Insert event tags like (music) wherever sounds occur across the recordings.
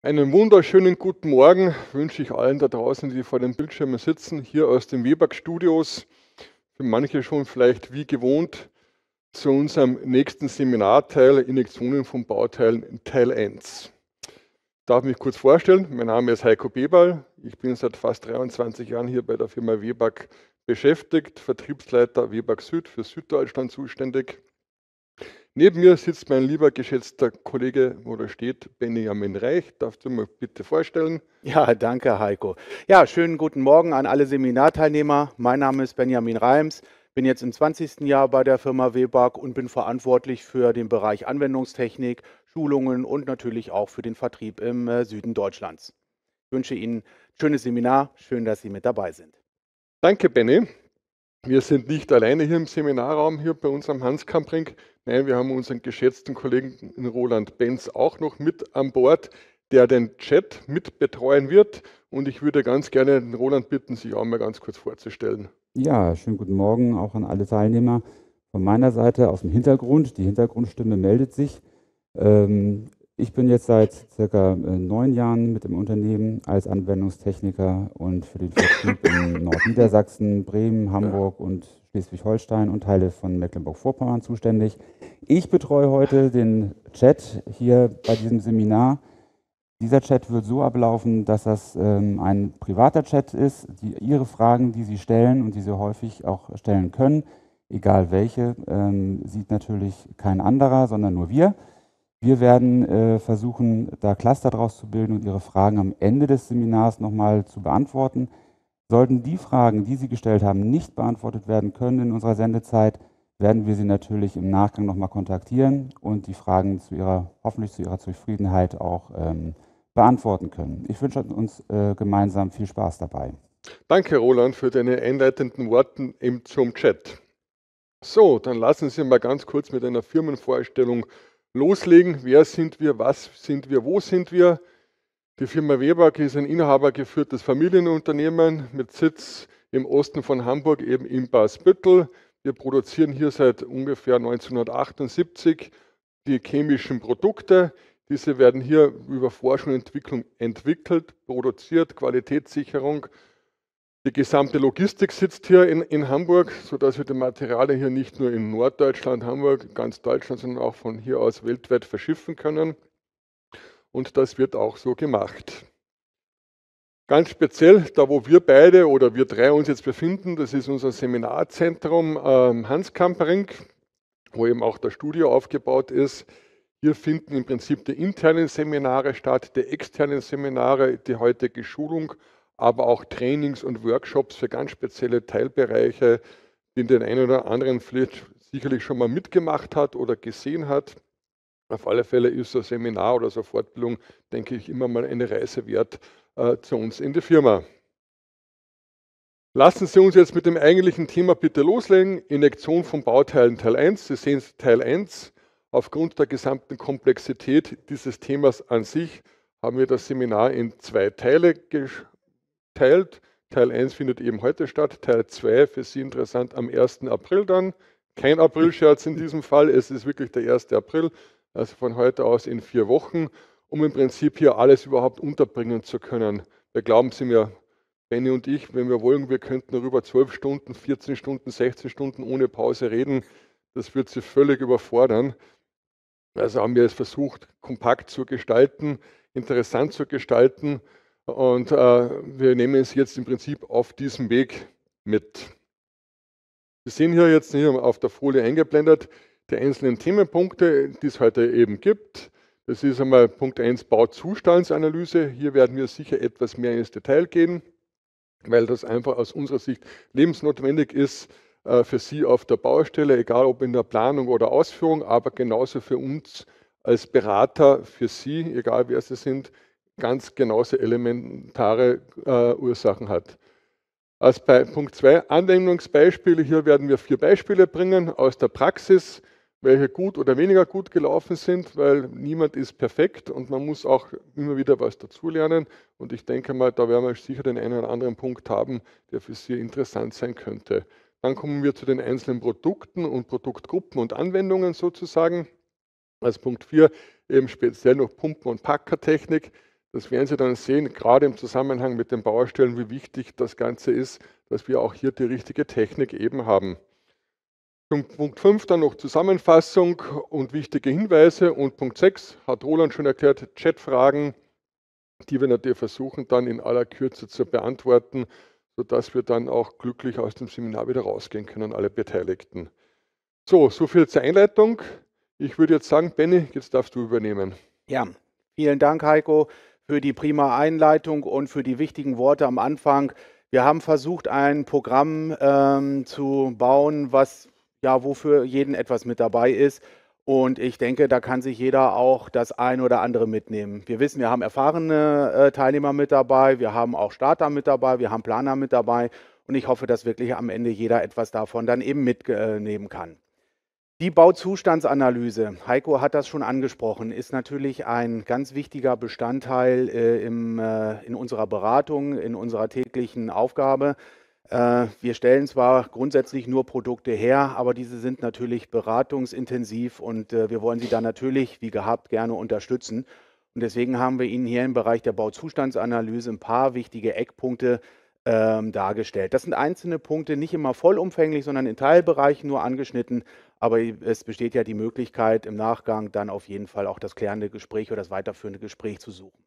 Einen wunderschönen guten Morgen wünsche ich allen da draußen, die vor den Bildschirmen sitzen, hier aus den Webag Studios. Für manche schon vielleicht wie gewohnt zu unserem nächsten Seminarteil Injektionen von Bauteilen Teil 1. Ich darf mich kurz vorstellen, mein Name ist Heiko Beberl. Ich bin seit fast 23 Jahren hier bei der Firma Webag beschäftigt, Vertriebsleiter Webag Süd für Süddeutschland zuständig. Neben mir sitzt mein lieber geschätzter Kollege wo da steht Benjamin Reich. Darfst du mir bitte vorstellen? Ja, danke Heiko. Ja, schönen guten Morgen an alle Seminarteilnehmer. Mein Name ist Benjamin Reims, bin jetzt im 20. Jahr bei der Firma Webag und bin verantwortlich für den Bereich Anwendungstechnik, Schulungen und natürlich auch für den Vertrieb im äh, Süden Deutschlands. Ich wünsche Ihnen ein schönes Seminar. Schön, dass Sie mit dabei sind. Danke, Benny. Wir sind nicht alleine hier im Seminarraum, hier bei uns am Hans-Kampring. Nein, wir haben unseren geschätzten Kollegen Roland Benz auch noch mit an Bord, der den Chat mit betreuen wird. Und ich würde ganz gerne den Roland bitten, sich auch mal ganz kurz vorzustellen. Ja, schönen guten Morgen auch an alle Teilnehmer. Von meiner Seite aus dem Hintergrund, die Hintergrundstimme meldet sich. Ähm, ich bin jetzt seit circa äh, neun Jahren mit dem Unternehmen als Anwendungstechniker und für den Vertrieb in Nordniedersachsen, Bremen, Hamburg und Schleswig-Holstein und Teile von Mecklenburg-Vorpommern zuständig. Ich betreue heute den Chat hier bei diesem Seminar. Dieser Chat wird so ablaufen, dass das ähm, ein privater Chat ist. Die, Ihre Fragen, die Sie stellen und die Sie häufig auch stellen können, egal welche, ähm, sieht natürlich kein anderer, sondern nur wir. Wir werden äh, versuchen, da Cluster draus zu bilden und Ihre Fragen am Ende des Seminars nochmal zu beantworten. Sollten die Fragen, die Sie gestellt haben, nicht beantwortet werden können in unserer Sendezeit, werden wir Sie natürlich im Nachgang nochmal kontaktieren und die Fragen zu Ihrer, hoffentlich zu Ihrer Zufriedenheit auch ähm, beantworten können. Ich wünsche uns äh, gemeinsam viel Spaß dabei. Danke, Roland, für deine einleitenden Worte im, zum Chat. So, dann lassen Sie mal ganz kurz mit einer Firmenvorstellung loslegen. Wer sind wir? Was sind wir? Wo sind wir? Die Firma Webag ist ein inhabergeführtes Familienunternehmen mit Sitz im Osten von Hamburg, eben in Basbüttel. Wir produzieren hier seit ungefähr 1978 die chemischen Produkte. Diese werden hier über Forschung und Entwicklung entwickelt, produziert, Qualitätssicherung. Die gesamte Logistik sitzt hier in, in Hamburg, sodass wir die Materialien hier nicht nur in Norddeutschland, Hamburg, ganz Deutschland, sondern auch von hier aus weltweit verschiffen können und das wird auch so gemacht. Ganz speziell, da wo wir beide oder wir drei uns jetzt befinden, das ist unser Seminarzentrum ähm, Hans Kampering, wo eben auch das Studio aufgebaut ist. Hier finden im Prinzip die internen Seminare statt, die externen Seminare, die heutige Schulung, aber auch Trainings und Workshops für ganz spezielle Teilbereiche, die den einen oder anderen vielleicht sicherlich schon mal mitgemacht hat oder gesehen hat. Auf alle Fälle ist so ein Seminar oder so eine Fortbildung, denke ich, immer mal eine Reise wert äh, zu uns in die Firma. Lassen Sie uns jetzt mit dem eigentlichen Thema bitte loslegen. Injektion von Bauteilen Teil 1. Sie sehen Teil 1. Aufgrund der gesamten Komplexität dieses Themas an sich haben wir das Seminar in zwei Teile geteilt. Teil 1 findet eben heute statt, Teil 2 für Sie interessant am 1. April dann. Kein Aprilscherz in diesem Fall, es ist wirklich der 1. April also von heute aus in vier Wochen, um im Prinzip hier alles überhaupt unterbringen zu können. Wir glauben Sie mir, Benny und ich, wenn wir wollen, wir könnten darüber zwölf Stunden, 14 Stunden, 16 Stunden ohne Pause reden. Das wird Sie völlig überfordern. Also haben wir es versucht, kompakt zu gestalten, interessant zu gestalten. Und äh, wir nehmen es jetzt im Prinzip auf diesem Weg mit. Sie sehen hier jetzt hier auf der Folie eingeblendet, der einzelnen Themenpunkte, die es heute eben gibt. Das ist einmal Punkt 1 Bauzustandsanalyse. Hier werden wir sicher etwas mehr ins Detail gehen, weil das einfach aus unserer Sicht lebensnotwendig ist äh, für Sie auf der Baustelle, egal ob in der Planung oder Ausführung, aber genauso für uns als Berater, für Sie, egal wer Sie sind, ganz genauso elementare äh, Ursachen hat. Als bei Punkt 2 Anwendungsbeispiele, hier werden wir vier Beispiele bringen aus der Praxis welche gut oder weniger gut gelaufen sind, weil niemand ist perfekt und man muss auch immer wieder was dazulernen. Und ich denke mal, da werden wir sicher den einen oder anderen Punkt haben, der für Sie interessant sein könnte. Dann kommen wir zu den einzelnen Produkten und Produktgruppen und Anwendungen sozusagen. Als Punkt 4 eben speziell noch Pumpen- und Packertechnik. Das werden Sie dann sehen, gerade im Zusammenhang mit den Baustellen, wie wichtig das Ganze ist, dass wir auch hier die richtige Technik eben haben. Punkt 5 dann noch Zusammenfassung und wichtige Hinweise. Und Punkt 6 hat Roland schon erklärt, Chatfragen, die wir natürlich versuchen dann in aller Kürze zu beantworten, sodass wir dann auch glücklich aus dem Seminar wieder rausgehen können, alle Beteiligten. So, soviel zur Einleitung. Ich würde jetzt sagen, Benny, jetzt darfst du übernehmen. Ja, vielen Dank, Heiko, für die prima Einleitung und für die wichtigen Worte am Anfang. Wir haben versucht, ein Programm ähm, zu bauen, was ja, wofür jeden etwas mit dabei ist. Und ich denke, da kann sich jeder auch das ein oder andere mitnehmen. Wir wissen, wir haben erfahrene äh, Teilnehmer mit dabei, wir haben auch Starter mit dabei, wir haben Planer mit dabei. Und ich hoffe, dass wirklich am Ende jeder etwas davon dann eben mitnehmen kann. Die Bauzustandsanalyse, Heiko hat das schon angesprochen, ist natürlich ein ganz wichtiger Bestandteil äh, im, äh, in unserer Beratung, in unserer täglichen Aufgabe. Äh, wir stellen zwar grundsätzlich nur Produkte her, aber diese sind natürlich beratungsintensiv und äh, wir wollen Sie da natürlich, wie gehabt, gerne unterstützen. Und deswegen haben wir Ihnen hier im Bereich der Bauzustandsanalyse ein paar wichtige Eckpunkte ähm, dargestellt. Das sind einzelne Punkte, nicht immer vollumfänglich, sondern in Teilbereichen nur angeschnitten. Aber es besteht ja die Möglichkeit, im Nachgang dann auf jeden Fall auch das klärende Gespräch oder das weiterführende Gespräch zu suchen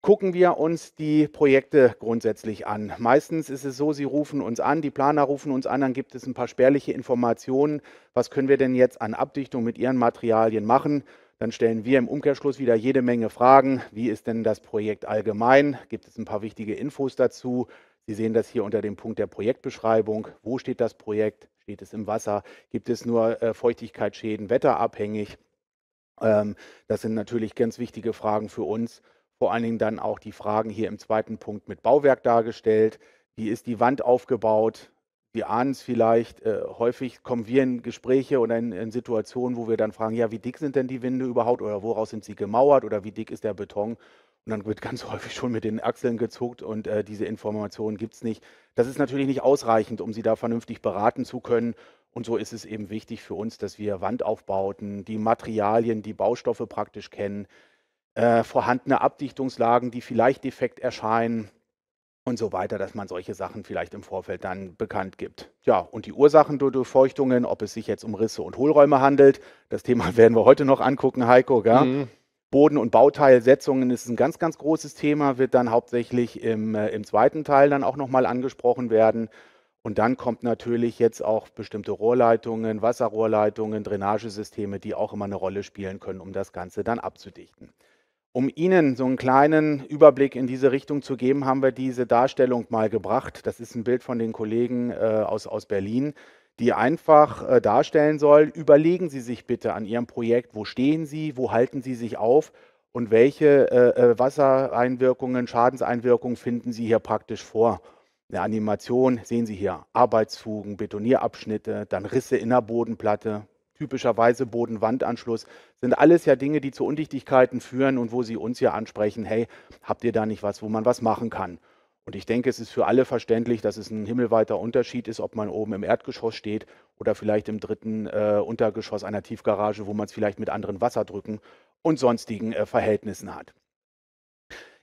gucken wir uns die Projekte grundsätzlich an. Meistens ist es so, sie rufen uns an, die Planer rufen uns an, dann gibt es ein paar spärliche Informationen. Was können wir denn jetzt an Abdichtung mit ihren Materialien machen? Dann stellen wir im Umkehrschluss wieder jede Menge Fragen. Wie ist denn das Projekt allgemein? Gibt es ein paar wichtige Infos dazu? Sie sehen das hier unter dem Punkt der Projektbeschreibung. Wo steht das Projekt? Steht es im Wasser? Gibt es nur äh, Feuchtigkeitsschäden, wetterabhängig? Ähm, das sind natürlich ganz wichtige Fragen für uns vor allen Dingen dann auch die Fragen hier im zweiten Punkt mit Bauwerk dargestellt. Wie ist die Wand aufgebaut? Sie ahnen es vielleicht, äh, häufig kommen wir in Gespräche oder in, in, Situationen, wo wir dann fragen, ja, wie dick sind denn die Winde überhaupt oder woraus sind sie gemauert oder wie dick ist der Beton? Und dann wird (laughs) ganz häufig schon mit den Achseln gezuckt und äh, diese Informationen gibt es nicht. Das ist natürlich nicht ausreichend, um sie da vernünftig beraten zu können. Und so ist es eben wichtig für uns, dass wir Wandaufbauten, die Materialien, die Baustoffe praktisch kennen, äh, vorhandene Abdichtungslagen, die vielleicht defekt erscheinen und so weiter, dass man solche Sachen vielleicht im Vorfeld dann bekannt gibt. Ja, und die Ursachen durch Feuchtungen, ob es sich jetzt um Risse und Hohlräume handelt, das Thema (laughs) werden wir heute noch angucken, Heiko. Mhm. Boden- und Bauteilsetzungen ist ein ganz, ganz großes Thema, wird dann hauptsächlich im, äh, im zweiten Teil dann auch nochmal angesprochen werden. Und dann kommt natürlich jetzt auch bestimmte Rohrleitungen, Wasserrohrleitungen, Drainagesysteme, die auch immer eine Rolle spielen können, um das Ganze dann abzudichten. Um Ihnen so einen kleinen Überblick in diese Richtung zu geben, haben wir diese Darstellung mal gebracht. Das ist ein Bild von den Kollegen äh, aus, aus Berlin, die einfach äh, darstellen soll, überlegen Sie sich bitte an Ihrem Projekt, wo stehen Sie, wo halten Sie sich auf und welche äh, äh Wassereinwirkungen, Schadenseinwirkungen finden Sie hier praktisch vor. Eine Animation sehen Sie hier Arbeitsfugen, Betonierabschnitte, dann Risse in der Bodenplatte, typischerweise Bodenwandanschluss, sind alles ja Dinge, die zu Undichtigkeiten führen und wo Sie uns ja ansprechen, hey, habt ihr da nicht was, wo man was machen kann? Und ich denke, es ist für alle verständlich, dass es ein himmelweiter Unterschied ist, ob man oben im Erdgeschoss steht oder vielleicht im dritten äh, Untergeschoss einer Tiefgarage, wo man es vielleicht mit anderen Wasserdrücken und sonstigen äh, Verhältnissen hat.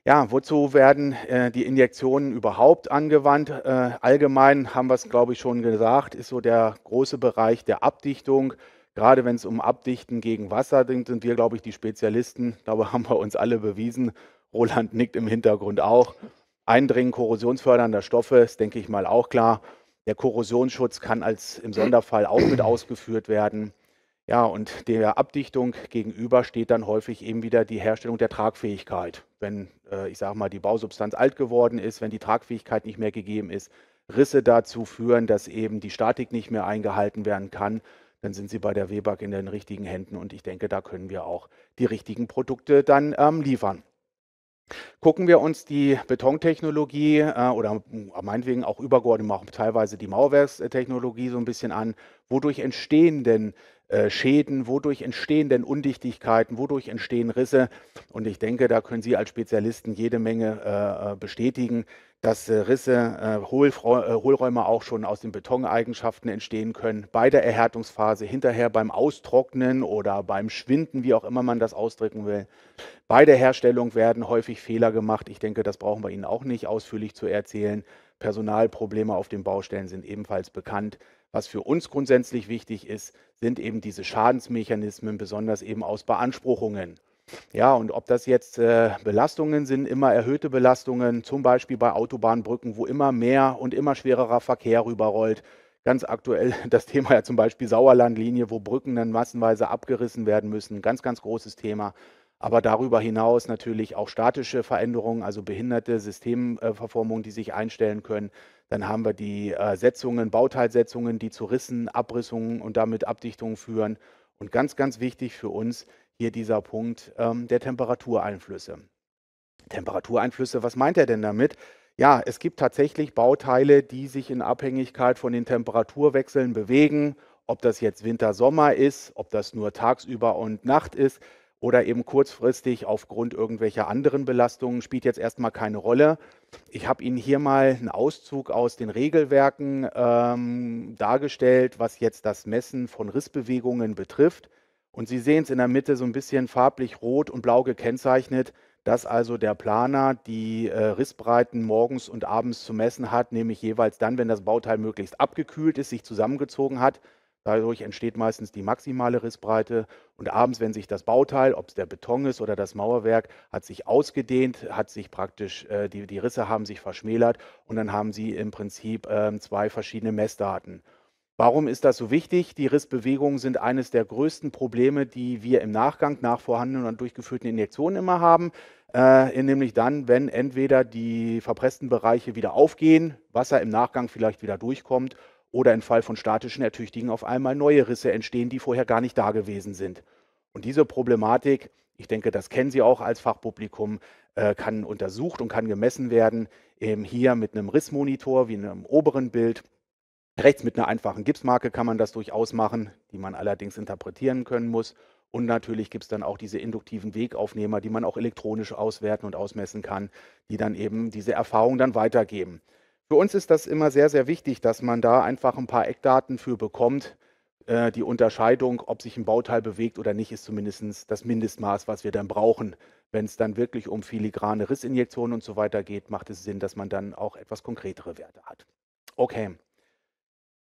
Ja, wozu werden äh, die Injektionen überhaupt angewandt? Äh, allgemein haben wir es, glaube ich, schon gesagt, ist so der große Bereich der Abdichtung, Gerade wenn es um Abdichten gegen Wasser geht, sind wir, glaube ich, die Spezialisten. Dabei (laughs) haben wir uns alle bewiesen. Roland nickt im Hintergrund auch. Eindringen korrosionsfördernder Stoffe ist, denke ich mal, auch klar. Der Korrosionsschutz kann als im Sonderfall auch mit ausgeführt werden. Ja, und der Abdichtung gegenüber steht dann häufig eben wieder die Herstellung der Tragfähigkeit. Wenn, äh, ich sage mal, die Bausubstanz alt geworden ist, wenn die Tragfähigkeit nicht mehr gegeben ist, Risse dazu führen, dass eben die Statik nicht mehr eingehalten werden kann dann sind Sie bei der WBAG in den richtigen Händen und ich denke, da können wir auch die richtigen Produkte dann ähm, liefern. Gucken wir uns die Betontechnologie äh, oder meinetwegen auch übergeordnet auch teilweise die Mauerwerkstechnologie so ein bisschen an. Wodurch entstehen denn äh, Schäden, wodurch entstehen denn Undichtigkeiten, wodurch entstehen Risse? Und ich denke, da können Sie als Spezialisten jede Menge äh, äh bestätigen, dass äh, Risse, äh, äh, Hohlräume auch schon aus den Betoneigenschaften entstehen können, bei der Erhärtungsphase, hinterher beim Austrocknen oder beim Schwinden, wie auch immer man das ausdrücken will. Bei der Herstellung werden häufig Fehler gemacht. Ich denke, das brauchen wir Ihnen auch nicht ausführlich zu erzählen. Personalprobleme auf den Baustellen sind ebenfalls bekannt. Was für uns grundsätzlich wichtig ist, sind eben diese Schadensmechanismen, besonders eben aus Beanspruchungen. Ja, und ob das jetzt äh, Belastungen sind, immer erhöhte Belastungen, zum Beispiel bei Autobahnbrücken, wo immer mehr und immer schwererer Verkehr rüberrollt. Ganz aktuell (laughs) das Thema ja zum Beispiel Sauerlandlinie, wo Brücken dann massenweise abgerissen werden müssen. Ganz, ganz großes Thema. Aber darüber hinaus natürlich auch statische Veränderungen, also behinderte Systemverformungen, die sich einstellen können. Dann haben wir die äh, Setzungen, Bauteilsetzungen, die zu Rissen, Abrissungen und damit Abdichtungen führen. Und ganz, ganz wichtig für uns, hier dieser Punkt ähm, der Temperatureinflüsse. Temperatureinflüsse, was meint er denn damit? Ja, es gibt tatsächlich Bauteile, die sich in Abhängigkeit von den Temperaturwechseln bewegen, ob das jetzt Winter, Sommer ist, ob das nur tagsüber und Nacht ist oder eben kurzfristig aufgrund irgendwelcher anderen Belastungen, spielt jetzt erstmal keine Rolle. Ich habe Ihnen hier mal einen Auszug aus den Regelwerken ähm, dargestellt, was jetzt das Messen von Rissbewegungen betrifft. Und Sie sehen es in der Mitte so ein bisschen farblich rot und blau gekennzeichnet, dass also der Planer die äh, Rissbreiten morgens und abends zu messen hat, nämlich jeweils dann, wenn das Bauteil möglichst abgekühlt ist, sich zusammengezogen hat. Dadurch entsteht meistens die maximale Rissbreite. Und abends, wenn sich das Bauteil, ob es der Beton ist oder das Mauerwerk, hat sich ausgedehnt, hat sich praktisch, äh, die, die Risse haben sich verschmälert und dann haben Sie im Prinzip äh, zwei verschiedene Messdaten. Warum ist das so wichtig? Die Rissbewegungen sind eines der größten Probleme, die wir im Nachgang nach vorhandenen und durchgeführten Injektionen immer haben. Äh, nämlich dann, wenn entweder die verpressten Bereiche wieder aufgehen, Wasser im Nachgang vielleicht wieder durchkommt oder im Fall von statischen Ertüchtigen auf einmal neue Risse entstehen, die vorher gar nicht da gewesen sind. Und diese Problematik, ich denke, das kennen Sie auch als Fachpublikum, äh, kann untersucht und kann gemessen werden, eben hier mit einem Rissmonitor wie in einem oberen Bild Rechts mit einer einfachen Gipsmarke kann man das durchaus machen, die man allerdings interpretieren können muss. Und natürlich gibt es dann auch diese induktiven Wegaufnehmer, die man auch elektronisch auswerten und ausmessen kann, die dann eben diese Erfahrung dann weitergeben. Für uns ist das immer sehr, sehr wichtig, dass man da einfach ein paar Eckdaten für bekommt. Äh, die Unterscheidung, ob sich ein Bauteil bewegt oder nicht, ist zumindest das Mindestmaß, was wir dann brauchen. Wenn es dann wirklich um filigrane Rissinjektionen und so weiter geht, macht es Sinn, dass man dann auch etwas konkretere Werte hat. Okay.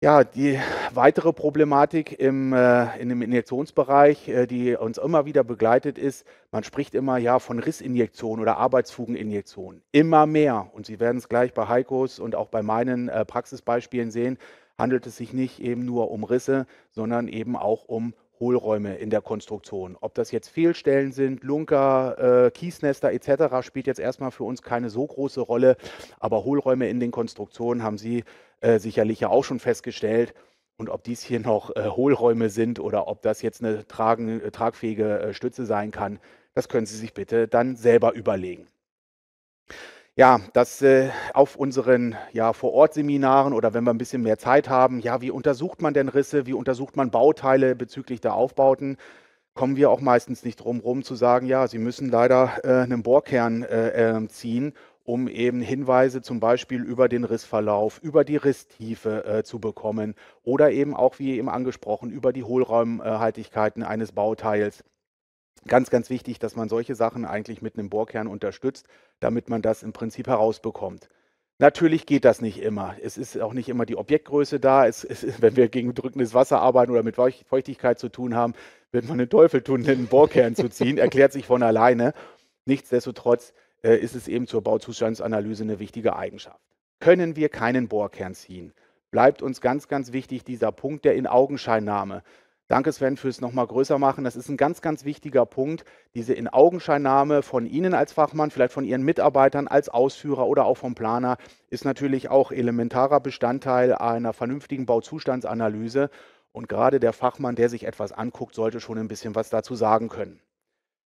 Ja, die weitere Problematik im, äh, in dem Injektionsbereich, äh, die uns immer wieder begleitet ist, man spricht immer ja von Rissinjektionen oder Arbeitsfugeninjektionen. Immer mehr, und Sie werden es gleich bei Heikos und auch bei meinen äh, Praxisbeispielen sehen, handelt es sich nicht eben nur um Risse, sondern eben auch um Hohlräume in der Konstruktion. Ob das jetzt Fehlstellen sind, Lunker, äh, Kiesnester etc., spielt jetzt erstmal für uns keine so große Rolle, aber Hohlräume in den Konstruktionen haben Sie äh, sicherlich ja auch schon festgestellt. Und ob dies hier noch äh, Hohlräume sind oder ob das jetzt eine tragen, äh, tragfähige äh, Stütze sein kann, das können Sie sich bitte dann selber überlegen. Ja, das äh, auf unseren ja, Vor-Ort-Seminaren oder wenn wir ein bisschen mehr Zeit haben, ja, wie untersucht man denn Risse, wie untersucht man Bauteile bezüglich der Aufbauten? kommen wir auch meistens nicht drum rum zu sagen, ja, Sie müssen leider äh, einen Bohrkern äh, ähm, ziehen um eben Hinweise zum Beispiel über den Rissverlauf, über die Risstiefe äh, zu bekommen oder eben auch, wie eben angesprochen, über die Hohlraumhaltigkeiten eines Bauteils. Ganz, ganz wichtig, dass man solche Sachen eigentlich mit einem Bohrkern unterstützt, damit man das im Prinzip herausbekommt. Natürlich geht das nicht immer. Es ist auch nicht immer die Objektgröße da. Es, ist, (laughs) wenn wir gegen drückendes Wasser arbeiten oder mit Feuchtigkeit zu tun haben, wird man den Teufel tun, einen Bohrkern zu ziehen. Erklärt sich von alleine. Nichtsdestotrotz äh, ist es eben zur Bauzustandsanalyse eine wichtige Eigenschaft. Können wir keinen Bohrkern ziehen, bleibt uns ganz, ganz wichtig dieser Punkt der Inaugenscheinnahme. Danke Sven fürs nochmal größer machen. Das ist ein ganz, ganz wichtiger Punkt, diese Inaugenscheinnahme von Ihnen als Fachmann, vielleicht von Ihren Mitarbeitern als Ausführer oder auch vom Planer, ist natürlich auch elementarer Bestandteil einer vernünftigen Bauzustandsanalyse. Und gerade der Fachmann, der sich etwas anguckt, sollte schon ein bisschen was dazu sagen können.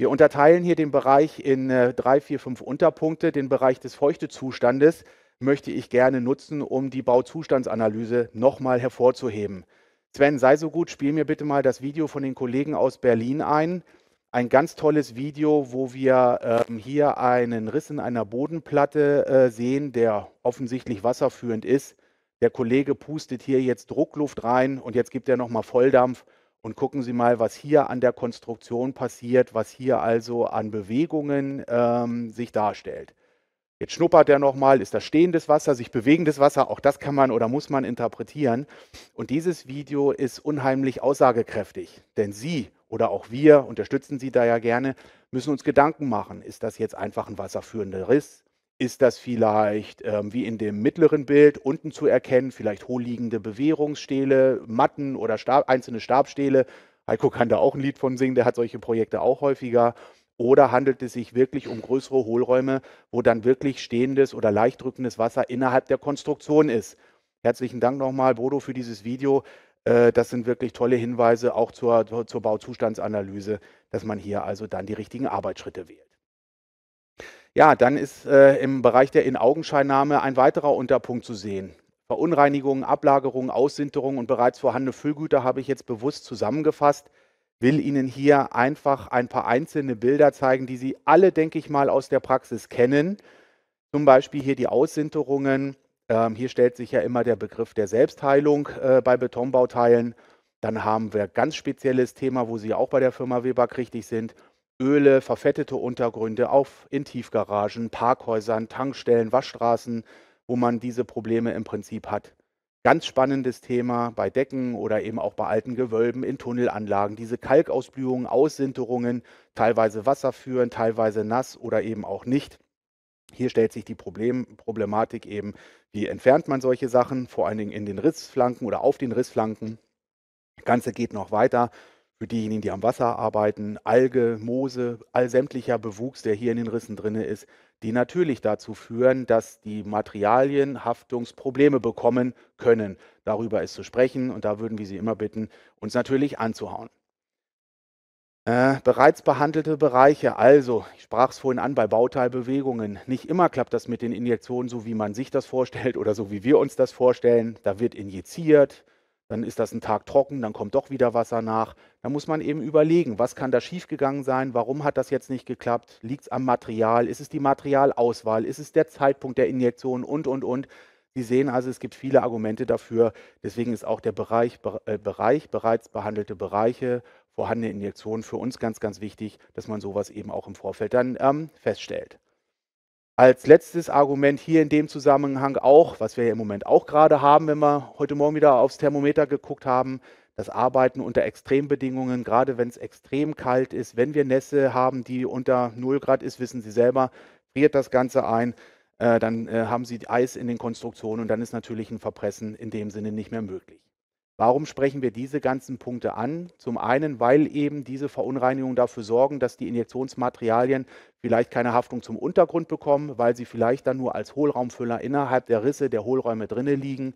Wir unterteilen hier den Bereich in äh, drei, vier, fünf Unterpunkte. Den Bereich des Feuchtezustandes möchte ich gerne nutzen, um die Bauzustandsanalyse nochmal hervorzuheben. Sven, sei so gut, spiel mir bitte mal das Video von den Kollegen aus Berlin ein. Ein ganz tolles Video, wo wir ähm, hier einen Riss in einer Bodenplatte äh, sehen, der offensichtlich wasserführend ist. Der Kollege pustet hier jetzt Druckluft rein und jetzt gibt er nochmal Volldampf und gucken Sie mal, was hier an der Konstruktion passiert, was hier also an Bewegungen ähm, sich darstellt. Jetzt schnuppert er nochmal, ist das stehendes Wasser, sich bewegendes Wasser, auch das kann man oder muss man interpretieren. Und dieses Video ist unheimlich aussagekräftig, denn Sie oder auch wir, unterstützen Sie da ja gerne, müssen uns Gedanken machen, ist das jetzt einfach ein wasserführender Riss, ist das vielleicht ähm, wie in dem mittleren Bild unten zu erkennen, vielleicht hohliegende Bewährungsstähle, Matten oder Stab, einzelne Stabstähle? Heiko kann da auch ein Lied von singen, der hat solche Projekte auch häufiger. Oder handelt es sich wirklich um größere Hohlräume, wo dann wirklich stehendes oder leicht drückendes Wasser innerhalb der Konstruktion ist? Herzlichen Dank nochmal, Bodo, für dieses Video. Äh, das sind wirklich tolle Hinweise auch zur, zur Bauzustandsanalyse, dass man hier also dann die richtigen Arbeitsschritte wählt. Ja, dann ist äh, im Bereich der In-Augenscheinnahme ein weiterer Unterpunkt zu sehen. Verunreinigungen, Ablagerungen, Aussinterungen und bereits vorhandene Füllgüter habe ich jetzt bewusst zusammengefasst, will Ihnen hier einfach ein paar einzelne Bilder zeigen, die Sie alle, denke ich mal, aus der Praxis kennen. Zum Beispiel hier die Aussinterungen. Ähm, hier stellt sich ja immer der Begriff der Selbstheilung äh, bei Betonbauteilen. Dann haben wir ganz spezielles Thema, wo Sie auch bei der Firma Webag richtig sind, Öle, verfettete Untergründe auf, in Tiefgaragen, Parkhäusern, Tankstellen, Waschstraßen, wo man diese Probleme im Prinzip hat. Ganz spannendes Thema bei Decken oder eben auch bei alten Gewölben in Tunnelanlagen. Diese Kalkausblühungen, Aussinterungen, teilweise wasserführend, teilweise nass oder eben auch nicht. Hier stellt sich die Problem, Problematik eben, wie entfernt man solche Sachen, vor allen Dingen in den Rissflanken oder auf den Rissflanken. Das Ganze geht noch weiter für diejenigen, die am Wasser arbeiten, Alge, Moose, all sämtlicher Bewuchs, der hier in den Rissen drin ist, die natürlich dazu führen, dass die Materialien Haftungsprobleme bekommen können. Darüber ist zu sprechen und da würden wir Sie immer bitten, uns natürlich anzuhauen. Äh, bereits behandelte Bereiche, also, ich sprach es vorhin an bei Bauteilbewegungen. Nicht immer klappt das mit den Injektionen so, wie man sich das vorstellt oder so, wie wir uns das vorstellen. Da wird injiziert, dann ist das ein Tag trocken, dann kommt doch wieder Wasser nach. Da muss man eben überlegen, was kann da schiefgegangen sein, warum hat das jetzt nicht geklappt, liegt es am Material, ist es die Materialauswahl, ist es der Zeitpunkt der Injektion und, und, und. Sie sehen also, es gibt viele Argumente dafür. Deswegen ist auch der Bereich, äh, Bereich bereits behandelte Bereiche, vorhandene Injektionen für uns ganz, ganz wichtig, dass man sowas eben auch im Vorfeld dann ähm, feststellt. Als letztes Argument hier in dem Zusammenhang auch, was wir ja im Moment auch gerade haben, wenn wir heute Morgen wieder aufs Thermometer geguckt haben, das Arbeiten unter Extrembedingungen, gerade wenn es extrem kalt ist, wenn wir Nässe haben, die unter 0 Grad ist, wissen Sie selber, friert das Ganze ein, äh, dann äh, haben Sie Eis in den Konstruktionen und dann ist natürlich ein Verpressen in dem Sinne nicht mehr möglich. Warum sprechen wir diese ganzen Punkte an? Zum einen, weil eben diese Verunreinigungen dafür sorgen, dass die Injektionsmaterialien vielleicht keine Haftung zum Untergrund bekommen, weil sie vielleicht dann nur als Hohlraumfüller innerhalb der Risse der Hohlräume drinne liegen.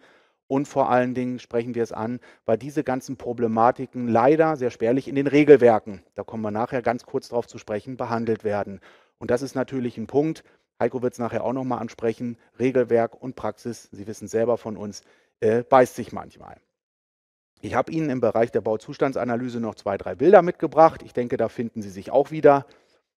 Und vor allen Dingen sprechen wir es an, weil diese ganzen Problematiken leider sehr spärlich in den Regelwerken, da kommen wir nachher ganz kurz darauf zu sprechen, behandelt werden. Und das ist natürlich ein Punkt, Heiko wird es nachher auch nochmal ansprechen, Regelwerk und Praxis, Sie wissen selber von uns, äh, beißt sich manchmal. Ich habe Ihnen im Bereich der Bauzustandsanalyse noch zwei, drei Bilder mitgebracht. Ich denke, da finden Sie sich auch wieder.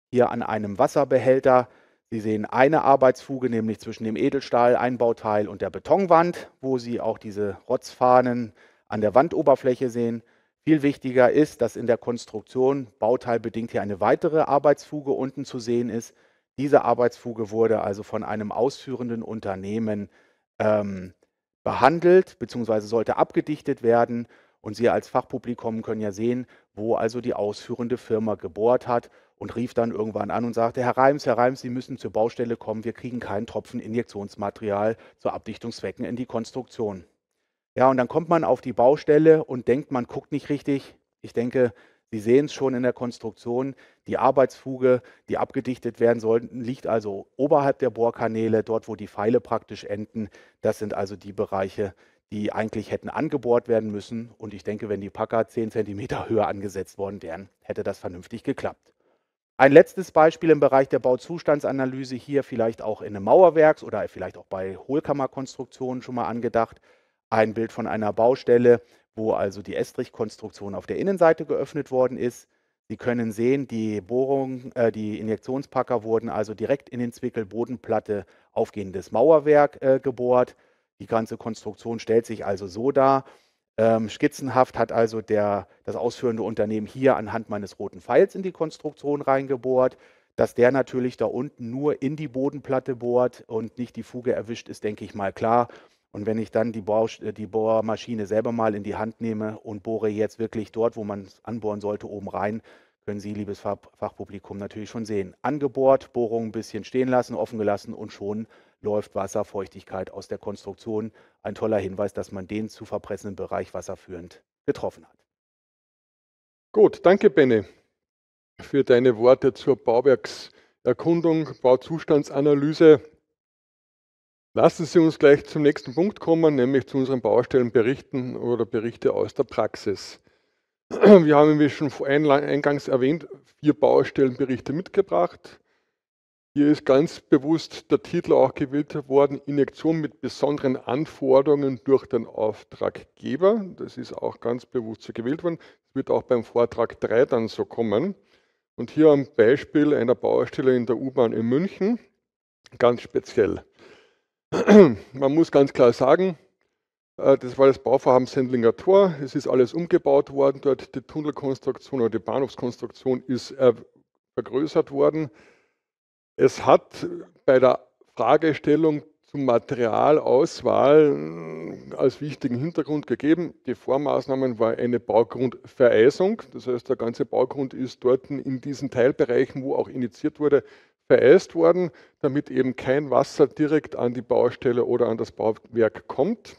Hier an einem Wasserbehälter. Sie sehen eine Arbeitsfuge, nämlich zwischen dem Edelstahl-Einbauteil und der Betonwand, wo Sie auch diese Rotzfahnen an der Wandoberfläche sehen. Viel wichtiger ist, dass in der Konstruktion bauteilbedingt hier eine weitere Arbeitsfuge unten zu sehen ist. Diese Arbeitsfuge wurde also von einem ausführenden Unternehmen ähm, behandelt bzw. sollte abgedichtet werden. Und Sie als Fachpublikum können ja sehen, wo also die ausführende Firma gebohrt hat und rief dann irgendwann an und sagte, Herr Reims, Herr Reims, Sie müssen zur Baustelle kommen, wir kriegen keinen Tropfen Injektionsmaterial zu Abdichtungszwecken in die Konstruktion. Ja, und dann kommt man auf die Baustelle und denkt, man guckt nicht richtig. Ich denke, Sie sehen es schon in der Konstruktion, die Arbeitsfuge, die abgedichtet werden sollten, liegt also oberhalb der Bohrkanäle, dort wo die Pfeile praktisch enden. Das sind also die Bereiche, die eigentlich hätten angebohrt werden müssen. Und ich denke, wenn die Packer 10 cm (laughs) höher angesetzt worden wären, hätte das vernünftig geklappt. Ein letztes Beispiel im Bereich der Bauzustandsanalyse hier vielleicht auch in einem Mauerwerks oder vielleicht auch bei Hohlkammerkonstruktionen schon mal angedacht. Ein Bild von einer Baustelle, wo also die Estrich-Konstruktion auf der Innenseite geöffnet worden ist. Sie können sehen, die Bohrung, äh, die Injektionspacker wurden also direkt in den Zwickelbodenplatte aufgehendes Mauerwerk äh, gebohrt. Die ganze Konstruktion stellt sich also so dar. Ähm, skizzenhaft hat also der, das ausführende Unternehmen hier anhand meines roten Pfeils in die Konstruktion reingebohrt. Dass der natürlich da unten nur in die Bodenplatte bohrt und nicht die Fuge erwischt, ist, denke ich mal, klar. Und wenn ich dann die, die, Bohrmaschine selber mal in die Hand nehme und bohre jetzt wirklich dort, wo man es anbohren sollte, oben rein, können Sie, liebes Fachpublikum, natürlich schon sehen. Angebohrt, Bohrung ein bisschen stehen lassen, offen gelassen und schon läuft Wasserfeuchtigkeit aus der Konstruktion. Ein toller Hinweis, dass man den zu verpressenden Bereich wasserführend getroffen hat. Gut, danke Benne für deine Worte zur Bauwerkserkundung, Bauzustandsanalyse. Lassen Sie uns gleich zum nächsten Punkt kommen, nämlich zu unseren Baustellenberichten oder Berichte aus der Praxis. Wir haben, wie schon eingangs erwähnt, vier Baustellenberichte mitgebracht. Hier ist ganz bewusst der Titel auch gewählt worden, Injektion mit besonderen Anforderungen durch den Auftraggeber. Das ist auch ganz bewusst so gewählt worden. Das wird auch beim Vortrag 3 dann so kommen. Und hier am Beispiel einer Baustelle in der U-Bahn in München, ganz speziell. (clears throat) Man muss ganz klar sagen, äh, das war das Bauvorhaben Sendlinger Tor. Es ist alles umgebaut worden dort. Die Tunnelkonstruktion oder die Bahnhofskonstruktion ist äh, vergrößert worden. Es hat bei der Fragestellung zum Materialauswahl hm, als wichtigen Hintergrund gegeben. Die Vormaßnahmen war eine Baugrundvereisung. Das heißt, der ganze Baugrund ist dort in diesen Teilbereichen, wo auch initiiert wurde, vereist worden, damit eben kein Wasser direkt an die Baustelle oder an das Bauwerk kommt.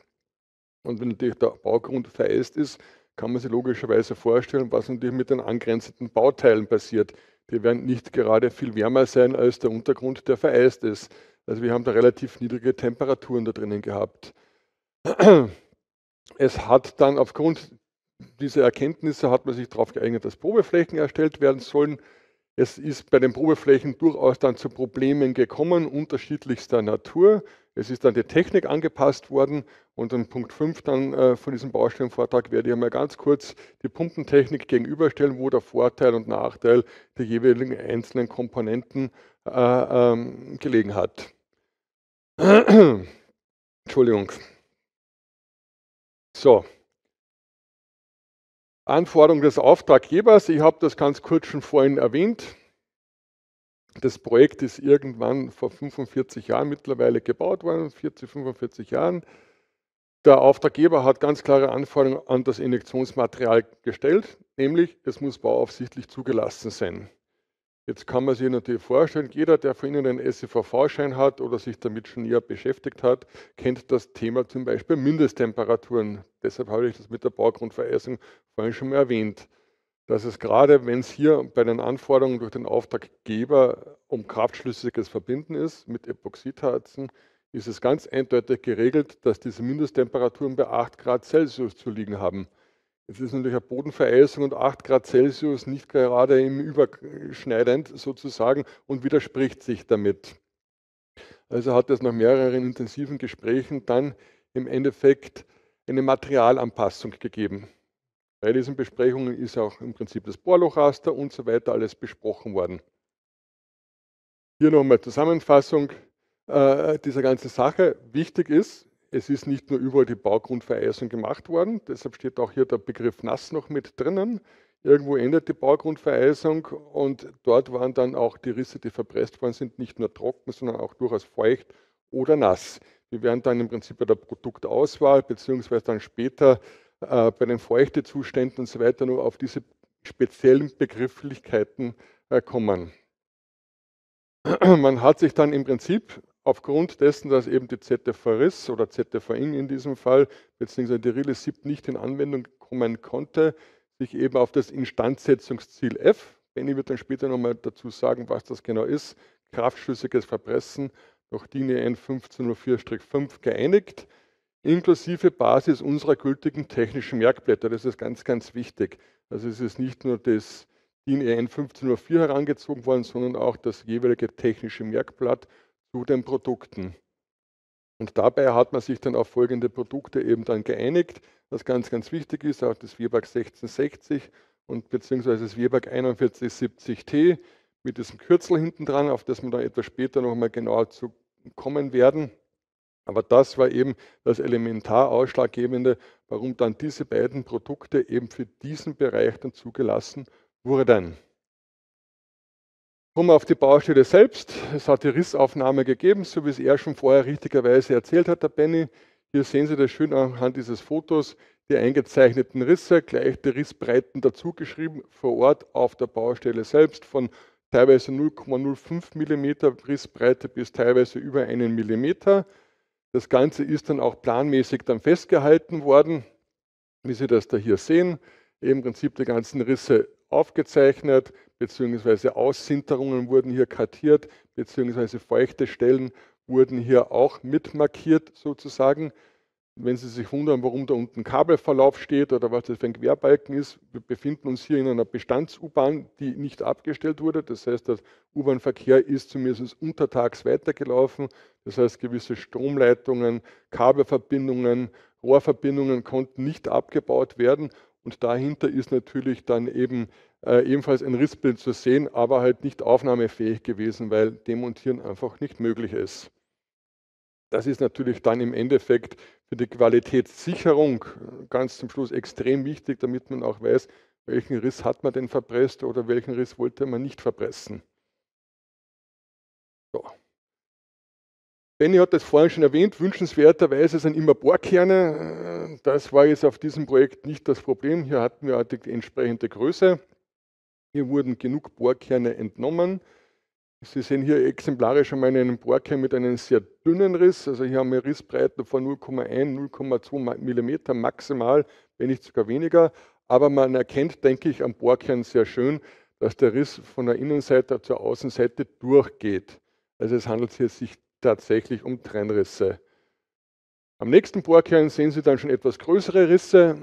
Und wenn natürlich der Baugrund vereist ist, kann man sich logischerweise vorstellen, was natürlich mit den angrenzenden Bauteilen passiert. Die werden nicht gerade viel wärmer sein als der Untergrund, der vereist ist. Also wir haben da relativ niedrige Temperaturen da drinnen gehabt. (clears throat) Es hat dann aufgrund dieser Erkenntnisse hat man sich darauf geeignet, dass Probeflächen erstellt werden sollen. Es ist bei den Probeflächen durchaus dann zu Problemen gekommen, unterschiedlichster Natur. Es ist dann die Technik angepasst worden und dann Punkt 5 dann von diesem Baustellenvortrag werde ich einmal ganz kurz die Pumpentechnik gegenüberstellen, wo der Vorteil und Nachteil der jeweiligen einzelnen Komponenten äh, ähm, gelegen hat. (clears throat) Entschuldigung. So. Anforderung des Auftraggebers. Ich habe das ganz kurz schon vorhin erwähnt. Das Projekt ist irgendwann vor 45 Jahren mittlerweile gebaut worden, 40, 45 Jahren. Der Auftraggeber hat ganz klare Anforderungen an das Injektionsmaterial gestellt, nämlich es muss bauaufsichtlich zugelassen sein. Jetzt kann man sich natürlich vorstellen, jeder, der von Ihnen einen SEVV-Schein hat oder sich damit schon eher beschäftigt hat, kennt das Thema zum Beispiel Mindesttemperaturen. Deshalb habe ich das mit der Baugrundvereisung vorhin schon mal erwähnt, dass es gerade, wenn es hier bei den Anforderungen durch den Auftraggeber um kraftschlüssiges Verbinden ist mit Epoxidharzen, ist es ganz eindeutig geregelt, dass diese Mindesttemperaturen bei 8 Grad Celsius zu liegen haben. Jetzt ist natürlich eine Bodenvereisung und 8 Grad Celsius nicht gerade im Überschneidend sozusagen und widerspricht sich damit. Also hat es nach mehreren intensiven Gesprächen dann im Endeffekt eine Materialanpassung gegeben. Bei diesen Besprechungen ist auch im Prinzip das Bohrlochraster und so weiter alles besprochen worden. Hier nochmal Zusammenfassung äh, dieser ganzen Sache. Wichtig ist, es ist nicht nur überall die Baugrundvereisung gemacht worden, deshalb steht auch hier der Begriff Nass noch mit drinnen. Irgendwo endet die Baugrundvereisung und dort waren dann auch die Risse, die verpresst worden sind, nicht nur trocken, sondern auch durchaus feucht oder nass. Wir werden dann im Prinzip bei der Produktauswahl beziehungsweise dann später äh, bei den Feuchtezuständen und so weiter nur auf diese speziellen Begrifflichkeiten äh, kommen. (clears throat) Man hat sich dann im Prinzip aufgrund dessen, dass eben die ZFRIS oder ZFAing in diesem Fall, beziehungsweise die Release SIP nicht in Anwendung kommen konnte, sich eben auf das Instandsetzungsziel F, Benny wird dann später nochmal dazu sagen, was das genau ist, kraftschlüssiges Verpressen durch DIN EN 1504-5 geeinigt, inklusive Basis unserer gültigen technischen Merkblätter. Das ist ganz, ganz wichtig. Also es ist nicht nur das DIN EN 1504 herangezogen worden, sondern auch das jeweilige technische Merkblatt zu den Produkten. Und dabei hat man sich dann auf folgende Produkte eben dann geeinigt, was ganz, ganz wichtig ist, auch das Wirback 1660 und beziehungsweise das Wirback 4170T mit diesem Kürzel hinten dran, auf das wir dann etwas später nochmal genauer zu kommen werden. Aber das war eben das elementar Ausschlaggebende, warum dann diese beiden Produkte eben für diesen Bereich dann zugelassen wurden. Kommen wir auf die Baustelle selbst. Es hat die Rissaufnahme gegeben, so wie es er schon vorher richtigerweise erzählt hat, der Benny. Hier sehen Sie das schön anhand dieses Fotos, die eingezeichneten Risse, gleich die Rissbreiten dazugeschrieben, vor Ort auf der Baustelle selbst von teilweise 0,05 mm Rissbreite bis teilweise über einen Millimeter. Das Ganze ist dann auch planmäßig dann festgehalten worden, wie Sie das da hier sehen. Im Prinzip die ganzen Risse aufgezeichnet, bzw. Aussinterungen wurden hier kartiert, bzw. feuchte Stellen wurden hier auch mitmarkiert sozusagen. Wenn Sie sich wundern, warum da unten Kabelverlauf steht oder was das für ein Querbalken ist, wir befinden uns hier in einer Bestands-U-Bahn, die nicht abgestellt wurde. Das heißt, der U-Bahn-Verkehr ist zumindest untertags weitergelaufen. Das heißt, gewisse Stromleitungen, Kabelverbindungen, Rohrverbindungen konnten nicht abgebaut werden. Und dahinter ist natürlich dann eben äh, ebenfalls ein Rissbild zu sehen, aber halt nicht aufnahmefähig gewesen, weil Demontieren einfach nicht möglich ist. Das ist natürlich dann im Endeffekt für die Qualitätssicherung äh, ganz zum Schluss extrem wichtig, damit man auch weiß, welchen Riss hat man denn verpresst oder welchen Riss wollte man nicht verpressen. So. Benny hat das vorhin schon erwähnt, wünschenswerterweise sind immer Bohrkerne. Äh, das war jetzt auf diesem Projekt nicht das Problem. Hier hatten wir die entsprechende Größe. Hier wurden genug Bohrkerne entnommen. Sie sehen hier exemplarisch einmal einen Bohrkern mit einem sehr dünnen Riss. Also hier haben wir Rissbreiten von 0,1, 0,2 mm maximal, wenn nicht sogar weniger. Aber man erkennt, denke ich, am Bohrkern sehr schön, dass der Riss von der Innenseite zur Außenseite durchgeht. Also es handelt hier sich tatsächlich um Trennrisse. Am nächsten Bohrkern sehen Sie dann schon etwas größere Risse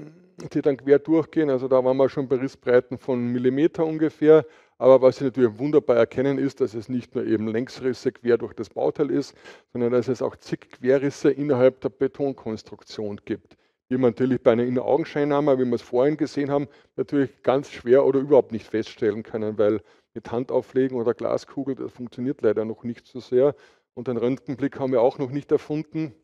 die dann quer durchgehen. Also da waren wir schon bei Rissbreiten von Millimeter ungefähr. Aber was Sie natürlich wunderbar erkennen, ist, dass es nicht nur eben Längsrisse quer durch das Bauteil ist, sondern dass es auch zig Querrisse innerhalb der Betonkonstruktion gibt, die man natürlich bei einer Innenaugenscheinnahme, wie wir es vorhin gesehen haben, natürlich ganz schwer oder überhaupt nicht feststellen können, weil mit Handauflegen oder Glaskugel, das funktioniert leider noch nicht so sehr. Und den Röntgenblick haben wir auch noch nicht erfunden.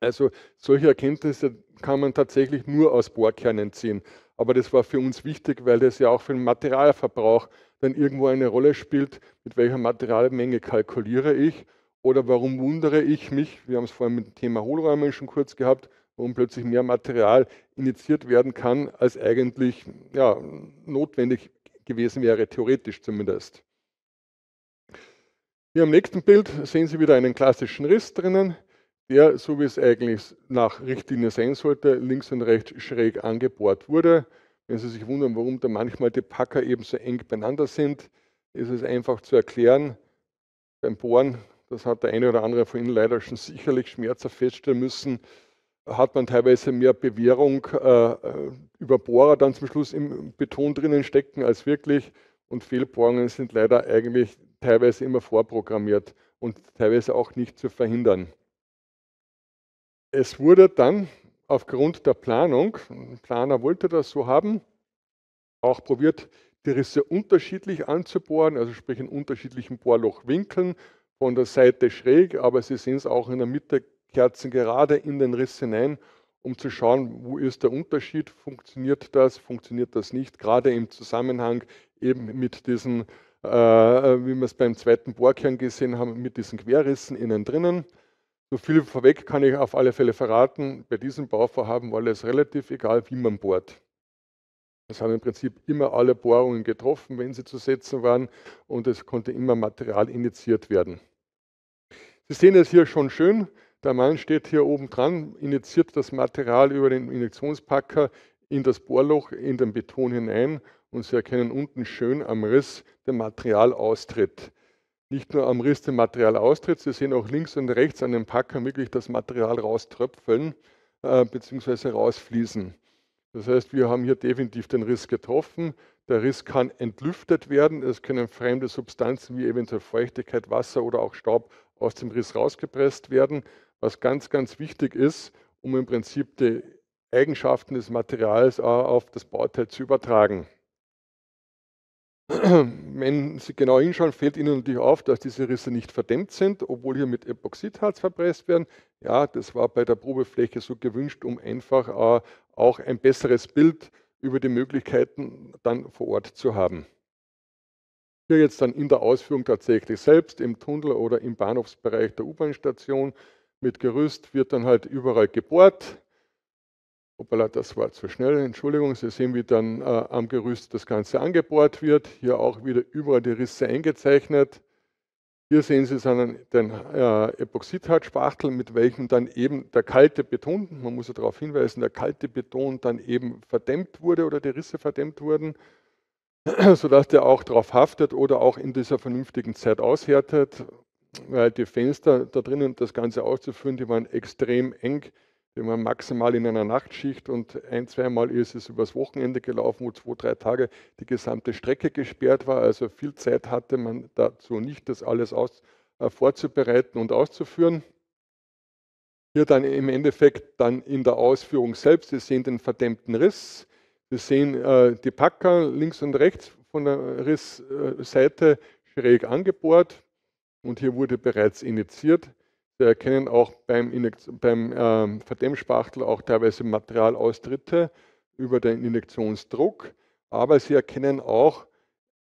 Also solche Erkenntnisse kann man tatsächlich nur aus Bohrkernen ziehen. Aber das war für uns wichtig, weil das ja auch für den Materialverbrauch dann irgendwo eine Rolle spielt, mit welcher Materialmenge kalkuliere ich oder warum wundere ich mich, wir haben es vorhin mit dem Thema Hohlräume schon kurz gehabt, warum plötzlich mehr Material initiiert werden kann, als eigentlich ja, notwendig gewesen wäre, theoretisch zumindest. Hier am nächsten Bild sehen Sie wieder einen klassischen Riss drinnen der, so wie es eigentlich nach Richtlinie sein sollte, links und rechts schräg angebohrt wurde. Wenn Sie sich wundern, warum da manchmal die Packer eben so eng beieinander sind, ist es einfach zu erklären. Beim Bohren, das hat der eine oder andere von Ihnen leider schon sicherlich schmerzhaft feststellen müssen, hat man teilweise mehr Bewährung äh, äh über Bohrer dann zum Schluss im Beton drinnen stecken als wirklich. Und Fehlbohrungen sind leider eigentlich teilweise immer vorprogrammiert und teilweise auch nicht zu verhindern. Es wurde dann aufgrund der Planung, ein Planer wollte das so haben, auch probiert, die Risse unterschiedlich anzubohren, also sprich in unterschiedlichen Bohrlochwinkeln, von der Seite schräg, aber Sie sehen es auch in der Mitte Kerzen gerade in den Riss hinein, um zu schauen, wo ist der Unterschied, funktioniert das, funktioniert das nicht, gerade im Zusammenhang eben mit diesen, äh, wie wir es beim zweiten Bohrkern gesehen haben, mit diesen Querrissen innen drinnen. So viel vorweg kann ich auf alle Fälle verraten. Bei diesem Bauvorhaben war es relativ egal, wie man bohrt. Es haben im Prinzip immer alle Bohrungen getroffen, wenn sie zu setzen waren, und es konnte immer Material initiiert werden. Sie sehen es hier schon schön. Der Mann steht hier oben dran, initiiert das Material über den Injektionspacker in das Bohrloch, in den Beton hinein und Sie erkennen unten schön am Riss den Materialaustritt nicht nur am Riss dem Material austritt, Sie sehen auch links und rechts an dem Packer wirklich das Material rauströpfeln äh, bzw. rausfließen. Das heißt, wir haben hier definitiv den Riss getroffen. Der Riss kann entlüftet werden. Es können fremde Substanzen wie eventuell Feuchtigkeit, Wasser oder auch Staub aus dem Riss rausgepresst werden, was ganz, ganz wichtig ist, um im Prinzip die Eigenschaften des Materials äh, auf das Bauteil zu übertragen. (clears throat) Wenn Sie genau hinschauen, fällt Ihnen natürlich auf, dass diese Risse nicht verdämmt sind, obwohl hier mit Epoxidharz verpresst werden. Ja, das war bei der Probefläche so gewünscht, um einfach äh, auch ein besseres Bild über die Möglichkeiten dann vor Ort zu haben. Hier jetzt dann in der Ausführung tatsächlich selbst, im Tunnel oder im Bahnhofsbereich der U-Bahn-Station mit Gerüst wird dann halt überall gebohrt. Hoppala, das war zu schnell. Entschuldigung, Sie sehen, wie dann äh, am Gerüst das Ganze angebohrt wird. Hier auch wieder überall die Risse eingezeichnet. Hier sehen Sie seinen, den äh, Epoxidhartspachtel, mit welchem dann eben der kalte Beton, man muss ja darauf hinweisen, der kalte Beton dann eben verdämmt wurde oder die Risse verdämmt wurden, (clears throat) sodass der auch darauf haftet oder auch in dieser vernünftigen Zeit aushärtet, weil die Fenster da drinnen, das Ganze auszuführen, die waren extrem eng man maximal in einer Nachtschicht und ein, zweimal ist es übers Wochenende gelaufen, wo zwei, drei Tage die gesamte Strecke gesperrt war. Also viel Zeit hatte man dazu nicht, das alles aus, äh, vorzubereiten und auszuführen. Hier dann im Endeffekt dann in der Ausführung selbst. Sie sehen den verdämmten Riss. Sie sehen äh, die Packer links und rechts von der Rissseite schräg angebohrt. Und hier wurde bereits initiiert. Wir erkennen auch beim, beim ähm, Verdämmspachtel auch teilweise Materialaustritte über den Injektionsdruck, aber Sie erkennen auch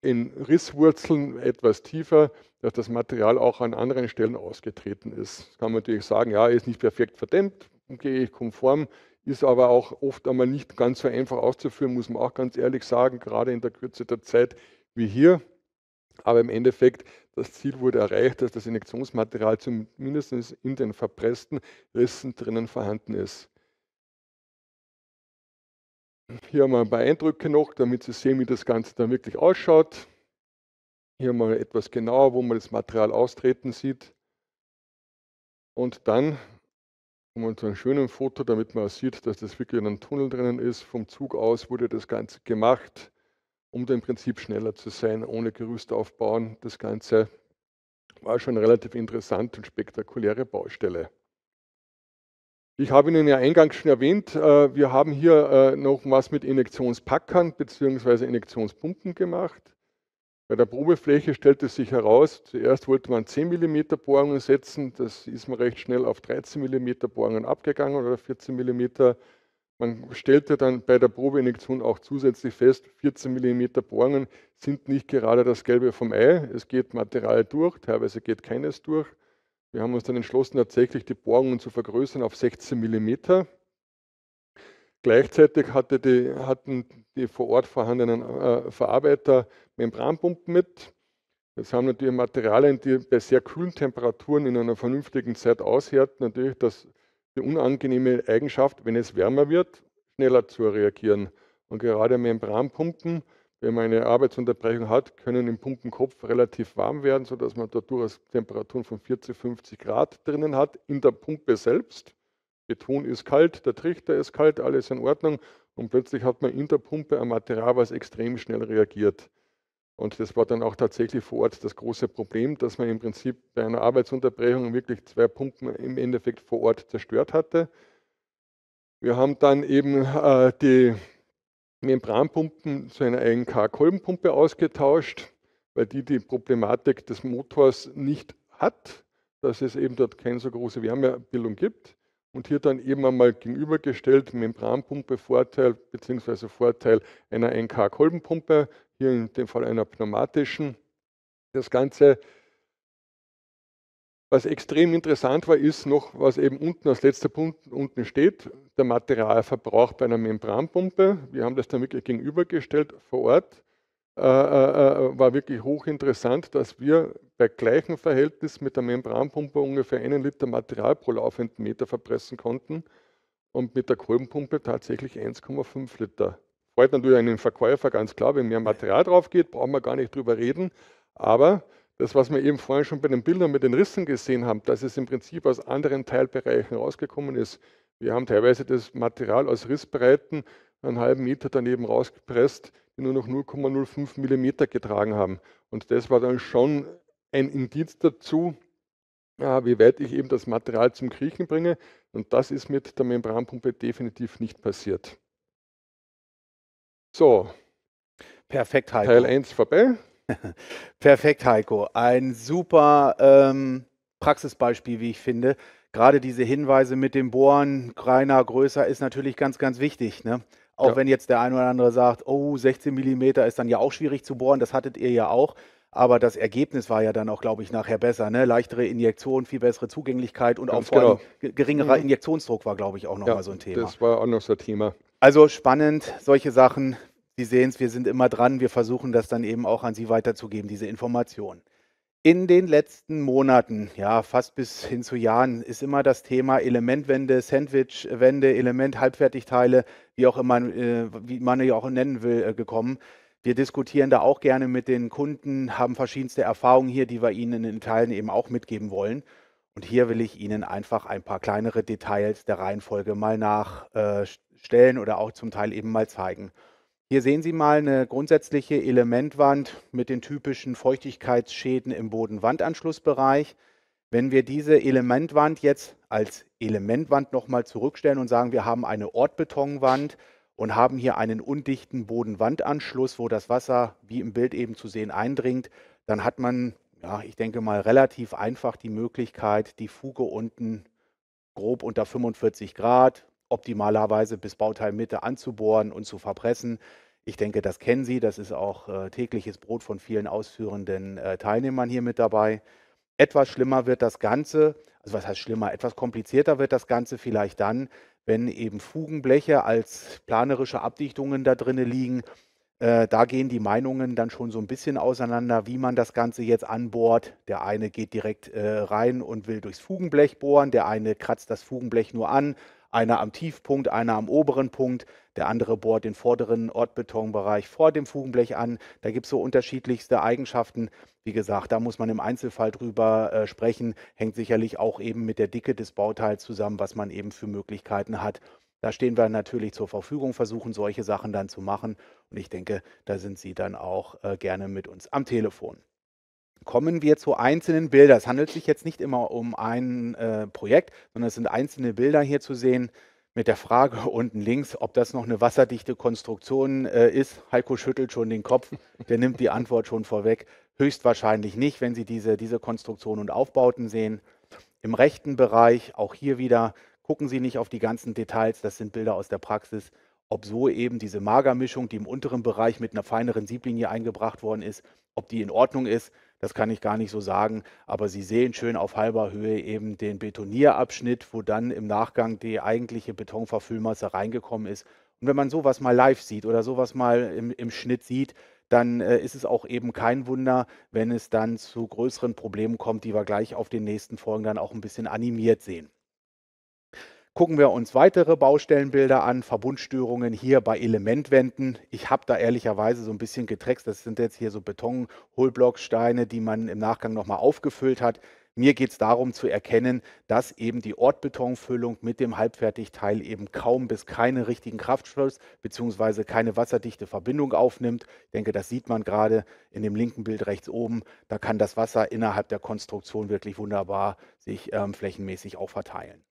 in Risswurzeln etwas tiefer, dass das Material auch an anderen Stellen ausgetreten ist. Das kann man natürlich sagen, ja, ist nicht perfekt verdämmt, gehe ich konform, ist aber auch oft einmal nicht ganz so einfach auszuführen, muss man auch ganz ehrlich sagen, gerade in der Kürze der Zeit wie hier. Aber im Endeffekt, das Ziel wurde erreicht, dass das Injektionsmaterial zumindest in den verpressten Rissen drinnen vorhanden ist. Hier haben wir ein paar Eindrücke noch, damit Sie sehen, wie das Ganze dann wirklich ausschaut. Hier mal etwas genauer, wo man das Material austreten sieht. Und dann kommen wir zu einem schönen Foto, damit man sieht, dass das wirklich in einem Tunnel drinnen ist. Vom Zug aus wurde das Ganze gemacht um da im Prinzip schneller zu sein, ohne Gerüst aufbauen. Das Ganze war schon eine relativ interessante und spektakuläre Baustelle. Ich habe Ihnen ja eingangs schon erwähnt, äh, wir haben hier äh, noch was mit Injektionspackern bzw. Injektionspumpen gemacht. Bei der Probefläche stellte sich heraus, zuerst wollte man 10 mm Bohrungen setzen, das ist man recht schnell auf 13 mm Bohrungen abgegangen oder 14 mm. Man stellte dann bei der Probeinjektion auch zusätzlich fest, 14 mm Bohrungen sind nicht gerade das Gelbe vom Ei. Es geht Material durch, teilweise geht keines durch. Wir haben uns dann entschlossen, tatsächlich die Bohrungen zu vergrößern auf 16 mm. Gleichzeitig hatte die, hatten die vor Ort vorhandenen äh, Verarbeiter Membranpumpen mit. Jetzt haben natürlich Materialien, die bei sehr kühlen Temperaturen in einer vernünftigen Zeit aushärten, natürlich das die unangenehme Eigenschaft, wenn es wärmer wird, schneller zu reagieren. Und gerade Membranpumpen, wenn man eine Arbeitsunterbrechung hat, können im Pumpenkopf relativ warm werden, sodass man da durchaus Temperaturen von 40, 50 Grad drinnen hat, in der Pumpe selbst. Beton ist kalt, der Trichter ist kalt, alles in Ordnung. Und plötzlich hat man in der Pumpe ein Material, was extrem schnell reagiert. Und das war dann auch tatsächlich vor Ort das große Problem, dass man im Prinzip bei einer Arbeitsunterbrechung wirklich zwei Pumpen im Endeffekt vor Ort zerstört hatte. Wir haben dann eben äh, die Membranpumpen zu einer eigenen K-Kolbenpumpe ausgetauscht, weil die die Problematik des Motors nicht hat, dass es eben dort keine so große Wärmebildung gibt. Und hier dann eben einmal gegenübergestellt Membranpumpe Vorteil bzw. Vorteil einer 1 k kolbenpumpe hier in dem Fall einer pneumatischen. Das Ganze, was extrem interessant war, ist noch, was eben unten als letzter Punkt unten steht, der Materialverbrauch bei einer Membranpumpe. Wir haben das dann wirklich gegenübergestellt vor Ort. Äh, äh, äh, war wirklich hochinteressant, dass wir bei gleichem Verhältnis mit der Membranpumpe ungefähr einen Liter Material pro laufenden Meter verpressen konnten und mit der Kolbenpumpe tatsächlich 1,5 Liter freut natürlich einen Verkäufer ganz klar, wenn mehr Material drauf geht, brauchen wir gar nicht drüber reden. Aber das, was wir eben vorhin schon bei den Bildern mit den Rissen gesehen haben, dass es im Prinzip aus anderen Teilbereichen rausgekommen ist. Wir haben teilweise das Material aus Rissbreiten einen halben Meter daneben rausgepresst, die nur noch 0,05 mm getragen haben. Und das war dann schon ein Indiz dazu, wie weit ich eben das Material zum Kriechen bringe. Und das ist mit der Membranpumpe definitiv nicht passiert. So. Perfekt, Heiko. Teil 1 vorbei. (laughs) Perfekt, Heiko. Ein super ähm, Praxisbeispiel, wie ich finde. Gerade diese Hinweise mit dem Bohren kleiner, größer ist natürlich ganz, ganz wichtig. Ne? Auch ja. wenn jetzt der eine oder andere sagt, oh, 16 mm ist dann ja auch schwierig zu bohren, das hattet ihr ja auch. Aber das Ergebnis war ja dann auch, glaube ich, nachher besser. Ne? Leichtere Injektion, viel bessere Zugänglichkeit und Ganz auch genau. geringerer mhm. Injektionsdruck war, glaube ich, auch nochmal ja, so ein Thema. Das war auch noch so ein Thema. Also spannend, solche Sachen. Sie sehen es, wir sind immer dran. Wir versuchen das dann eben auch an Sie weiterzugeben, diese Informationen. In den letzten Monaten, ja, fast bis hin zu Jahren, ist immer das Thema Elementwende, Sandwichwende, Element, Halbfertigteile, wie auch immer, äh, wie man ja auch nennen will, äh, gekommen. Wir diskutieren da auch gerne mit den Kunden, haben verschiedenste Erfahrungen hier, die wir Ihnen in den Teilen eben auch mitgeben wollen. Und hier will ich Ihnen einfach ein paar kleinere Details der Reihenfolge mal nachstellen äh, oder auch zum Teil eben mal zeigen. Hier sehen Sie mal eine grundsätzliche Elementwand mit den typischen Feuchtigkeitsschäden im Bodenwandanschlussbereich. Wenn wir diese Elementwand jetzt als Elementwand nochmal zurückstellen und sagen, wir haben eine Ortbetonwand und haben hier einen undichten Bodenwandanschluss, wo das Wasser, wie im Bild eben zu sehen, eindringt, dann hat man ja, ich denke mal, relativ einfach die Möglichkeit, die Fuge unten grob unter 45 Grad, optimalerweise bis Bauteilmitte anzubohren und zu verpressen. Ich denke, das kennen Sie. Das ist auch äh, tägliches Brot von vielen ausführenden äh, Teilnehmern hier mit dabei. Etwas schlimmer wird das Ganze, also was heißt schlimmer, etwas komplizierter wird das Ganze vielleicht dann, wenn eben Fugenbleche als planerische Abdichtungen da drinne liegen äh, da gehen die Meinungen dann schon so ein bisschen auseinander, wie man das Ganze jetzt anbohrt. Der eine geht direkt äh, rein und will durchs Fugenblech bohren, der eine kratzt das Fugenblech nur an, einer am Tiefpunkt, einer am oberen Punkt, der andere bohrt den vorderen Ortbetonbereich vor dem Fugenblech an. Da gibt es so unterschiedlichste Eigenschaften. Wie gesagt, da muss man im Einzelfall drüber äh, sprechen, hängt sicherlich auch eben mit der Dicke des Bauteils zusammen, was man eben für Möglichkeiten hat. Da stehen wir natürlich zur Verfügung, versuchen solche Sachen dann zu machen. Und ich denke, da sind Sie dann auch äh, gerne mit uns am Telefon. Kommen wir zu einzelnen Bildern. Es handelt sich jetzt nicht immer um ein äh, Projekt, sondern es sind einzelne Bilder hier zu sehen mit der Frage (laughs) unten links, ob das noch eine wasserdichte Konstruktion äh, ist. Heiko schüttelt schon den Kopf, der nimmt die Antwort schon vorweg. Höchstwahrscheinlich nicht, wenn Sie diese, diese Konstruktion und Aufbauten sehen. Im rechten Bereich, auch hier wieder, gucken Sie nicht auf die ganzen Details, das sind Bilder aus der Praxis, ob so eben diese Magermischung, die im unteren Bereich mit einer feineren Sieblinie eingebracht worden ist, ob die in Ordnung ist, das kann ich gar nicht so sagen. Aber Sie sehen schön auf halber Höhe eben den Betonierabschnitt, wo dann im Nachgang die eigentliche Betonverfüllmasse reingekommen ist. Und wenn man sowas mal live sieht oder sowas mal im, im Schnitt sieht, dann äh, ist es auch eben kein Wunder, wenn es dann zu größeren Problemen kommt, die wir gleich auf den nächsten Folgen dann auch ein bisschen animiert sehen gucken wir uns weitere Baustellenbilder an, Verbundstörungen hier bei Elementwänden. Ich habe da ehrlicherweise so ein bisschen getrickst. Das sind jetzt hier so Beton-Hohlblocksteine, die man im Nachgang nochmal aufgefüllt hat. Mir geht es darum zu erkennen, dass eben die Ortbetonfüllung mit dem Halbfertigteil eben kaum bis keine richtigen Kraftstoffs bzw. keine wasserdichte Verbindung aufnimmt. Ich denke, das sieht man gerade in dem linken Bild rechts oben. Da kann das Wasser innerhalb der Konstruktion wirklich wunderbar sich ähm, flächenmäßig auch verteilen.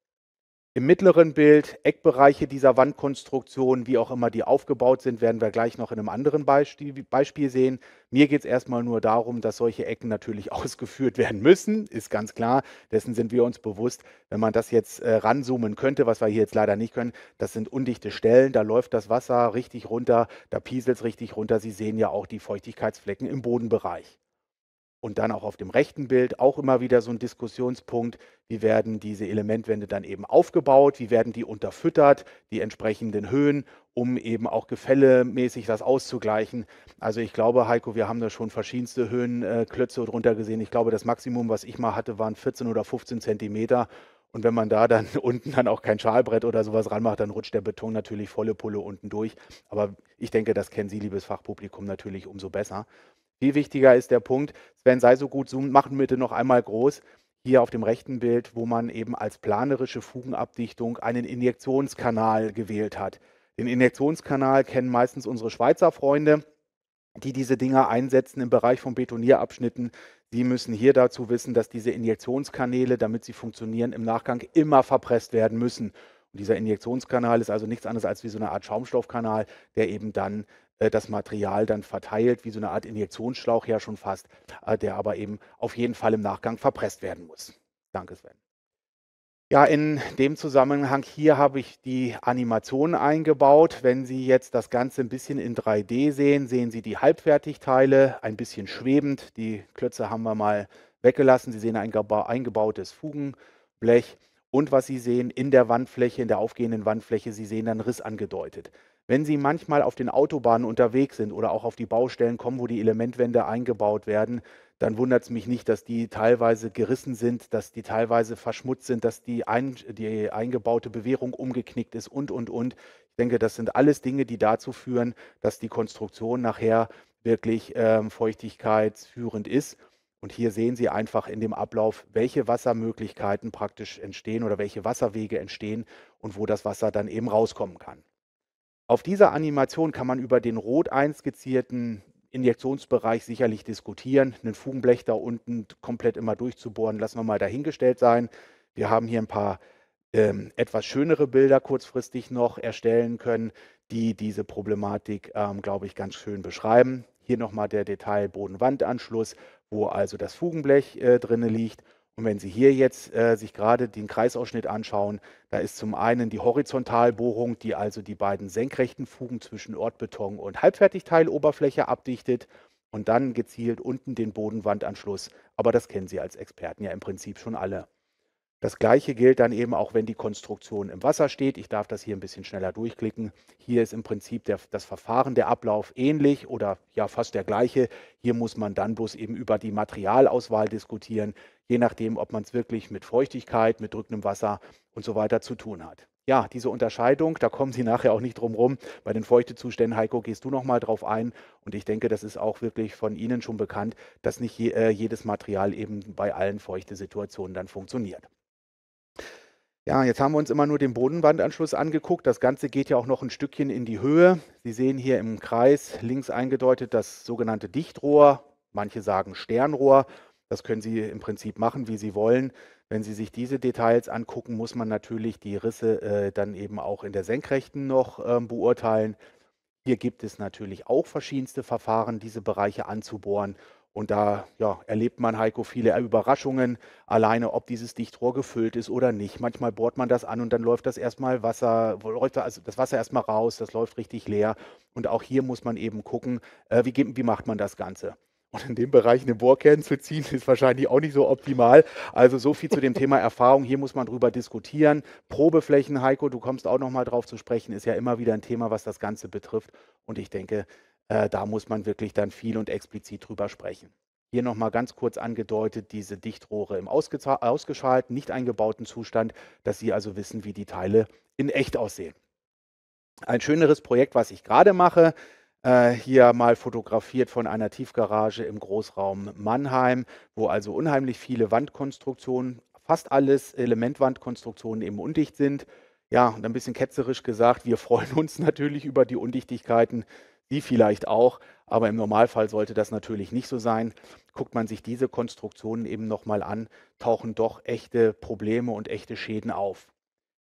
Im mittleren Bild Eckbereiche dieser Wandkonstruktion, wie auch immer die aufgebaut sind, werden wir gleich noch in einem anderen Beispiel, sehen. Mir geht es erstmal nur darum, dass solche Ecken natürlich (laughs) ausgeführt werden müssen, ist ganz klar. Dessen sind wir uns bewusst. Wenn man das jetzt äh, ranzoomen könnte, was wir hier jetzt leider nicht können, das sind undichte Stellen, da läuft das Wasser richtig runter, da pieselt es richtig runter. Sie sehen ja auch die Feuchtigkeitsflecken im Bodenbereich. Und dann auch auf dem rechten Bild auch immer wieder so ein Diskussionspunkt, wie werden diese Elementwände dann eben aufgebaut, wie werden die unterfüttert, die entsprechenden Höhen, um eben auch gefällemäßig das auszugleichen. Also ich glaube, Heiko, wir haben da schon verschiedenste Höhenklötze äh, drunter gesehen. Ich glaube, das Maximum, was ich mal hatte, waren 14 oder 15 Zentimeter. Und wenn man da dann (laughs) unten dann auch kein Schalbrett oder sowas ranmacht, dann rutscht der Beton natürlich volle Pulle unten durch. Aber ich denke, das kennen Sie, liebes Fachpublikum, natürlich umso besser. Viel wichtiger ist der Punkt, Sven, sei so gut, zoom, machen bitte noch einmal groß, hier auf dem rechten Bild, wo man eben als planerische Fugenabdichtung einen Injektionskanal gewählt hat. Den Injektionskanal kennen meistens unsere Schweizer Freunde, die diese Dinger einsetzen im Bereich von Betonierabschnitten. Sie müssen hier dazu wissen, dass diese Injektionskanäle, damit sie funktionieren, im Nachgang immer verpresst werden müssen. Und dieser Injektionskanal ist also nichts anderes als wie so eine Art Schaumstoffkanal, der eben dann äh, das Material dann verteilt, wie so eine Art Injektionsschlauch ja schon fast, äh, der aber eben auf jeden Fall im Nachgang verpresst werden muss. Danke, Sven. Ja, in dem Zusammenhang hier habe ich die Animation eingebaut. Wenn Sie jetzt das Ganze ein bisschen in 3D sehen, sehen Sie die Halbfertigteile, ein bisschen schwebend. Die Klötze haben wir mal weggelassen. Sie sehen ein eingebautes Fugenblech. Und was Sie sehen in der Wandfläche, in der aufgehenden Wandfläche, Sie sehen dann Riss angedeutet. Wenn Sie manchmal auf den Autobahnen unterwegs sind oder auch auf die Baustellen kommen, wo die Elementwände eingebaut werden, dann wundert es mich nicht, dass die teilweise gerissen sind, dass die teilweise verschmutzt sind, dass die, ein, die eingebaute Bewährung umgeknickt ist und, und, und. Ich denke, das sind alles Dinge, die dazu führen, dass die Konstruktion nachher wirklich ähm, feuchtigkeitsführend ist. Und hier sehen Sie einfach in dem Ablauf, welche Wassermöglichkeiten praktisch entstehen oder welche Wasserwege entstehen und wo das Wasser dann eben rauskommen kann. Auf dieser Animation kann man über den rot einskizzierten Injektionsbereich sicherlich diskutieren. Ein Fugenblech da unten komplett immer durchzubohren, lassen wir mal dahingestellt sein. Wir haben hier ein paar ähm, etwas schönere Bilder kurzfristig noch erstellen können, die diese Problematik, ähm, glaube ich, ganz schön beschreiben. Hier nochmal der Detail Bodenwandanschluss, wo also das Fugenblech äh, drinne liegt und wenn Sie hier jetzt äh, sich gerade den Kreisausschnitt anschauen, da ist zum einen die Horizontalbohrung, die also die beiden senkrechten Fugen zwischen Ortbeton und Halbfertigteiloberfläche abdichtet und dann gezielt unten den Bodenwandanschluss. Aber das kennen Sie als Experten ja im Prinzip schon alle. Das gleiche gilt dann eben auch, wenn die Konstruktion im Wasser steht. Ich darf das hier ein bisschen schneller durchklicken. Hier ist im Prinzip der, das Verfahren, der Ablauf ähnlich oder ja fast der gleiche. Hier muss man dann bloß eben über die Materialauswahl diskutieren je nachdem, ob man es wirklich mit Feuchtigkeit, mit drückendem Wasser und so weiter zu tun hat. Ja, diese Unterscheidung, da kommen Sie nachher auch nicht drum rum. Bei den Feuchtezuständen, Heiko, gehst du nochmal drauf ein. Und ich denke, das ist auch wirklich von Ihnen schon bekannt, dass nicht je, äh, jedes Material eben bei allen Feuchtesituationen dann funktioniert. Ja, jetzt haben wir uns immer nur den Bodenwandanschluss angeguckt. Das Ganze geht ja auch noch ein Stückchen in die Höhe. Sie sehen hier im Kreis links eingedeutet das sogenannte Dichtrohr. Manche sagen Sternrohr. Das können Sie im Prinzip machen, wie Sie wollen. Wenn Sie sich diese Details angucken, muss man natürlich die Risse äh, dann eben auch in der Senkrechten noch ähm, beurteilen. Hier gibt es natürlich auch verschiedenste Verfahren, diese Bereiche anzubohren. Und da ja, erlebt man, Heiko, viele Überraschungen, alleine ob dieses Dichtrohr gefüllt ist oder nicht. Manchmal bohrt man das an und dann läuft das erstmal Wasser, läuft also das Wasser erstmal raus, das läuft richtig leer. Und auch hier muss man eben gucken, äh, wie, wie macht man das Ganze. Und in dem Bereich eine Bohrkern zu ziehen, ist wahrscheinlich auch nicht so optimal. Also so viel zu dem Thema Erfahrung. Hier muss man drüber diskutieren. Probeflächen, Heiko, du kommst auch nochmal drauf zu sprechen, ist ja immer wieder ein Thema, was das Ganze betrifft. Und ich denke, äh, da muss man wirklich dann viel und explizit drüber sprechen. Hier nochmal ganz kurz angedeutet, diese Dichtrohre im ausgeschalten, nicht eingebauten Zustand, dass Sie also wissen, wie die Teile in echt aussehen. Ein schöneres Projekt, was ich gerade mache, äh, hier mal fotografiert von einer Tiefgarage im Großraum Mannheim, wo also unheimlich viele Wandkonstruktionen, fast alles Elementwandkonstruktionen eben undicht sind. Ja, und ein bisschen ketzerisch gesagt, wir (laughs) freuen uns natürlich über die Undichtigkeiten, Sie vielleicht auch, aber im Normalfall sollte das natürlich nicht so sein. Guckt man sich diese Konstruktionen eben nochmal an, tauchen doch echte Probleme und echte Schäden auf.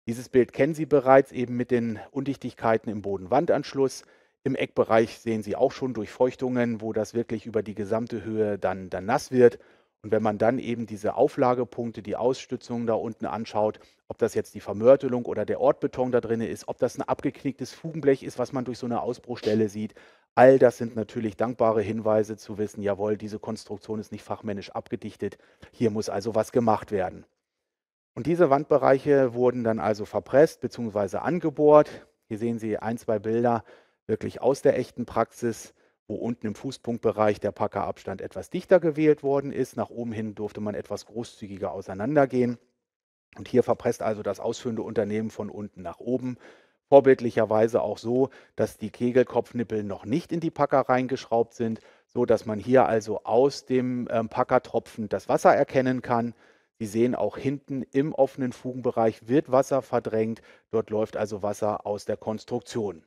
Dieses Bild kennen Sie bereits eben mit den Undichtigkeiten im Bodenwandanschluss. wandanschluss im Eckbereich sehen Sie auch schon Durchfeuchtungen, wo das wirklich über die gesamte Höhe dann, dann nass wird. Und wenn man dann eben diese Auflagepunkte, die Ausstützungen da unten anschaut, ob das jetzt die Vermörtelung oder der Ortbeton da drin ist, ob das ein abgeknicktes Fugenblech ist, was man durch so eine Ausbruchstelle sieht, all das sind natürlich dankbare Hinweise zu wissen, jawohl, diese Konstruktion ist nicht fachmännisch abgedichtet, hier muss also was gemacht werden. Und diese Wandbereiche wurden dann also verpresst bzw. angebohrt. Hier sehen Sie ein, zwei Bilder wirklich aus der echten Praxis, wo unten im Fußpunktbereich der Packerabstand etwas dichter gewählt worden ist. Nach oben hin durfte man etwas großzügiger auseinandergehen. Und hier verpresst also das ausführende Unternehmen von unten nach oben. Vorbildlicherweise auch so, dass die Kegelkopfnippel noch nicht in die Packer reingeschraubt sind, so dass man hier also aus dem ähm, Packertropfen das Wasser erkennen kann. Sie sehen auch hinten im offenen Fugenbereich wird Wasser verdrängt. Dort läuft also Wasser aus der Konstruktion.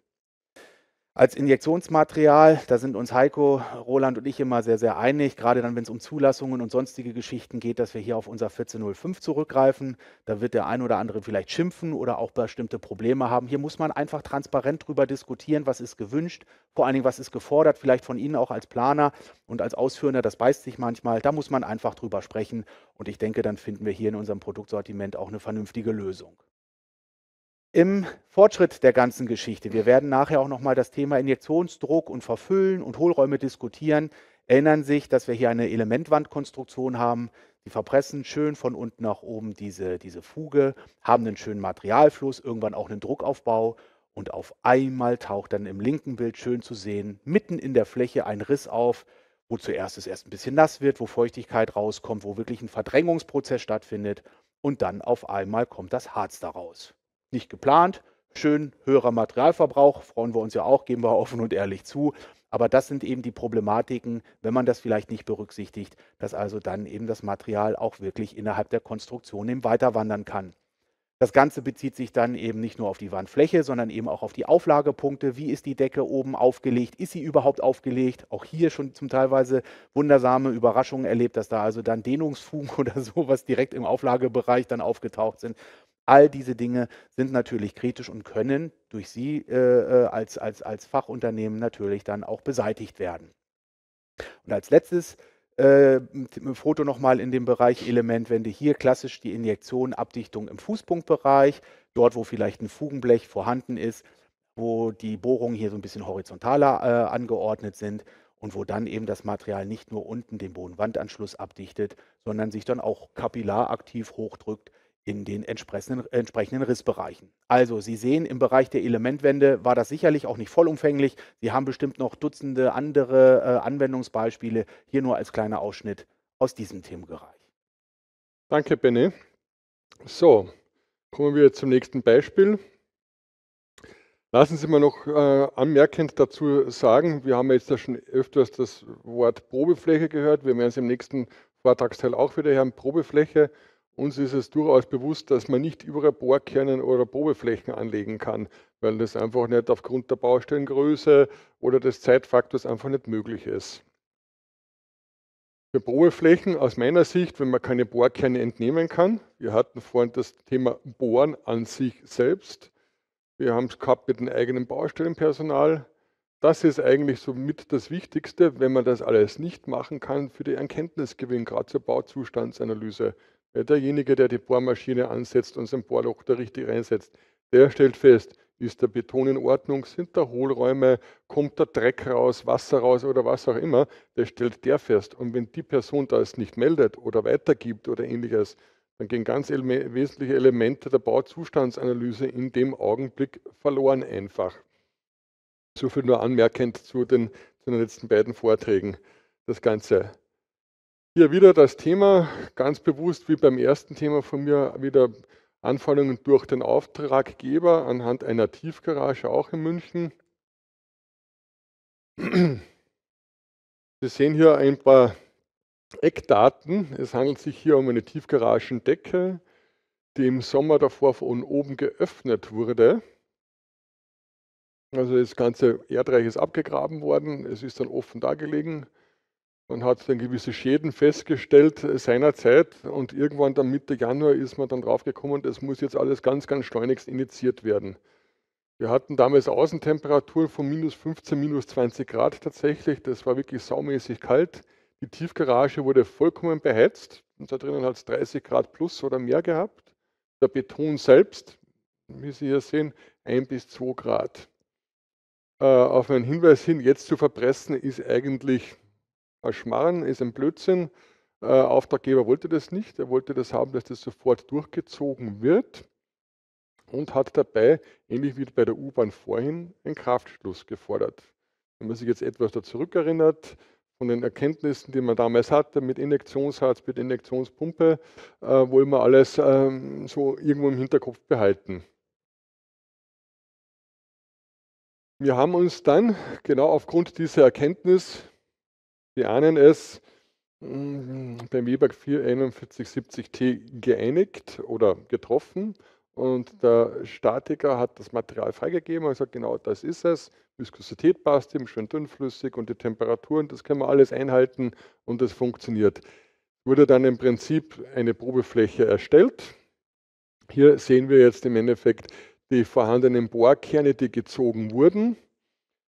Als Injektionsmaterial, da sind uns Heiko, Roland und ich immer sehr, sehr einig, gerade dann, wenn es um Zulassungen und sonstige Geschichten geht, dass wir hier auf unser 1405 zurückgreifen. Da wird der ein oder andere vielleicht schimpfen oder auch bestimmte Probleme haben. Hier muss man einfach transparent drüber diskutieren, was ist gewünscht, vor allen Dingen, was ist gefordert, vielleicht von Ihnen auch als Planer und als Ausführender, das beißt sich manchmal. Da muss man einfach drüber sprechen und ich denke, dann finden wir hier in unserem Produktsortiment auch eine vernünftige Lösung im Fortschritt der ganzen Geschichte. Wir werden nachher auch nochmal das Thema Injektionsdruck und Verfüllen und Hohlräume diskutieren. Erinnern sich, dass wir hier eine Elementwandkonstruktion haben. Die verpressen schön von unten nach oben diese, diese Fuge, haben einen schönen Materialfluss, irgendwann auch einen Druckaufbau. Und auf einmal taucht dann im linken Bild schön zu sehen, mitten in der Fläche ein Riss auf, wo zuerst es erst ein bisschen nass wird, wo Feuchtigkeit rauskommt, wo wirklich ein Verdrängungsprozess stattfindet. Und dann auf einmal kommt das Harz daraus nicht geplant. Schön höherer Materialverbrauch, freuen wir uns ja auch, geben wir offen und ehrlich zu. Aber das sind eben die Problematiken, wenn man das vielleicht nicht berücksichtigt, dass also dann eben das Material auch wirklich innerhalb der Konstruktion eben weiterwandern kann. Das Ganze bezieht sich dann eben nicht nur auf die Wandfläche, sondern eben auch auf die Auflagepunkte. Wie ist die Decke oben aufgelegt? Ist sie überhaupt aufgelegt? Auch hier schon zum Teilweise wundersame Überraschungen erlebt, dass da also dann Dehnungsfugen (laughs) oder sowas direkt im Auflagebereich dann aufgetaucht sind. All diese Dinge sind natürlich kritisch und können durch Sie äh, äh, als, als, als Fachunternehmen natürlich dann auch beseitigt werden. Und als letztes äh, Foto nochmal in dem Bereich Elementwände. Hier klassisch die Injektion, Abdichtung im Fußpunktbereich, dort wo vielleicht ein Fugenblech vorhanden ist, wo die Bohrungen hier so ein bisschen horizontaler äh, angeordnet sind und wo dann eben das Material nicht nur unten den Bodenwandanschluss abdichtet, sondern sich dann auch kapillaraktiv hochdrückt in den entsprechenden, entsprechenden Rissbereichen. Also Sie sehen, im Bereich der Elementwände war das sicherlich auch nicht vollumfänglich. Sie haben bestimmt noch Dutzende andere äh, Anwendungsbeispiele, hier nur als kleiner Ausschnitt aus diesem Themenbereich. Danke, Benny. So, kommen wir zum nächsten Beispiel. Lassen Sie mir noch äh, anmerkend dazu sagen, wir haben jetzt ja schon öfters das Wort Probefläche gehört. Wir werden es im nächsten Vortragsteil auch wieder hören. Probefläche uns ist es durchaus bewusst, dass man nicht überall Bohrkernen oder Probeflächen anlegen kann, weil das einfach nicht aufgrund der Baustellengröße oder des Zeitfaktors einfach nicht möglich ist. Für Probeflächen aus meiner Sicht, wenn man keine Bohrkerne entnehmen kann, wir hatten vorhin das Thema Bohren an sich selbst, wir haben es gehabt mit dem eigenen Baustellenpersonal, das ist eigentlich somit das Wichtigste, wenn man das alles nicht machen kann, für den Erkenntnisgewinn, gerade zur Bauzustandsanalyse. Derjenige, der die Bohrmaschine ansetzt und sein Bohrloch da richtig reinsetzt, der stellt fest, ist der Beton in Ordnung, sind da Hohlräume, kommt da Dreck raus, Wasser raus oder was auch immer, das stellt der fest. Und wenn die Person das nicht meldet oder weitergibt oder ähnliches, dann gehen ganz ele wesentliche Elemente der Bauzustandsanalyse in dem Augenblick verloren einfach. So viel nur anmerkend zu den, zu den letzten beiden Vorträgen. Das Ganze. Hier wieder das Thema, ganz bewusst wie beim ersten Thema von mir, wieder Anforderungen durch den Auftraggeber anhand einer Tiefgarage auch in München. Sie sehen hier ein paar Eckdaten. Es handelt sich hier um eine Tiefgaragendecke, die im Sommer davor von oben geöffnet wurde. Also das ganze Erdreich ist abgegraben worden, es ist dann offen dargelegen. Man hat dann gewisse Schäden festgestellt seinerzeit und irgendwann dann Mitte Januar ist man dann draufgekommen, das muss jetzt alles ganz, ganz schleunigst initiiert werden. Wir hatten damals Außentemperaturen von minus 15, minus 20 Grad tatsächlich. Das war wirklich saumäßig kalt. Die Tiefgarage wurde vollkommen beheizt. Und da drinnen hat es 30 Grad plus oder mehr gehabt. Der Beton selbst, wie Sie hier sehen, 1 bis 2 Grad. Äh, auf einen Hinweis hin, jetzt zu verpressen, ist eigentlich ein Schmarrn, ist ein Blödsinn. Äh, Auftraggeber wollte das nicht, er wollte das haben, dass das sofort durchgezogen wird und hat dabei, ähnlich wie bei der U-Bahn vorhin, einen Kraftschluss gefordert. Wenn man sich jetzt etwas da zurückerinnert, von den Erkenntnissen, die man damals hatte mit Injektionsharz, mit Injektionspumpe, äh, wollen wir alles ähm, so irgendwo im Hinterkopf behalten. Wir haben uns dann genau aufgrund dieser Erkenntnis die ahnen es, mm, beim Weber 44170T geeinigt oder getroffen und mhm. der Statiker hat das Material freigegeben und gesagt, genau das ist es, Viskosität passt ihm, schön dünnflüssig und die Temperaturen, das können wir alles einhalten und es funktioniert. Wurde dann im Prinzip eine Probefläche erstellt. Hier sehen wir jetzt im Endeffekt die vorhandenen Bohrkerne, die gezogen wurden.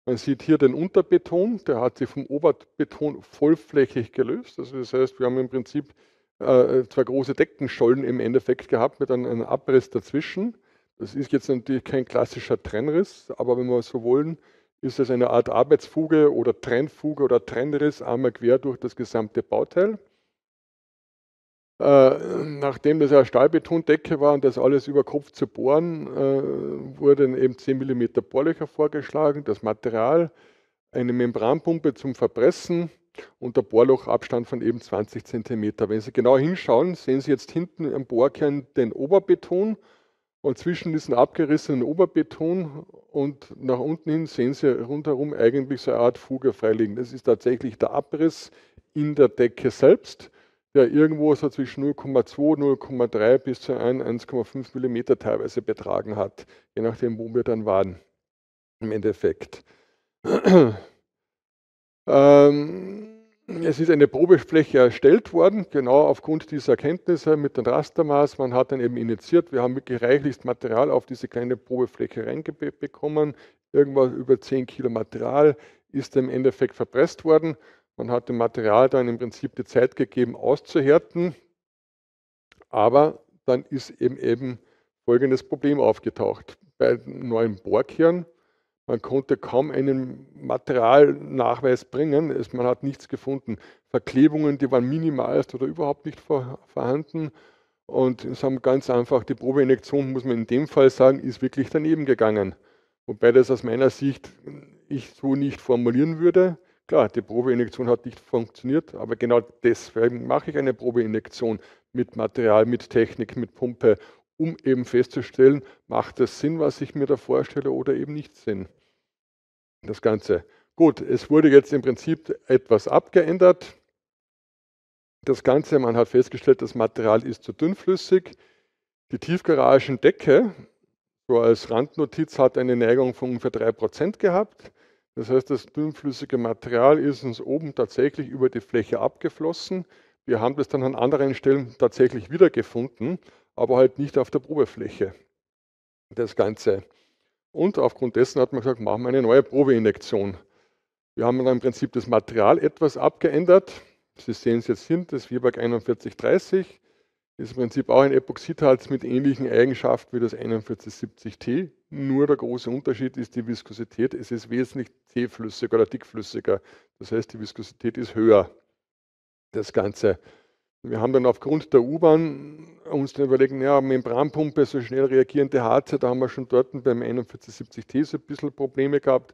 Man sieht hier den Unterbeton, der hat sich vom Oberbeton vollflächig gelöst. Also das heißt, wir haben im Prinzip äh, zwei große Deckenschollen im Endeffekt gehabt mit einem, einem Abriss dazwischen. Das ist jetzt natürlich kein klassischer Trennriss, aber wenn wir so wollen, ist es eine Art Arbeitsfuge oder Trennfuge oder Trennriss einmal quer durch das gesamte Bauteil. Äh, nachdem das ja eine Stahlbetondecke war und das alles über Kopf zu bohren, äh, wurden eben 10 mm Bohrlöcher vorgeschlagen, das Material, eine Membranpumpe zum Verpressen und der Bohrlochabstand von eben 20 cm. Wenn Sie genau hinschauen, sehen Sie jetzt hinten im Bohrkern den Oberbeton und zwischen diesen abgerissenen Oberbeton und nach unten hin sehen Sie rundherum eigentlich so eine Art Fuge freiliegen. Das ist tatsächlich der Abriss in der Decke selbst der irgendwo so zwischen 0,2, 0,3 bis zu 1,5 mm teilweise betragen hat, je nachdem, wo wir dann waren im Endeffekt. (clears throat) ähm, es ist eine Probefläche erstellt worden, genau aufgrund dieser Erkenntnisse mit dem Rastermaß. Man hat dann eben initiiert, wir haben wirklich reichlichst Material auf diese kleine Probefläche reingebekommen. Irgendwas über 10 Kilo Material ist im Endeffekt verpresst worden. Man hat dem Material dann im Prinzip die Zeit gegeben, auszuhärten. Aber dann ist eben, eben folgendes Problem aufgetaucht. Bei neuen Bohrkern, man konnte kaum einen Materialnachweis bringen. man hat nichts gefunden. Verklebungen, die waren minimalst oder überhaupt nicht vorhanden. Und es haben ganz einfach, die Probeinjektion, muss man in dem Fall sagen, ist wirklich daneben gegangen. Wobei das aus meiner Sicht ich so nicht formulieren würde. Klar, die Probeinjektion hat nicht funktioniert, aber genau deswegen mache ich eine Probeinjektion mit Material, mit Technik, mit Pumpe, um eben festzustellen, macht es Sinn, was ich mir da vorstelle oder eben nicht Sinn. Das Ganze. Gut, es wurde jetzt im Prinzip etwas abgeändert. Das Ganze, man hat festgestellt, das Material ist zu dünnflüssig. Die Tiefgaragendecke, so als Randnotiz, hat eine Neigung von ungefähr 3% gehabt. Das heißt, das dünnflüssige Material ist uns oben tatsächlich über die Fläche abgeflossen. Wir haben das dann an anderen Stellen tatsächlich wiedergefunden, aber halt nicht auf der Probefläche. Das Ganze. Und aufgrund dessen hat man gesagt, machen wir eine neue Probeinjektion. Wir haben dann im Prinzip das Material etwas abgeändert. Sie sehen es jetzt hin, das Wieberg 4130 ist im Prinzip auch ein Epoxidharz mit ähnlichen Eigenschaften wie das 4170T. Nur der große Unterschied ist die Viskosität. Es ist wesentlich zähflüssiger oder dickflüssiger. Das heißt, die Viskosität ist höher. Das Ganze. Wir haben dann aufgrund der U-Bahn uns dann überlegt, ja, Membranpumpe, so schnell reagierende Harze, da haben wir schon dort beim 4170T so ein bisschen Probleme gehabt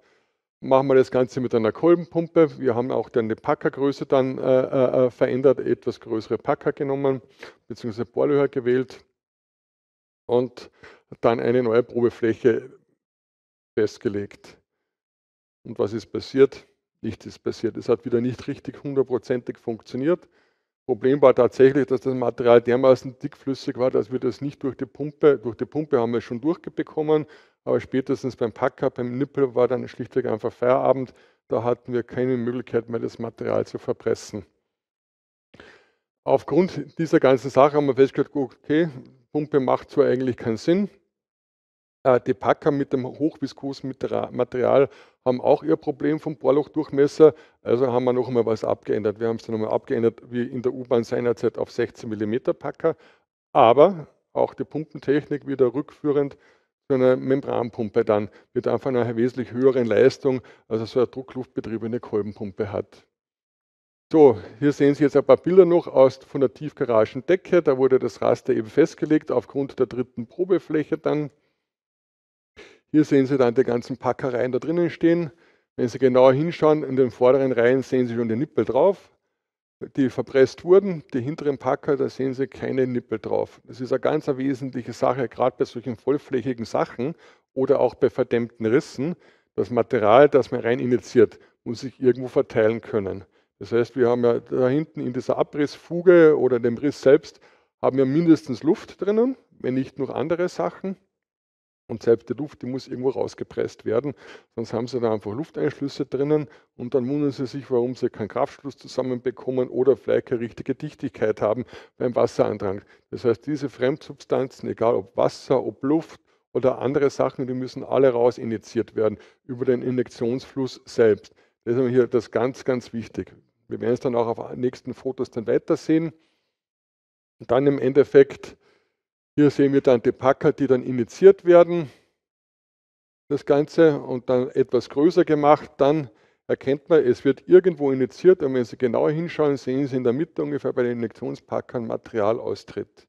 machen wir das Ganze mit einer Kolbenpumpe. Wir haben auch dann die Packergröße dann äh, äh, äh, verändert, etwas größere Packer genommen, beziehungsweise Bohrlöcher gewählt und dann eine neue Probefläche festgelegt. Und was ist passiert? Nichts ist passiert. Es hat wieder nicht richtig hundertprozentig funktioniert. Problem war tatsächlich, dass das Material dermaßen dickflüssig war, dass wir das nicht durch die Pumpe, durch die Pumpe haben wir schon durchbekommen, aber spätestens beim Packer, beim Nippel war dann schlichtweg einfach Feierabend. Da hatten wir keine Möglichkeit mehr, das Material zu verpressen. Aufgrund dieser ganzen Sache haben wir festgestellt, okay, Pumpe macht so eigentlich keinen Sinn. Äh, die Packer mit dem hochviskosen Material haben auch ihr Problem vom Bohrlochdurchmesser, also haben wir noch einmal was abgeändert. Wir haben es dann nochmal abgeändert, wie in der U-Bahn seinerzeit auf 16 mm Packer, aber auch die Pumpentechnik wieder rückführend so einer Membranpumpe dann mit einfach nach einer wesentlich höheren Leistung, also so eine druckluftbetriebene Kolbenpumpe hat. So, hier sehen Sie jetzt ein paar Bilder noch aus, von der Tiefgaragendecke. Da wurde das Raster eben festgelegt aufgrund der dritten Probefläche dann. Hier sehen Sie dann die ganzen Packereien da drinnen stehen. Wenn Sie genau hinschauen, in den vorderen Reihen sehen Sie schon den Nippel drauf die verpresst wurden. Die hinteren Packer, da sehen Sie keine Nippel drauf. Das ist eine ganz wesentliche Sache, gerade bei solchen vollflächigen Sachen oder auch bei verdämmten Rissen. Das Material, das man rein initiiert, muss sich irgendwo verteilen können. Das heißt, wir haben ja da hinten in dieser Abrissfuge oder dem Riss selbst haben wir mindestens Luft drinnen, wenn nicht noch andere Sachen. Und selbst die Luft, die muss irgendwo rausgepresst werden, sonst haben sie da einfach Lufteinschlüsse drinnen und dann wundern sie sich, warum sie keinen Kraftschluss zusammenbekommen oder vielleicht keine richtige Dichtigkeit haben beim Wasserandrang. Das heißt, diese Fremdsubstanzen, egal ob Wasser, ob Luft oder andere Sachen, die müssen alle raus werden über den Injektionsfluss selbst. Das ist hier das ganz, ganz wichtig. Wir werden es dann auch auf nächsten Fotos dann weitersehen. Und dann im Endeffekt hier sehen wir dann die Packer, die dann initiiert werden, das Ganze und dann etwas größer gemacht. Dann erkennt man, es wird irgendwo initiiert und wenn Sie genau hinschauen, sehen Sie in der Mitte ungefähr bei den Injektionspackern Materialaustritt.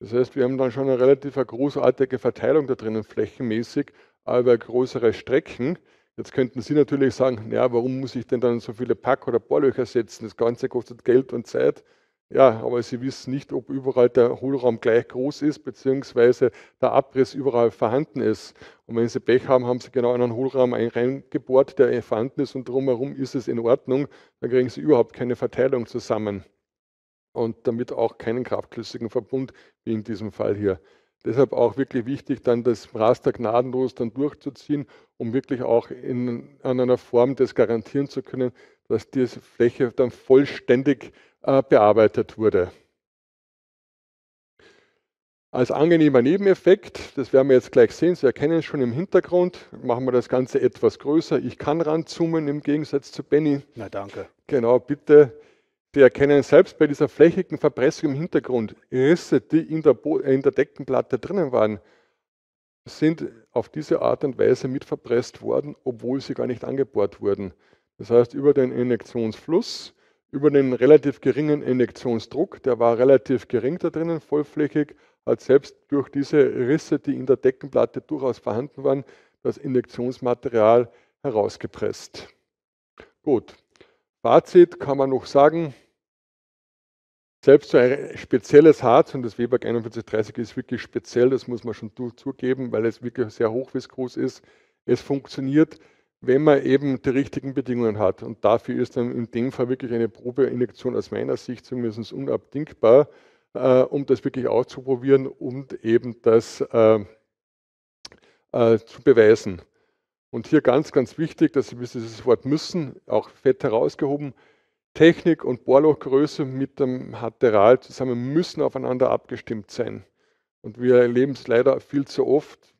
Das heißt, wir haben dann schon eine relativ großartige Verteilung da drinnen flächenmäßig, aber größere Strecken. Jetzt könnten Sie natürlich sagen, ja, warum muss ich denn dann so viele Pack- oder Bohrlöcher setzen? Das Ganze kostet Geld und Zeit. Ja, aber Sie wissen nicht, ob überall der Hohlraum gleich groß ist, beziehungsweise der Abriss überall vorhanden ist. Und wenn Sie Pech haben, haben Sie genau einen Hohlraum reingebohrt, der eh vorhanden ist und drumherum ist es in Ordnung. Dann kriegen Sie überhaupt keine Verteilung zusammen und damit auch keinen kraftschlüssigen Verbund, wie in diesem Fall hier. Deshalb auch wirklich wichtig, dann das Raster gnadenlos dann durchzuziehen, um wirklich auch in, an einer Form das garantieren zu können, dass diese Fläche dann vollständig äh, bearbeitet wurde. Als angenehmer Nebeneffekt, das werden wir jetzt gleich sehen, Sie erkennen es schon im Hintergrund, machen wir das Ganze etwas größer. Ich kann ranzoomen im Gegensatz zu Benny. Na danke. Genau, bitte. Sie erkennen selbst bei dieser flächigen Verpressung im Hintergrund, Risse, die in der, Bo äh, in der Deckenplatte drinnen waren, sind auf diese Art und Weise mitverpresst worden, obwohl sie gar nicht angebohrt wurden. Das heißt, über den Injektionsfluss über den relativ geringen Injektionsdruck, der war relativ gering da drinnen, vollflächig, hat selbst durch diese Risse, die in der Deckenplatte durchaus vorhanden waren, das Injektionsmaterial herausgepresst. Gut, Fazit kann man noch sagen, selbst so ein spezielles Harz, und das Weberg 4130 ist wirklich speziell, das muss man schon zugeben, weil es wirklich sehr hochviskos ist, es funktioniert wenn man eben die richtigen Bedingungen hat. Und dafür ist dann in dem Fall wirklich eine Probeinjektion aus meiner Sicht zumindest unabdingbar, äh, um das wirklich auszuprobieren und eben das äh, äh, zu beweisen. Und hier ganz, ganz wichtig, dass wir dieses Wort müssen, auch fett herausgehoben, Technik und Bohrlochgröße mit dem Hateral zusammen müssen aufeinander abgestimmt sein. Und wir erleben es leider viel zu oft,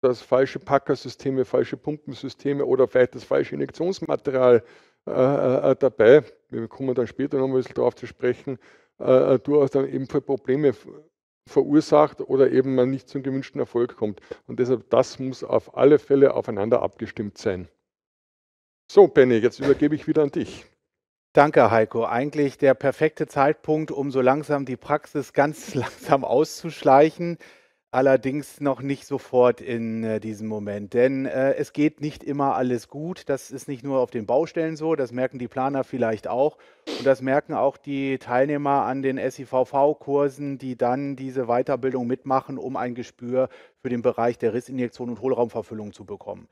dass falsche Packersysteme, falsche Pumpensysteme oder vielleicht das falsche Injektionsmaterial äh, äh, äh dabei, wir kommen dann später noch ein bisschen darauf zu sprechen, äh, äh, durchaus dann eben für Probleme verursacht oder eben man nicht zum gewünschten Erfolg kommt. Und deshalb, das muss auf alle Fälle aufeinander abgestimmt sein. So, Benny, jetzt übergebe ich wieder an dich. Danke, Heiko. Eigentlich der perfekte Zeitpunkt, um so langsam die Praxis ganz (laughs) langsam auszuschleichen. Allerdings noch nicht sofort in äh, diesem Moment, denn äh, es geht nicht immer alles gut. Das ist nicht nur auf den Baustellen so, das merken die Planer vielleicht auch. Und das merken auch die Teilnehmer an den SIVV-Kursen, die dann diese Weiterbildung mitmachen, um ein Gespür für den Bereich der Rissinjektion und Hohlraumverfüllung zu bekommen.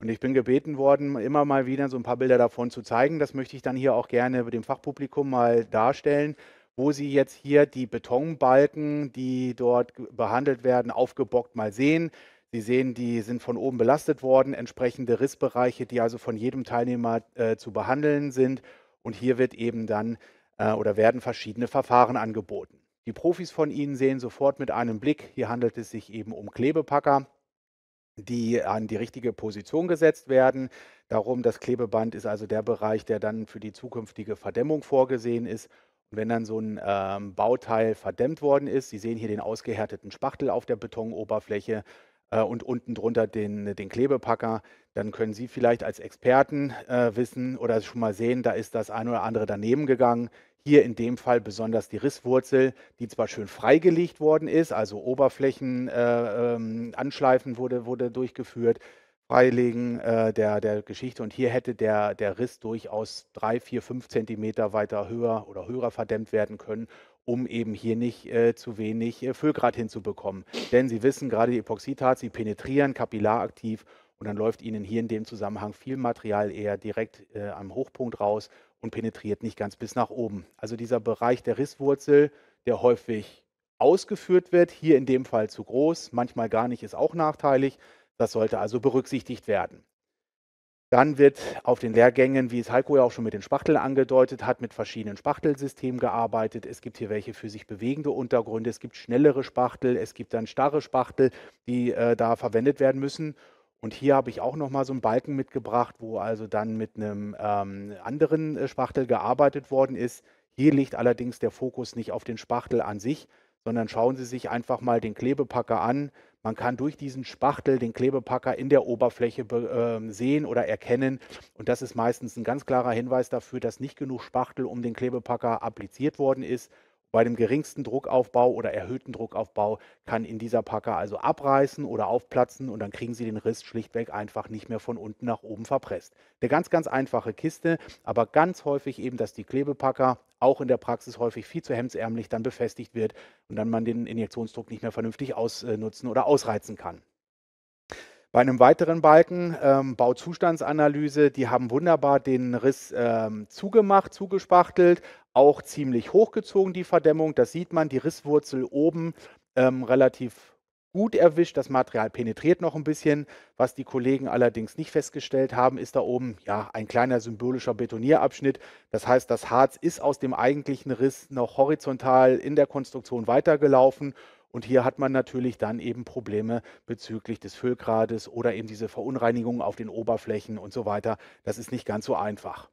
Und ich bin gebeten worden, immer mal wieder so ein paar Bilder davon zu zeigen. Das möchte ich dann hier auch gerne dem Fachpublikum mal darstellen wo Sie jetzt hier die Betonbalken, die dort behandelt werden, aufgebockt mal sehen. Sie sehen, die sind von oben belastet worden, entsprechende Rissbereiche, die also von jedem Teilnehmer äh, zu behandeln sind. Und hier wird eben dann äh, oder werden verschiedene Verfahren angeboten. Die Profis von Ihnen sehen sofort mit einem Blick, hier handelt es sich eben um Klebepacker, die an die richtige Position gesetzt werden. Darum, das Klebeband ist also der Bereich, der dann für die zukünftige Verdämmung vorgesehen ist. Und wenn dann so ein ähm, Bauteil verdämmt worden ist, Sie sehen hier den ausgehärteten Spachtel auf der Betonoberfläche äh, und unten drunter den, den Klebepacker, dann können Sie vielleicht als Experten äh, wissen oder schon mal sehen, da ist das ein oder andere daneben gegangen. Hier in dem Fall besonders die Risswurzel, die zwar schön freigelegt worden ist, also Oberflächenanschleifen äh, ähm, wurde, wurde durchgeführt, Freilegen äh, der, der Geschichte. Und hier hätte der, der Riss durchaus drei, vier, fünf Zentimeter weiter höher oder höher verdämmt werden können, um eben hier nicht äh, zu wenig äh, Füllgrad hinzubekommen. Denn Sie wissen, gerade die Epoxidharz, sie penetrieren kapillaraktiv und dann läuft Ihnen hier in dem Zusammenhang viel Material eher direkt äh, am Hochpunkt raus und penetriert nicht ganz bis nach oben. Also dieser Bereich der Risswurzel, der häufig ausgeführt wird, hier in dem Fall zu groß, manchmal gar nicht, ist auch nachteilig. Das sollte also berücksichtigt werden. Dann wird auf den Lehrgängen, wie es Heiko ja auch schon mit den Spachteln angedeutet hat, mit verschiedenen Spachtelsystemen gearbeitet. Es gibt hier welche für sich bewegende Untergründe, es gibt schnellere Spachtel, es gibt dann starre Spachtel, die äh, da verwendet werden müssen. Und hier habe ich auch nochmal so einen Balken mitgebracht, wo also dann mit einem ähm, anderen äh, Spachtel gearbeitet worden ist. Hier liegt allerdings der Fokus nicht auf den Spachtel an sich, sondern schauen Sie sich einfach mal den Klebepacker an, man kann durch diesen Spachtel den Klebepacker in der Oberfläche äh, sehen oder erkennen. Und das ist meistens ein ganz klarer Hinweis dafür, dass nicht genug Spachtel um den Klebepacker appliziert worden ist. Bei dem geringsten Druckaufbau oder erhöhten Druckaufbau kann in dieser Packer also abreißen oder aufplatzen und dann kriegen Sie den Riss schlichtweg einfach nicht mehr von unten nach oben verpresst. Eine ganz, ganz einfache Kiste, aber ganz häufig eben, dass die Klebepacker auch in der Praxis häufig viel zu hemdsärmlich dann befestigt wird und dann man den Injektionsdruck nicht mehr vernünftig ausnutzen oder ausreizen kann. Bei einem weiteren Balken, ähm, Bauzustandsanalyse, die haben wunderbar den Riss ähm, zugemacht, zugespachtelt, auch ziemlich hochgezogen die Verdämmung. Das sieht man, die Risswurzel oben ähm, relativ gut erwischt. Das Material penetriert noch ein bisschen. Was die Kollegen allerdings nicht festgestellt haben, ist da oben ja ein kleiner symbolischer Betonierabschnitt. Das heißt, das Harz ist aus dem eigentlichen Riss noch horizontal in der Konstruktion weitergelaufen und hier hat man natürlich dann eben Probleme bezüglich des Füllgrades oder eben diese Verunreinigungen auf den Oberflächen und so weiter. Das ist nicht ganz so einfach.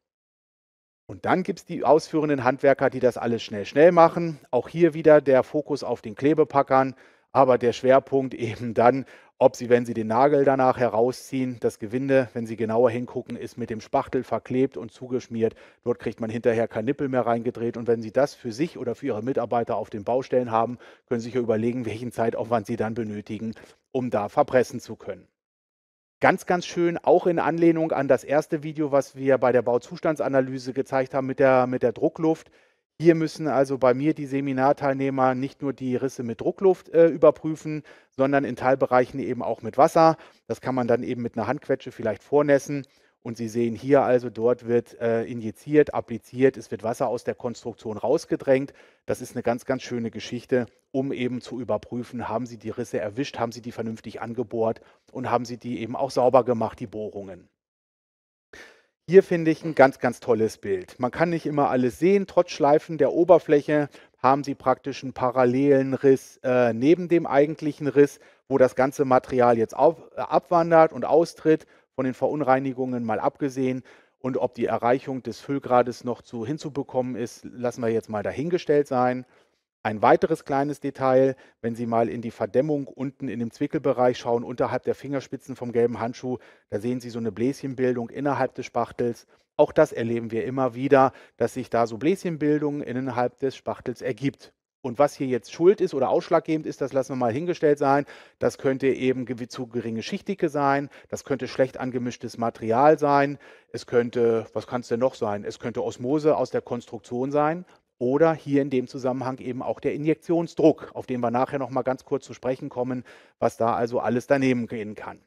Und dann gibt es die ausführenden Handwerker, die das alles schnell, schnell machen. Auch hier wieder der Fokus auf den Klebepackern, aber der Schwerpunkt (laughs) eben dann ob sie, wenn sie den Nagel danach herausziehen, das Gewinde, wenn sie genauer hingucken, ist mit dem Spachtel verklebt und zugeschmiert. Dort kriegt man hinterher kein Nippel mehr reingedreht. Und wenn sie das für sich oder für ihre Mitarbeiter auf den Baustellen haben, können sie sich überlegen, welchen Zeitaufwand sie dann benötigen, um da verpressen zu können. Ganz, ganz schön, auch in Anlehnung an das erste Video, was wir bei der Bauzustandsanalyse gezeigt haben mit der, mit der Druckluft, hier müssen also bei mir die Seminarteilnehmer nicht nur die Risse mit Druckluft äh, überprüfen, sondern in Teilbereichen eben auch mit Wasser. Das kann man dann eben mit einer Handquetsche vielleicht vornässen. Und Sie sehen hier also, dort wird äh, injiziert, appliziert, es wird Wasser aus der Konstruktion rausgedrängt. Das ist eine ganz, ganz schöne Geschichte, um eben zu überprüfen, haben Sie die Risse erwischt, haben Sie die vernünftig angebohrt und haben Sie die eben auch sauber gemacht, die Bohrungen. Hier finde ich ein ganz, ganz tolles Bild. Man kann nicht immer alles sehen. Trotz Schleifen der Oberfläche haben Sie praktisch einen parallelen Riss äh, neben dem eigentlichen Riss, wo das ganze Material jetzt auf, äh, abwandert und austritt, von den Verunreinigungen mal abgesehen. Und ob die Erreichung des Füllgrades noch zu hinzubekommen ist, lassen wir jetzt mal dahingestellt sein. Ein weiteres kleines Detail, wenn Sie mal in die Verdämmung unten in dem Zwickelbereich schauen, unterhalb der Fingerspitzen vom gelben Handschuh, da sehen Sie so eine Bläschenbildung innerhalb des Spachtels. Auch das erleben wir immer wieder, dass sich da so Bläschenbildung innerhalb des Spachtels ergibt. Und was hier jetzt schuld ist oder ausschlaggebend ist, das lassen wir mal hingestellt sein. Das könnte eben zu geringe Schichtdicke sein, das könnte schlecht angemischtes Material sein, es könnte, was kann es denn noch sein? Es könnte Osmose aus der Konstruktion sein. Oder hier in dem Zusammenhang eben auch der Injektionsdruck, auf den wir nachher noch mal ganz kurz zu sprechen kommen, was da also alles daneben gehen kann.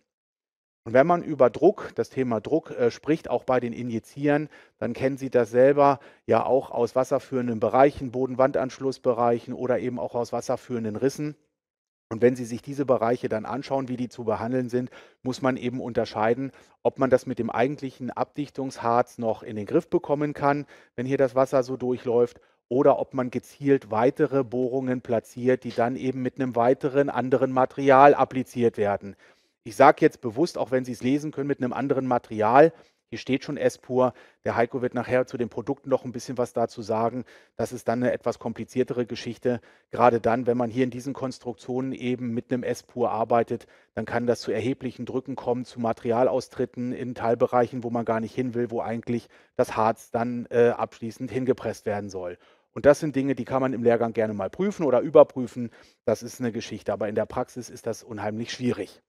Und wenn man über Druck, das Thema Druck äh, spricht, auch bei den Injizieren, dann kennen Sie das selber ja auch aus wasserführenden Bereichen, Bodenwandanschlussbereichen oder eben auch aus wasserführenden Rissen. Und wenn Sie sich diese Bereiche dann anschauen, wie die zu behandeln sind, muss man eben unterscheiden, ob man das mit dem eigentlichen Abdichtungsharz noch in den Griff bekommen kann, wenn hier das Wasser so durchläuft, oder ob man gezielt weitere Bohrungen platziert, die dann eben mit einem weiteren anderen Material appliziert werden. Ich sage jetzt bewusst, auch wenn Sie es lesen können, mit einem anderen Material. Hier steht schon S-Pur. Der Heiko wird nachher zu den Produkten noch ein bisschen was dazu sagen. Das ist dann eine etwas kompliziertere Geschichte. Gerade dann, wenn man hier in diesen Konstruktionen eben mit einem S-Pur arbeitet, dann kann das zu erheblichen Drücken kommen, zu Materialaustritten in Teilbereichen, wo man gar nicht hin will, wo eigentlich das Harz dann äh, abschließend hingepresst werden soll. Und das sind Dinge, die kann man im Lehrgang gerne mal prüfen oder überprüfen. Das ist eine Geschichte, aber in der Praxis ist das unheimlich schwierig.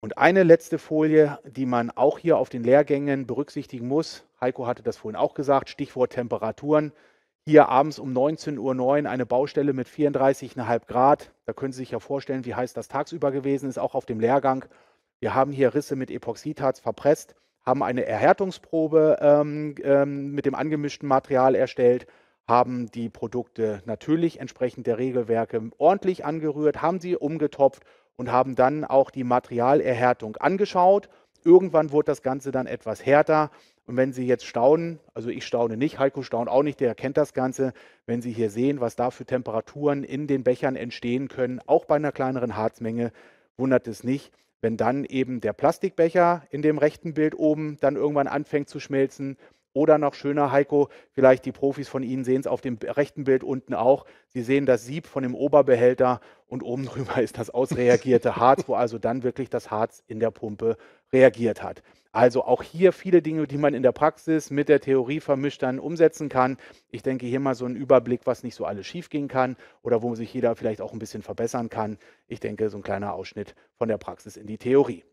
Und eine letzte Folie, die man auch hier auf den Lehrgängen berücksichtigen muss, Heiko hatte das vorhin auch gesagt, Stichwort Temperaturen. Hier abends um 19.09 Uhr eine Baustelle mit 34,5 Grad. Da können Sie sich ja vorstellen, wie heiß das tagsüber gewesen ist, auch auf dem Lehrgang. Wir haben hier Risse mit Epoxidharz verpresst, haben eine Erhärtungsprobe ähm, ähm, mit dem angemischten Material erstellt, haben die Produkte natürlich entsprechend der Regelwerke ordentlich angerührt, haben sie umgetopft und haben dann auch die Materialerhärtung angeschaut. Irgendwann wurde das Ganze dann etwas härter. Und wenn Sie jetzt staunen, also ich staune nicht, Heiko staunt auch nicht, der kennt das Ganze, wenn Sie hier sehen, was da für Temperaturen in den Bechern entstehen können, auch bei einer kleineren Harzmenge, wundert es nicht, wenn dann eben der Plastikbecher in dem rechten Bild oben dann irgendwann anfängt zu schmelzen oder noch schöner, Heiko, vielleicht die Profis von Ihnen sehen es auf dem rechten Bild unten auch. Sie sehen das Sieb von dem Oberbehälter und oben (laughs) drüber ist das ausreagierte Harz, wo also dann wirklich das Harz in der Pumpe reagiert hat. Also auch hier viele Dinge, die man in der Praxis mit der Theorie vermischt dann umsetzen kann. Ich denke hier mal so ein Überblick, was nicht so alles schiefgehen kann oder wo sich jeder vielleicht auch ein bisschen verbessern kann. Ich denke, so ein kleiner Ausschnitt von der Praxis in die Theorie.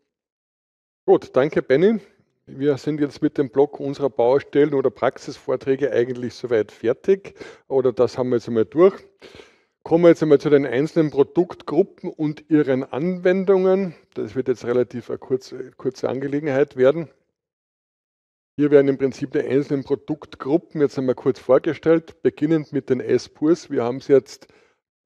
Gut, danke Benny. Wir sind jetzt mit dem Block unserer Baustellen oder Praxisvorträge eigentlich soweit fertig oder das haben wir jetzt einmal durch. Kommen wir jetzt einmal zu den einzelnen Produktgruppen und ihren Anwendungen. Das wird jetzt relativ eine kurze, kurze Angelegenheit werden. Hier werden im Prinzip die einzelnen Produktgruppen jetzt einmal kurz vorgestellt, beginnend mit den S-Purs. Wir haben es jetzt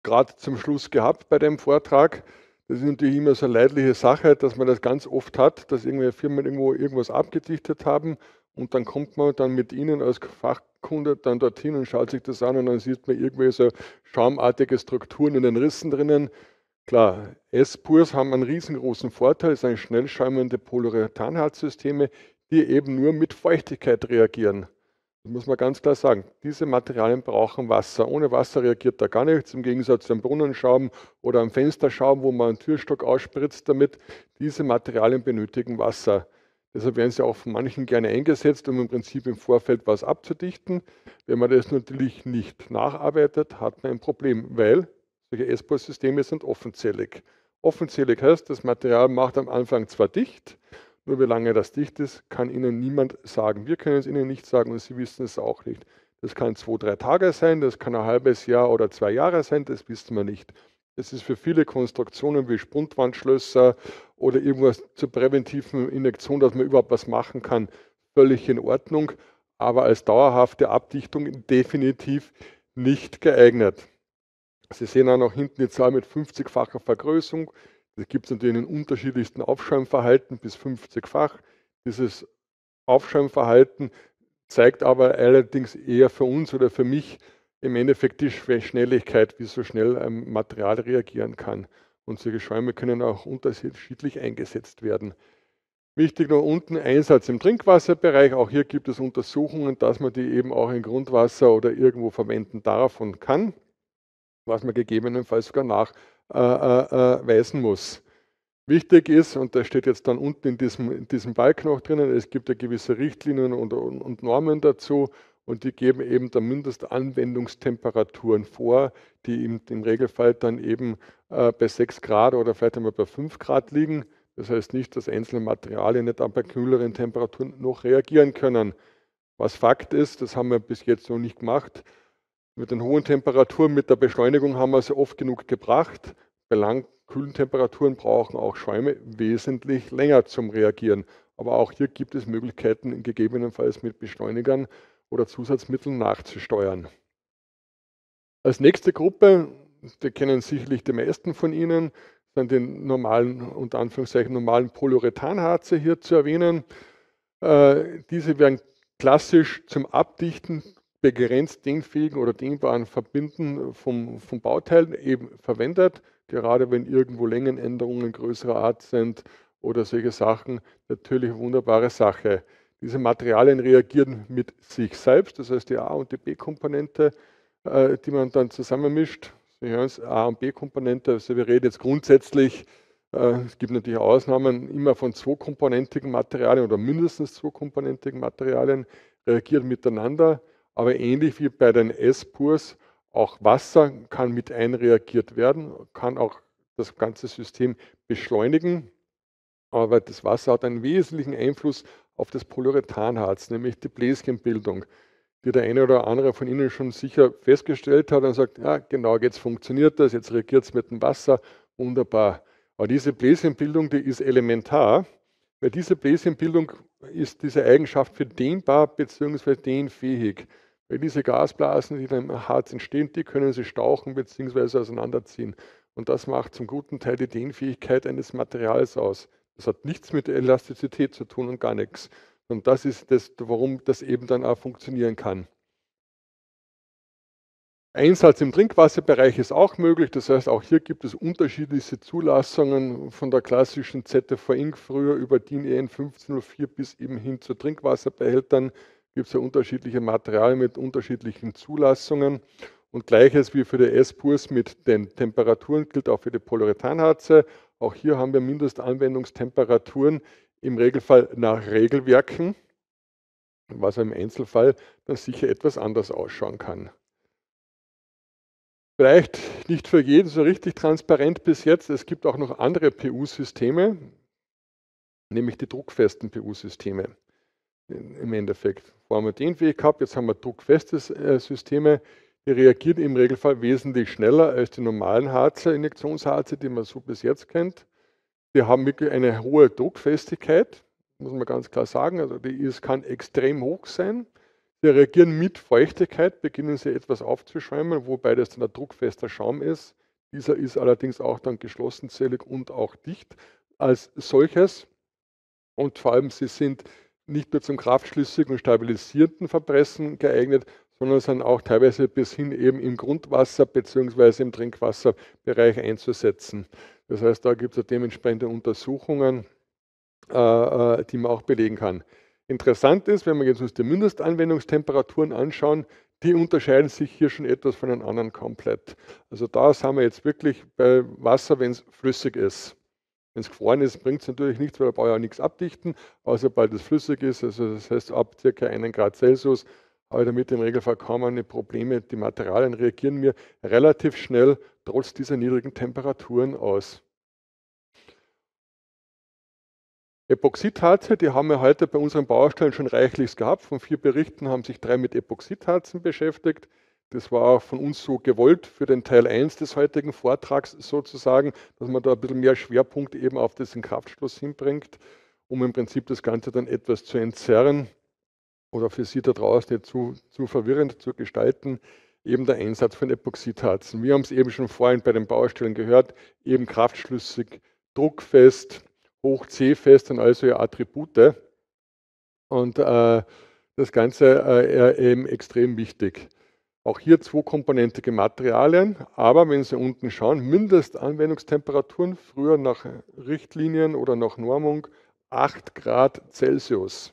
gerade zum Schluss gehabt bei dem Vortrag. Das ist natürlich immer so eine leidliche Sache, dass man das ganz oft hat, dass irgendwelche Firmen irgendwo irgendwas abgedichtet haben und dann kommt man dann mit ihnen als Fachkunde dann dorthin und schaut sich das an und dann sieht man irgendwelche so schaumartige Strukturen in den Rissen drinnen. Klar, S-Purs haben einen riesengroßen Vorteil, es sind schnell schäumende Polyurethanhaltsysteme, die eben nur mit Feuchtigkeit reagieren. Das muss man ganz klar sagen. Diese Materialien brauchen Wasser. Ohne Wasser reagiert da gar nichts. Im Gegensatz zu einem Brunnenschaum oder einem Fensterschaum, wo man einen Türstock ausspritzt damit. Diese Materialien benötigen Wasser. Deshalb werden sie auch von manchen gerne eingesetzt, um im Prinzip im Vorfeld was abzudichten. Wenn man das natürlich nicht nacharbeitet, hat man ein Problem, weil solche s systeme sind offenzählig. Offenzählig heißt, das Material macht am Anfang zwar dicht, nur wie lange das dicht ist, kann Ihnen niemand sagen. Wir können es Ihnen nicht sagen und Sie wissen es auch nicht. Das kann zwei, drei Tage sein, das kann ein halbes Jahr oder zwei Jahre sein, das wissen wir nicht. Es ist für viele Konstruktionen wie Spundwandschlösser oder irgendwas zur präventiven Injektion, dass man überhaupt was machen kann, völlig in Ordnung, aber als dauerhafte Abdichtung definitiv nicht geeignet. Sie sehen auch noch hinten die Zahl mit 50-facher Vergrößerung. Es gibt es natürlich in den unterschiedlichsten Aufschäumverhalten bis 50-fach. Dieses Aufschäumverhalten zeigt aber allerdings eher für uns oder für mich im Endeffekt die Schnelligkeit, wie so schnell ein Material reagieren kann. Und solche Schäume können auch unterschiedlich eingesetzt werden. Wichtig noch unten Einsatz im Trinkwasserbereich. Auch hier gibt es Untersuchungen, dass man die eben auch in Grundwasser oder irgendwo verwenden darf und kann, was man gegebenenfalls sogar nach äh, äh, äh, weisen muss. Wichtig ist, und das steht jetzt dann unten in diesem, in diesem Balken noch drinnen, es gibt ja gewisse Richtlinien und, und, und Normen dazu und die geben eben dann Mindestanwendungstemperaturen vor, die im, im Regelfall dann eben äh, bei 6 Grad oder vielleicht einmal bei 5 Grad liegen. Das heißt nicht, dass einzelne Materialien nicht an bei kühleren Temperaturen noch reagieren können. Was Fakt ist, das haben wir bis jetzt noch nicht gemacht, mit den hohen Temperaturen, mit der Beschleunigung haben wir sie oft genug gebracht. Bei lang kühlen Temperaturen brauchen auch Schäume wesentlich länger zum Reagieren. Aber auch hier gibt es Möglichkeiten, gegebenenfalls mit Beschleunigern oder Zusatzmitteln nachzusteuern. Als nächste Gruppe, die kennen sicherlich die meisten von Ihnen, sind die normalen, unter Anführungszeichen normalen Polyurethanharze hier zu erwähnen. Äh, diese werden klassisch zum Abdichten begrenzt dehnfähigen oder dehnbaren Verbinden äh, vom, vom Bauteil eben verwendet, gerade wenn irgendwo Längenänderungen größerer Art sind oder solche Sachen. Natürlich eine wunderbare Sache. Diese Materialien reagieren mit sich selbst, das heißt die A- und die B-Komponente, äh, die man dann zusammenmischt. Sie hören es, A- und B-Komponente, also wir reden jetzt grundsätzlich äh, es gibt natürlich Ausnahmen, immer von zweikomponentigen Materialien oder mindestens zweikomponentigen Materialien reagieren miteinander aber ähnlich wie bei den S-Purs, auch Wasser kann mit einreagiert werden, kann auch das ganze System beschleunigen. Aber das Wasser hat einen wesentlichen Einfluss auf das Polyurethanharz, nämlich die Bläschenbildung, die der eine oder andere von Ihnen schon sicher festgestellt hat und sagt, ja genau, jetzt funktioniert das, jetzt reagiert es mit dem Wasser, wunderbar. Aber diese Bläschenbildung, die ist elementar, weil diese Bläschenbildung ist diese Eigenschaft für dehnbar bzw. dehnfähig. Weil diese Gasblasen, die dann im Harz entstehen, die können sie stauchen bzw. auseinanderziehen. Und das macht zum guten Teil die Dehnfähigkeit eines Materials aus. Das hat nichts mit Elastizität zu tun und gar nichts. Und das ist das, warum das eben dann auch funktionieren kann. Einsatz im Trinkwasserbereich ist auch möglich. Das heißt, auch hier gibt es unterschiedliche Zulassungen von der klassischen ZV Inc. früher über DIN EN 1504 bis eben hin zu Trinkwasserbehältern. Gibt es ja unterschiedliche Materialien mit unterschiedlichen Zulassungen. Und gleiches wie für die S-Purs mit den Temperaturen gilt auch für die Polyurethanharze. Auch hier haben wir Mindestanwendungstemperaturen im Regelfall nach Regelwerken, was im Einzelfall dann sicher etwas anders ausschauen kann. Vielleicht nicht für jeden so richtig transparent bis jetzt. Es gibt auch noch andere PU-Systeme, nämlich die druckfesten PU-Systeme im Endeffekt. Vorher haben wir den Weg gehabt, jetzt haben wir druckfeste äh, Systeme, die reagieren im Regelfall wesentlich schneller als die normalen Harzer, Injektionsharze, die man so bis jetzt kennt. Die haben wirklich eine hohe Druckfestigkeit, muss man ganz klar sagen. Also die ist, kann extrem hoch sein. Sie reagieren mit Feuchtigkeit, beginnen sie etwas aufzuschäumen, wobei das dann ein druckfester Schaum ist. Dieser ist allerdings auch dann geschlossenzählig und auch dicht als solches. Und vor allem, sie sind nicht nur zum kraftschlüssigen und stabilisierenden Verpressen geeignet, sondern sind auch teilweise bis hin eben im Grundwasser bzw. im Trinkwasserbereich einzusetzen. Das heißt, da gibt es dementsprechende Untersuchungen, äh, äh, die man auch belegen kann. Interessant ist, wenn wir jetzt uns die Mindestanwendungstemperaturen anschauen, die unterscheiden sich hier schon etwas von den anderen komplett. Also da sind wir jetzt wirklich bei Wasser, wenn es flüssig ist. Wenn es gefroren ist, bringt es natürlich nichts, weil da brauche ich auch nichts abdichten, aber sobald es flüssig ist, also das heißt ab ca. 1 Grad Celsius, habe ich damit im Regelfall kaum eine Probleme. Die Materialien reagieren mir relativ schnell trotz dieser niedrigen Temperaturen aus. Epoxidharze, die haben wir heute bei unseren Baustellen schon reichlich gehabt. Von vier Berichten haben sich drei mit Epoxidharzen beschäftigt. Das war auch von uns so gewollt für den Teil 1 des heutigen Vortrags sozusagen, dass man da ein bisschen mehr Schwerpunkt eben auf diesen Kraftstoß hinbringt, um im Prinzip das Ganze dann etwas zu entzerren oder für Sie da draußen nicht zu, zu verwirrend zu gestalten eben der Einsatz von Epoxidharzen. Wir haben es eben schon vorhin bei den Baustellen gehört, eben kraftschlüssig, druckfest, hoch C fest an also solche Attribute. Und äh, das Ganze äh, eben extrem wichtig. Auch hier zweikomponentige Materialien, aber wenn Sie unten schauen, Mindestanwendungstemperaturen früher nach Richtlinien oder nach Normung 8 Grad Celsius.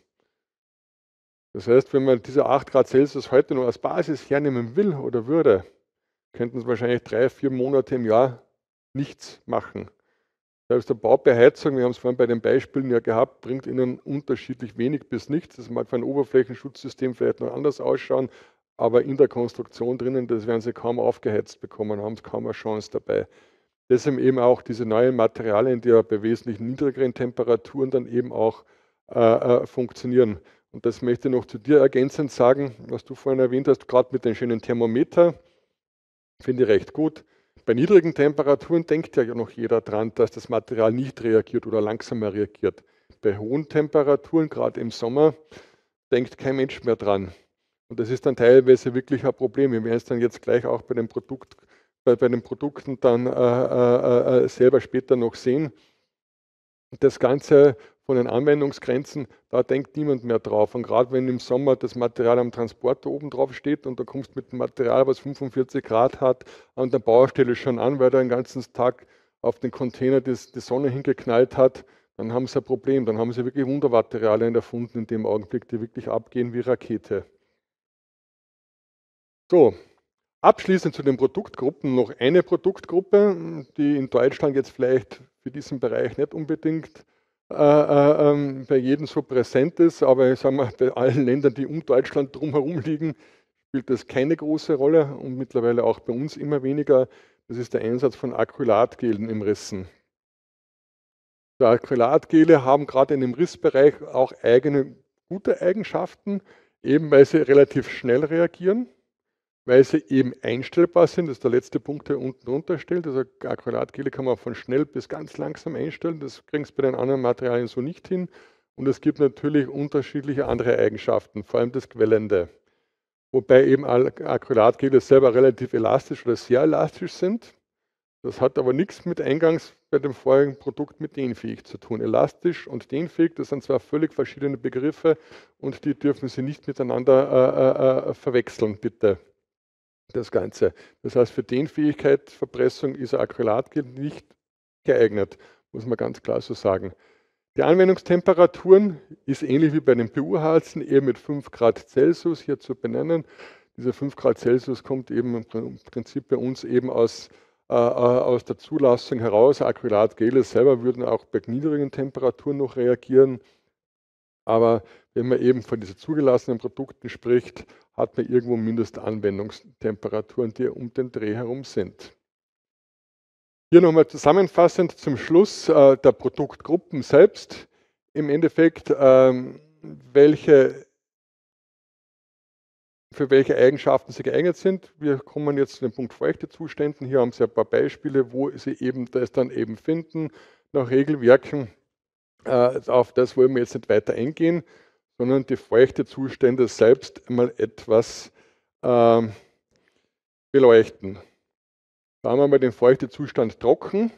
Das heißt, wenn man diese 8 Grad Celsius heute nur als Basis hernehmen will oder würde, könnten Sie wahrscheinlich drei, vier Monate im Jahr nichts machen. Selbst der Bau per Heizung, wir haben es vorhin bei den Beispielen ja gehabt, bringt Ihnen unterschiedlich wenig bis nichts. Das mag für ein Oberflächenschutzsystem vielleicht noch anders ausschauen, aber in der Konstruktion drinnen, das werden Sie kaum aufgeheizt bekommen, haben Sie kaum eine Chance dabei. Deswegen eben auch diese neuen Materialien, die ja bei wesentlich niedrigeren Temperaturen dann eben auch äh, äh, funktionieren. Und das möchte ich noch zu dir ergänzend sagen, was du vorhin erwähnt hast, gerade mit dem schönen Thermometer, finde ich recht gut. Bei niedrigen Temperaturen denkt ja noch jeder dran, dass das Material nicht reagiert oder langsamer reagiert. Bei hohen Temperaturen, gerade im Sommer, denkt kein Mensch mehr dran. Und das ist dann teilweise wirklich ein Problem. Wir werden es dann jetzt gleich auch bei, dem Produkt, bei, bei den Produkten dann äh, äh, äh, äh selber später noch sehen. Das Ganze von den Anwendungsgrenzen, da denkt niemand mehr drauf. Und gerade wenn im Sommer das Material am Transporter oben drauf steht und da kommst mit dem Material, was 45 Grad hat, an der Baustelle schon an, weil da den ganzen Tag auf den Container das, die Sonne hingeknallt hat, dann haben sie ein Problem. Dann haben sie wirklich Wundermaterialien erfunden in dem Augenblick, die wirklich abgehen wie Rakete. So, abschließend zu den Produktgruppen noch eine Produktgruppe, die in Deutschland jetzt vielleicht für diesen Bereich nicht unbedingt äh, äh ähm, bei jedem so präsent ist, aber ich sag mal, bei allen Ländern, die um Deutschland drumherum liegen, spielt das keine große Rolle und mittlerweile auch bei uns immer weniger. Das ist der Einsatz von Acrylatgelen im Rissen. Die Acrylatgele haben gerade in dem Rissbereich auch eigene gute Eigenschaften, eben weil sie relativ schnell reagieren weil sie eben einstellbar sind. Das ist der letzte Punkt, der unten drunter steht. Also Acrylatgele kann man von schnell bis ganz langsam einstellen. Das kriegen Sie bei den anderen Materialien so nicht hin. Und es gibt natürlich unterschiedliche andere Eigenschaften, vor allem das Quellende. Wobei eben Acrylatgele selber relativ elastisch oder sehr elastisch sind. Das hat aber nichts mit eingangs bei dem vorigen Produkt mit dehnfähig zu tun. Elastisch und dehnfähig, das sind zwar völlig verschiedene Begriffe und die dürfen Sie nicht miteinander äh, äh, äh verwechseln, bitte das Ganze. Das heißt, für Dehnfähigkeit, Verpressung Isoacrylat gilt nicht geeignet, muss man ganz klar so sagen. Die Anwendungstemperaturen ist ähnlich wie bei den PU-Harzen, eher mit 5 Grad Celsius hier zu benennen. Diese 5 Grad Celsius kommt eben im Prinzip bei uns eben aus, äh, äh aus der Zulassung heraus. Acrylatgele selber würden auch bei niedrigen Temperaturen noch reagieren. Aber wenn man eben von diesen zugelassenen Produkten spricht, hat man irgendwo Mindestanwendungstemperaturen, die um den Dreh herum sind. Hier nochmal zusammenfassend zum Schluss äh, der Produktgruppen selbst. Im Endeffekt, ähm, welche, für welche Eigenschaften sie geeignet sind. Wir kommen jetzt zu dem Punkt Feuchtezuständen. Hier haben Sie ein paar Beispiele, wo Sie eben das dann eben finden, nach Regelwerken. Äh, auf das wollen wir jetzt nicht weiter eingehen sondern die Zustände selbst einmal etwas äh, beleuchten. Schauen wir mal den Zustand trocken.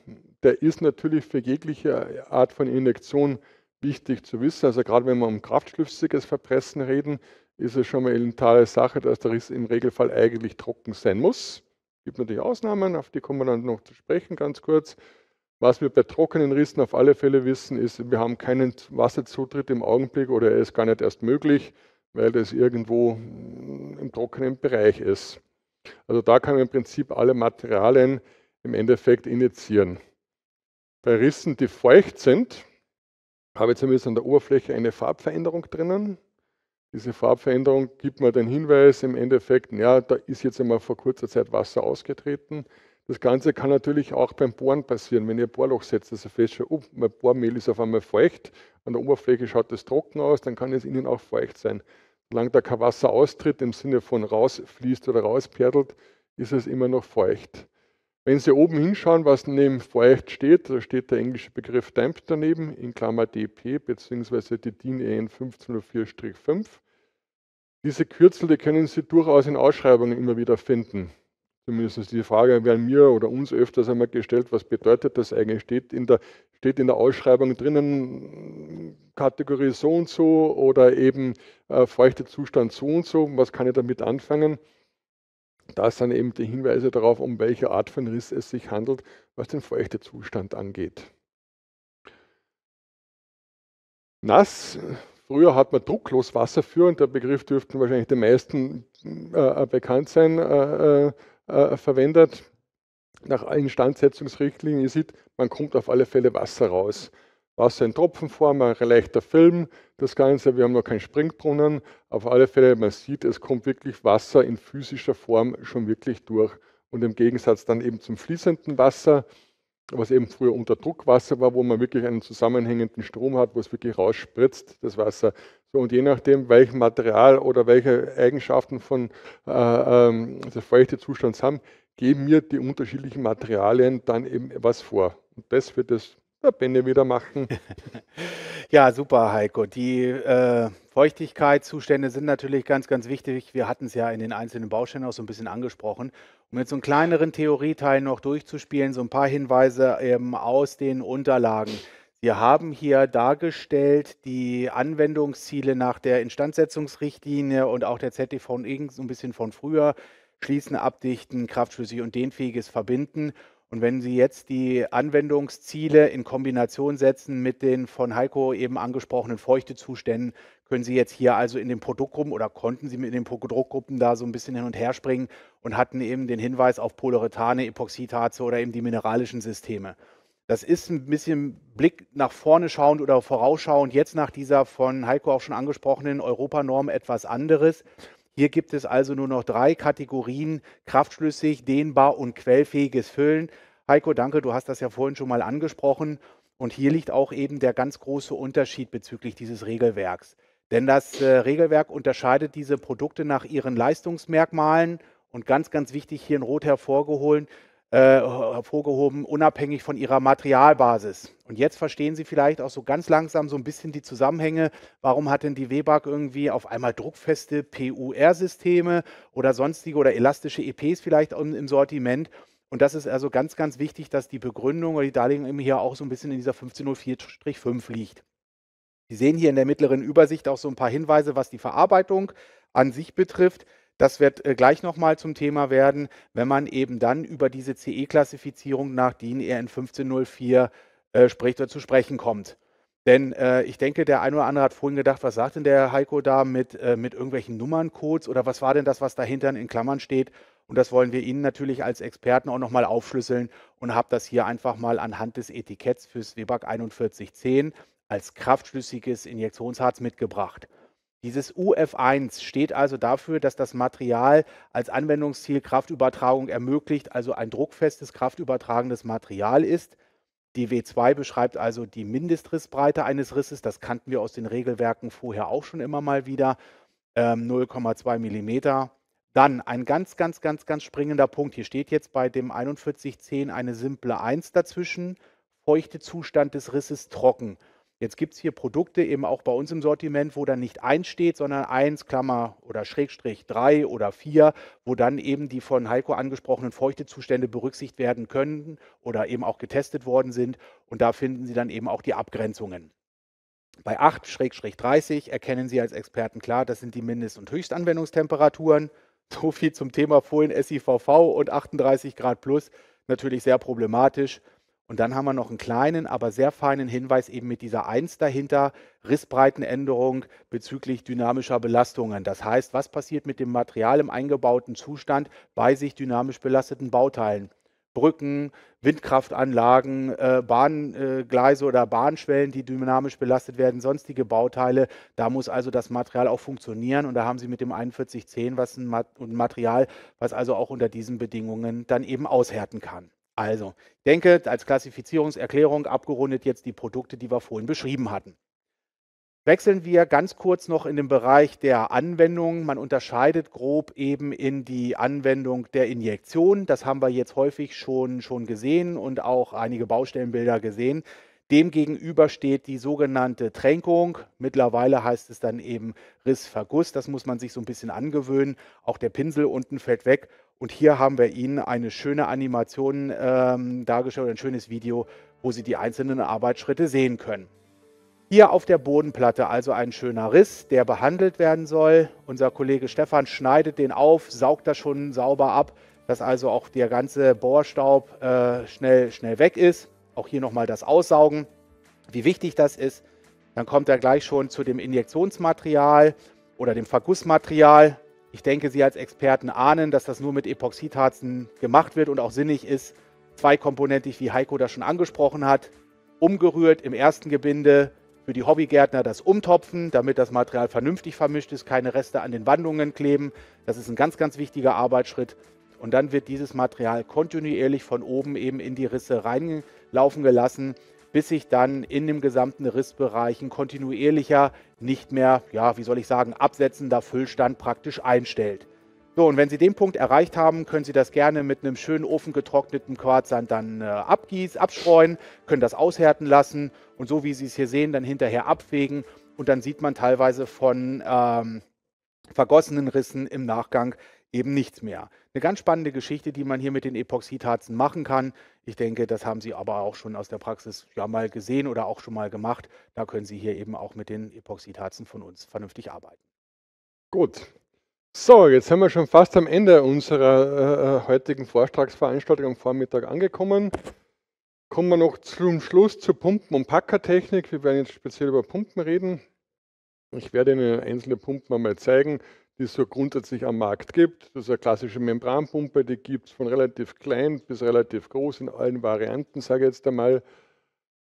Der ist natürlich für jegliche Art von Injektion wichtig zu wissen. Also gerade wenn wir um kraftschlüssiges Verpressen reden, ist es schon mal elementare Sache, dass der Riss im Regelfall eigentlich trocken sein muss. Es gibt natürlich Ausnahmen, auf die kommen wir dann noch zu sprechen, ganz kurz. Was wir bei trockenen Rissen auf alle Fälle wissen, ist, wir haben keinen Wasserzutritt im Augenblick oder er ist gar nicht erst möglich, weil das irgendwo im trockenen Bereich ist. Also da kann man im Prinzip alle Materialien im Endeffekt injizieren. Bei Rissen, die feucht sind, habe ich zumindest an der Oberfläche eine Farbveränderung drinnen. Diese Farbveränderung gibt mir den Hinweis im Endeffekt, ja, da ist jetzt einmal vor kurzer Zeit Wasser ausgetreten. Das Ganze kann natürlich auch beim Bohren passieren. Wenn ihr ein Bohrloch setzt, dass ihr feststellt, oh, mein Bohrmehl ist auf einmal feucht, an der Oberfläche schaut es trocken aus, dann kann es innen auch feucht sein. Solange da kein Wasser austritt, im Sinne von rausfließt oder rausperdelt, ist es immer noch feucht. Wenn Sie oben hinschauen, was neben feucht steht, da steht der englische Begriff Damp daneben, in Klammer DP beziehungsweise die DIN EN 1504-5. Diese Kürzel, die können Sie durchaus in Ausschreibungen immer wieder finden. Zumindest die Frage werden mir oder uns öfters einmal gestellt, was bedeutet das eigentlich? Steht in der, steht in der Ausschreibung drinnen Kategorie so und so oder eben äh, Feuchtezustand so und so? Was kann ich damit anfangen? Das sind eben die Hinweise darauf, um welche Art von Riss es sich handelt, was den Feuchtezustand angeht. Nass, Früher hat man drucklos Wasser für, und der Begriff dürften wahrscheinlich den meisten äh, äh, bekannt sein, äh, äh äh, verwendet, nach allen Instandsetzungsrichtlinien. Ihr seht, man kommt auf alle Fälle Wasser raus. Wasser in Tropfenform, ein leichter Film, das Ganze. Wir haben noch keinen Springbrunnen. Auf alle Fälle, man sieht, es kommt wirklich Wasser in physischer Form schon wirklich durch. Und im Gegensatz dann eben zum fließenden Wasser, was eben früher unter Druckwasser war, wo man wirklich einen zusammenhängenden Strom hat, wo es wirklich rausspritzt, das Wasser. So, und je nachdem, welches Material oder welche Eigenschaften von äh, ähm, des also Feuchtezustands haben, geben mir die unterschiedlichen Materialien dann eben was vor. Und das wird das der Bände wieder machen. (laughs) ja, super, Heiko. Die äh, Feuchtigkeitszustände sind natürlich ganz, ganz wichtig. Wir hatten es ja in den einzelnen Baustellen auch so ein bisschen angesprochen. Um jetzt so einen kleineren Theorieteil noch durchzuspielen, so ein paar Hinweise ähm, aus den Unterlagen. Wir haben hier dargestellt die Anwendungsziele nach der Instandsetzungsrichtlinie und auch der ZDV so ein bisschen von früher. Schließen, abdichten, kraftschlüssig und dehnfähiges Verbinden. Und wenn Sie jetzt die Anwendungsziele in Kombination setzen mit den von Heiko eben angesprochenen Feuchtezuständen, können Sie jetzt hier also in den Produktgruppen oder konnten Sie mit den Produktgruppen da so ein bisschen hin und her springen und hatten eben den Hinweis auf Polyrethane, Epoxidharze oder eben die mineralischen Systeme. Das ist ein bisschen Blick nach vorne schauend oder vorausschauend, jetzt nach dieser von Heiko auch schon angesprochenen Europanorm etwas anderes. Hier gibt es also nur noch drei Kategorien, kraftschlüssig, dehnbar und quellfähiges Füllen. Heiko, danke, du hast das ja vorhin schon mal angesprochen. Und hier liegt auch eben der ganz große Unterschied bezüglich dieses Regelwerks. Denn das äh, Regelwerk unterscheidet diese Produkte nach ihren Leistungsmerkmalen und ganz, ganz wichtig hier in Rot hervorgehoben, äh, hervorgehoben, unabhängig von ihrer Materialbasis. Und jetzt verstehen Sie vielleicht auch so ganz langsam so ein bisschen die Zusammenhänge. Warum hat denn die WEBAG irgendwie auf einmal druckfeste PUR-Systeme oder sonstige oder elastische EPs vielleicht im Sortiment? Und das ist also ganz, ganz wichtig, dass die Begründung oder die Darlegung eben hier auch so ein bisschen in dieser 1504-5 liegt. Sie sehen hier in der mittleren Übersicht auch so ein paar Hinweise, was die Verarbeitung an sich betrifft. Das wird äh, gleich nochmal zum Thema werden, wenn man eben dann über diese CE-Klassifizierung nach DIN EN 1504 äh, spricht oder zu sprechen kommt. Denn äh, ich denke, der ein oder andere hat vorhin gedacht, was sagt denn der Heiko da mit, äh, mit irgendwelchen Nummerncodes oder was war denn das, was dahinter in Klammern steht? Und das wollen wir Ihnen natürlich als Experten auch nochmal aufschlüsseln und habe das hier einfach mal anhand des Etiketts fürs WEBAG 4110 als kraftschlüssiges Injektionsharz mitgebracht. Dieses UF1 steht also dafür, dass das Material als Anwendungsziel Kraftübertragung ermöglicht, also ein druckfestes, kraftübertragendes Material ist. Die W2 beschreibt also die Mindestrissbreite eines Risses. Das kannten wir aus den Regelwerken vorher auch schon immer mal wieder. Ähm, 0,2 mm. Dann ein ganz, ganz, ganz, ganz springender Punkt. Hier steht jetzt bei dem 4110 eine simple 1 dazwischen. Feuchte Zustand des Risses trocken. Jetzt gibt es hier Produkte eben auch bei uns im Sortiment, wo dann nicht 1 steht, sondern 1, Klammer oder Schrägstrich 3 oder 4, wo dann eben die von Heiko angesprochenen Feuchtezustände berücksichtigt werden können oder eben auch getestet worden sind. Und da finden Sie dann eben auch die Abgrenzungen. Bei 8-30 Schrägstrich erkennen Sie als Experten klar, das sind die Mindest- und Höchstanwendungstemperaturen. (laughs) So viel zum Thema Folien SIVV und 38 Grad plus. Natürlich sehr problematisch. Und dann haben wir noch einen kleinen, aber sehr feinen Hinweis eben mit dieser 1 dahinter, Rissbreitenänderung bezüglich dynamischer Belastungen. Das heißt, was passiert mit dem Material im eingebauten Zustand bei sich dynamisch belasteten Bauteilen? Brücken, Windkraftanlagen, äh, Bahngleise oder Bahnschwellen, die dynamisch belastet werden, sonstige Bauteile. Da muss also das Material auch funktionieren und da haben Sie mit dem 4110 was ein Material, was also auch unter diesen Bedingungen dann eben aushärten kann. Also, ich denke, als Klassifizierungserklärung abgerundet jetzt die Produkte, die wir vorhin beschrieben hatten. Wechseln wir ganz kurz noch in den Bereich der Anwendung. Man unterscheidet grob eben in die Anwendung der Injektion. Das haben wir jetzt häufig schon, schon gesehen und auch einige Baustellenbilder gesehen. Demgegenüber steht die sogenannte Tränkung. Mittlerweile heißt es dann eben Rissverguss. Das muss man sich so ein bisschen angewöhnen. Auch der Pinsel unten fällt weg. Und hier haben wir Ihnen eine schöne Animation ähm, dargestellt, ein schönes Video, wo Sie die einzelnen Arbeitsschritte sehen können. Hier auf der Bodenplatte also ein schöner Riss, der behandelt werden soll. Unser Kollege Stefan schneidet den auf, saugt das schon sauber ab, dass also auch der ganze Bohrstaub äh, schnell, schnell weg ist. Auch hier nochmal das Aussaugen, wie wichtig das ist. Dann kommt er gleich schon zu dem Injektionsmaterial oder dem Vergussmaterial. Ich denke, Sie als Experten ahnen, dass das nur mit Epoxidharzen gemacht wird und auch sinnig ist. Zweikomponentig, wie Heiko das schon angesprochen hat, umgerührt im ersten Gebinde für die Hobbygärtner das Umtopfen, damit das Material vernünftig vermischt ist, keine Reste an den Wandungen kleben. Das ist ein ganz, ganz wichtiger Arbeitsschritt. Und dann wird dieses Material kontinuierlich von oben eben in die Risse rein, laufen gelassen, bis sich dann in dem gesamten Rissbereich ein kontinuierlicher, nicht mehr, ja, wie soll ich sagen, absetzender Füllstand praktisch einstellt. So, und wenn Sie den Punkt erreicht haben, können Sie das gerne mit einem schönen ofengetrockneten Quarzsand dann äh, abgießen, abstreuen, können das aushärten lassen und so wie Sie es hier sehen, dann hinterher abfegen und dann sieht man teilweise von ähm, vergossenen Rissen im Nachgang eben nichts mehr. Eine ganz spannende Geschichte, die man hier mit den Epoxidharzen machen kann. Ich denke, das haben Sie aber auch schon aus der Praxis ja mal gesehen oder auch schon mal gemacht. Da können Sie hier eben auch mit den Epoxidharzen von uns vernünftig arbeiten. Gut. So, jetzt sind wir schon fast am Ende unserer äh, äh heutigen Vortragsveranstaltung am Vormittag angekommen. Kommen wir noch zum Schluss zur Pumpen- und Packertechnik. Wir werden jetzt speziell über Pumpen reden. Ich werde Ihnen einzelne Pumpen einmal zeigen, die es so grundsätzlich am Markt gibt. Das ist eine klassische Membranpumpe, die gibt es von relativ klein bis relativ groß in allen Varianten, sage ich jetzt einmal.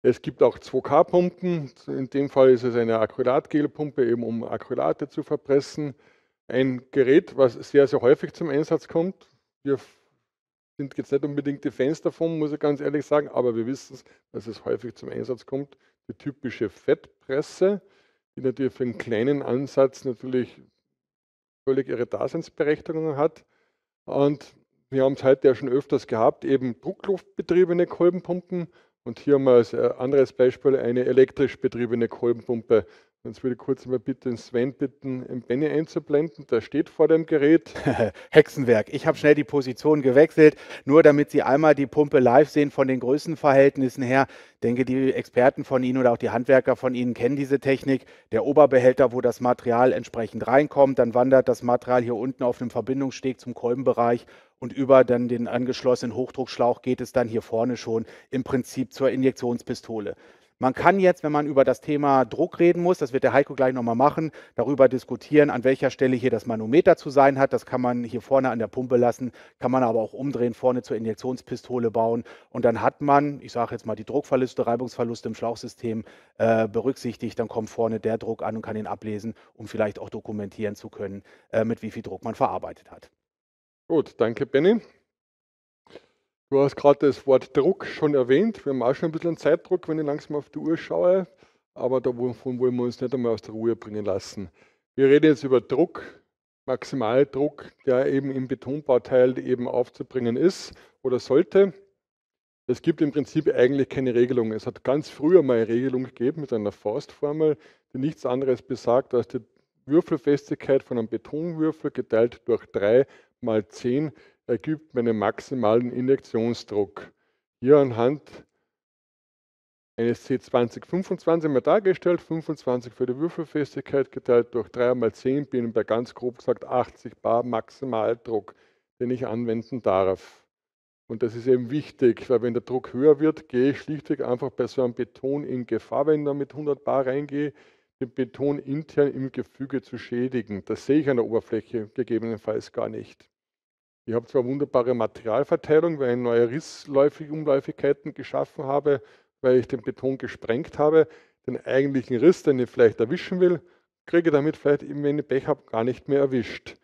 Es gibt auch 2K-Pumpen. In dem Fall ist es eine Acrylatgelpumpe, eben um Acrylate zu verpressen. Ein Gerät, was sehr, sehr häufig zum Einsatz kommt. Wir sind jetzt nicht unbedingt die Fans davon, muss ich ganz ehrlich sagen, aber wir wissen es, dass es häufig zum Einsatz kommt. Die typische Fettpresse, die natürlich für einen kleinen Ansatz natürlich völlig ihre Daseinsberechtigung hat. Und wir haben es heute ja schon öfters gehabt, eben druckluftbetriebene Kolbenpumpen. Und hier haben wir als äh, anderes Beispiel eine elektrisch betriebene Kolbenpumpe. Jetzt würde ich kurz mal bitte den Sven bitten, den Benny einzublenden. Der steht vor dem Gerät. (laughs) Hexenwerk. Ich habe schnell die Position gewechselt, nur damit Sie einmal die Pumpe live sehen von den Größenverhältnissen her. Ich denke, die Experten von Ihnen oder auch die Handwerker von Ihnen kennen diese Technik. Der Oberbehälter, wo das Material entsprechend reinkommt, dann wandert das Material hier unten auf einem Verbindungssteg zum Kolbenbereich und über dann den angeschlossenen Hochdruckschlauch geht es dann hier vorne schon im Prinzip zur Injektionspistole. Man kann jetzt, wenn man über das Thema Druck reden muss, das wird der Heiko gleich nochmal machen, darüber diskutieren, an welcher Stelle hier das Manometer zu sein hat. Das kann man hier vorne an der Pumpe lassen, kann man aber auch umdrehen, vorne zur Injektionspistole bauen. Und dann hat man, ich sage jetzt mal, die Druckverluste, Reibungsverluste im Schlauchsystem äh, berücksichtigt. Dann kommt vorne der Druck an und kann ihn ablesen, um vielleicht auch dokumentieren zu können, äh, mit wie viel Druck man verarbeitet hat. Gut, danke Benny. Du hast gerade das Wort Druck schon erwähnt. Wir haben auch schon ein bisschen Zeitdruck, wenn ich langsam auf die Uhr schaue. Aber davon wollen wir uns nicht einmal aus der Ruhe bringen lassen. Wir reden jetzt über Druck, Maximaldruck, der eben im Betonbauteil eben aufzubringen ist oder sollte. Es gibt im Prinzip eigentlich keine Regelung. Es hat ganz früher mal eine Regelung gegeben mit einer Faustformel, die nichts anderes besagt als die Würfelfestigkeit von einem Betonwürfel geteilt durch 3 mal 10 ergibt meinen maximalen Injektionsdruck. Hier anhand eines C2025 mal dargestellt, 25 für die Würfelfestigkeit geteilt durch 3 mal 10 bin bei ganz grob gesagt 80 bar Maximaldruck, den ich anwenden darf. Und das ist eben wichtig, weil wenn der Druck höher wird, gehe ich schlichtweg einfach bei so einem Beton in Gefahr, wenn ich da mit 100 bar reingehe, den Beton intern im Gefüge zu schädigen. Das sehe ich an der Oberfläche gegebenenfalls gar nicht. Ich habe zwar wunderbare Materialverteilung, weil ich neue Rissumläufigkeiten geschaffen habe, weil ich den Beton gesprengt habe. Den eigentlichen Riss, den ich vielleicht erwischen will, kriege ich damit vielleicht, wenn ich Pech habe, gar nicht mehr erwischt.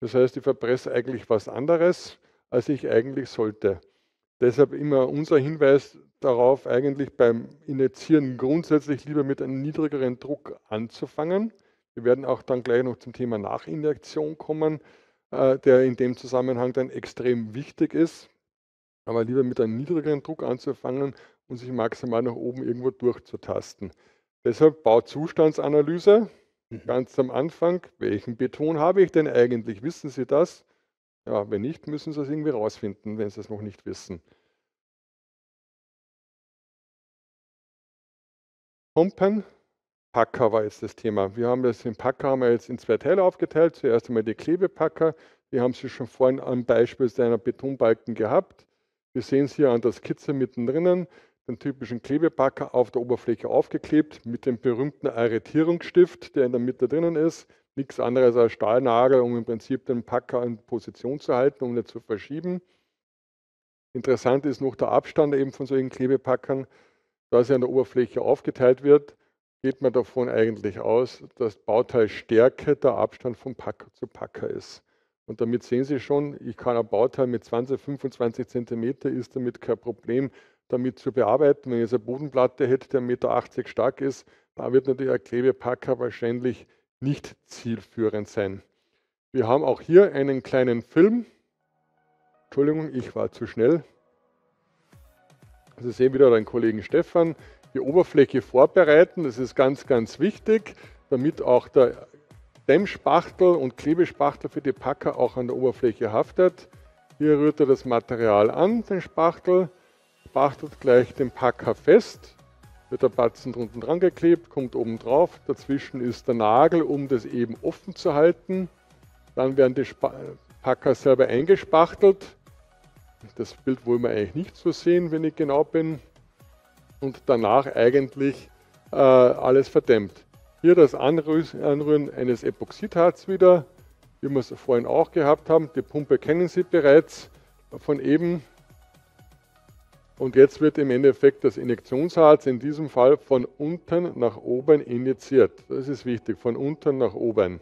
Das heißt, ich verpresse eigentlich was anderes, als ich eigentlich sollte. Deshalb immer unser Hinweis darauf, eigentlich beim Injizieren grundsätzlich lieber mit einem niedrigeren Druck anzufangen. Wir werden auch dann gleich noch zum Thema Nachinjektion kommen. Äh, der in dem Zusammenhang dann extrem wichtig ist. Aber lieber mit einem niedrigeren Druck anzufangen und sich maximal nach oben irgendwo durchzutasten. Deshalb Bauzustandsanalyse mhm. ganz am Anfang. Welchen Beton habe ich denn eigentlich? Wissen Sie das? Ja, wenn nicht, müssen Sie es irgendwie rausfinden, wenn Sie es noch nicht wissen. Pumpen, Packer war jetzt das Thema. Wir haben das im Packer jetzt in zwei Teile aufgeteilt. Zuerst einmal die Klebepacker. Wir haben sie schon vorhin am Beispiel seiner Betonbalken gehabt. Wir sehen sie hier an der Skizze mittendrin, den typischen Klebepacker auf der Oberfläche aufgeklebt mit dem berühmten Arretierungsstift, der in der Mitte drinnen ist. Nichts anderes als Stahlnagel, um im Prinzip den Packer in Position zu halten, um nicht zu verschieben. Interessant ist noch der Abstand eben von solchen Klebepackern, da sie an der Oberfläche aufgeteilt wird geht man davon eigentlich aus, dass Bauteilstärke der Abstand von Packer zu Packer ist. Und damit sehen Sie schon, ich kann ein Bauteil mit 20, 25 Zentimeter ist damit kein Problem, damit zu bearbeiten. Wenn ich jetzt eine Bodenplatte hätte, der 1,80 Meter stark ist, da wird natürlich ein Klebepacker wahrscheinlich nicht zielführend sein. Wir haben auch hier einen kleinen Film. Entschuldigung, ich war zu schnell. Sie sehen wieder den Kollegen Stefan, die Oberfläche vorbereiten. Das ist ganz, ganz wichtig, damit auch der Dämmspachtel und Klebespachtel für die Packer auch an der Oberfläche haftet. Hier rührt er das Material an, den Spachtel, spachtelt gleich den Packer fest, wird der Batzen unten dran geklebt, kommt oben drauf, dazwischen ist der Nagel, um das eben offen zu halten. Dann werden die Sp Packer selber eingespachtelt. Das Bild wollen wir eigentlich nicht so sehen, wenn ich genau bin und danach eigentlich äh, alles verdämmt. Hier das Anrühren eines Epoxidharz wieder, wie wir es vorhin auch gehabt haben. Die Pumpe kennen Sie bereits von eben. Und jetzt wird im Endeffekt das Injektionsharz in diesem Fall von unten nach oben injiziert. Das ist wichtig, von unten nach oben.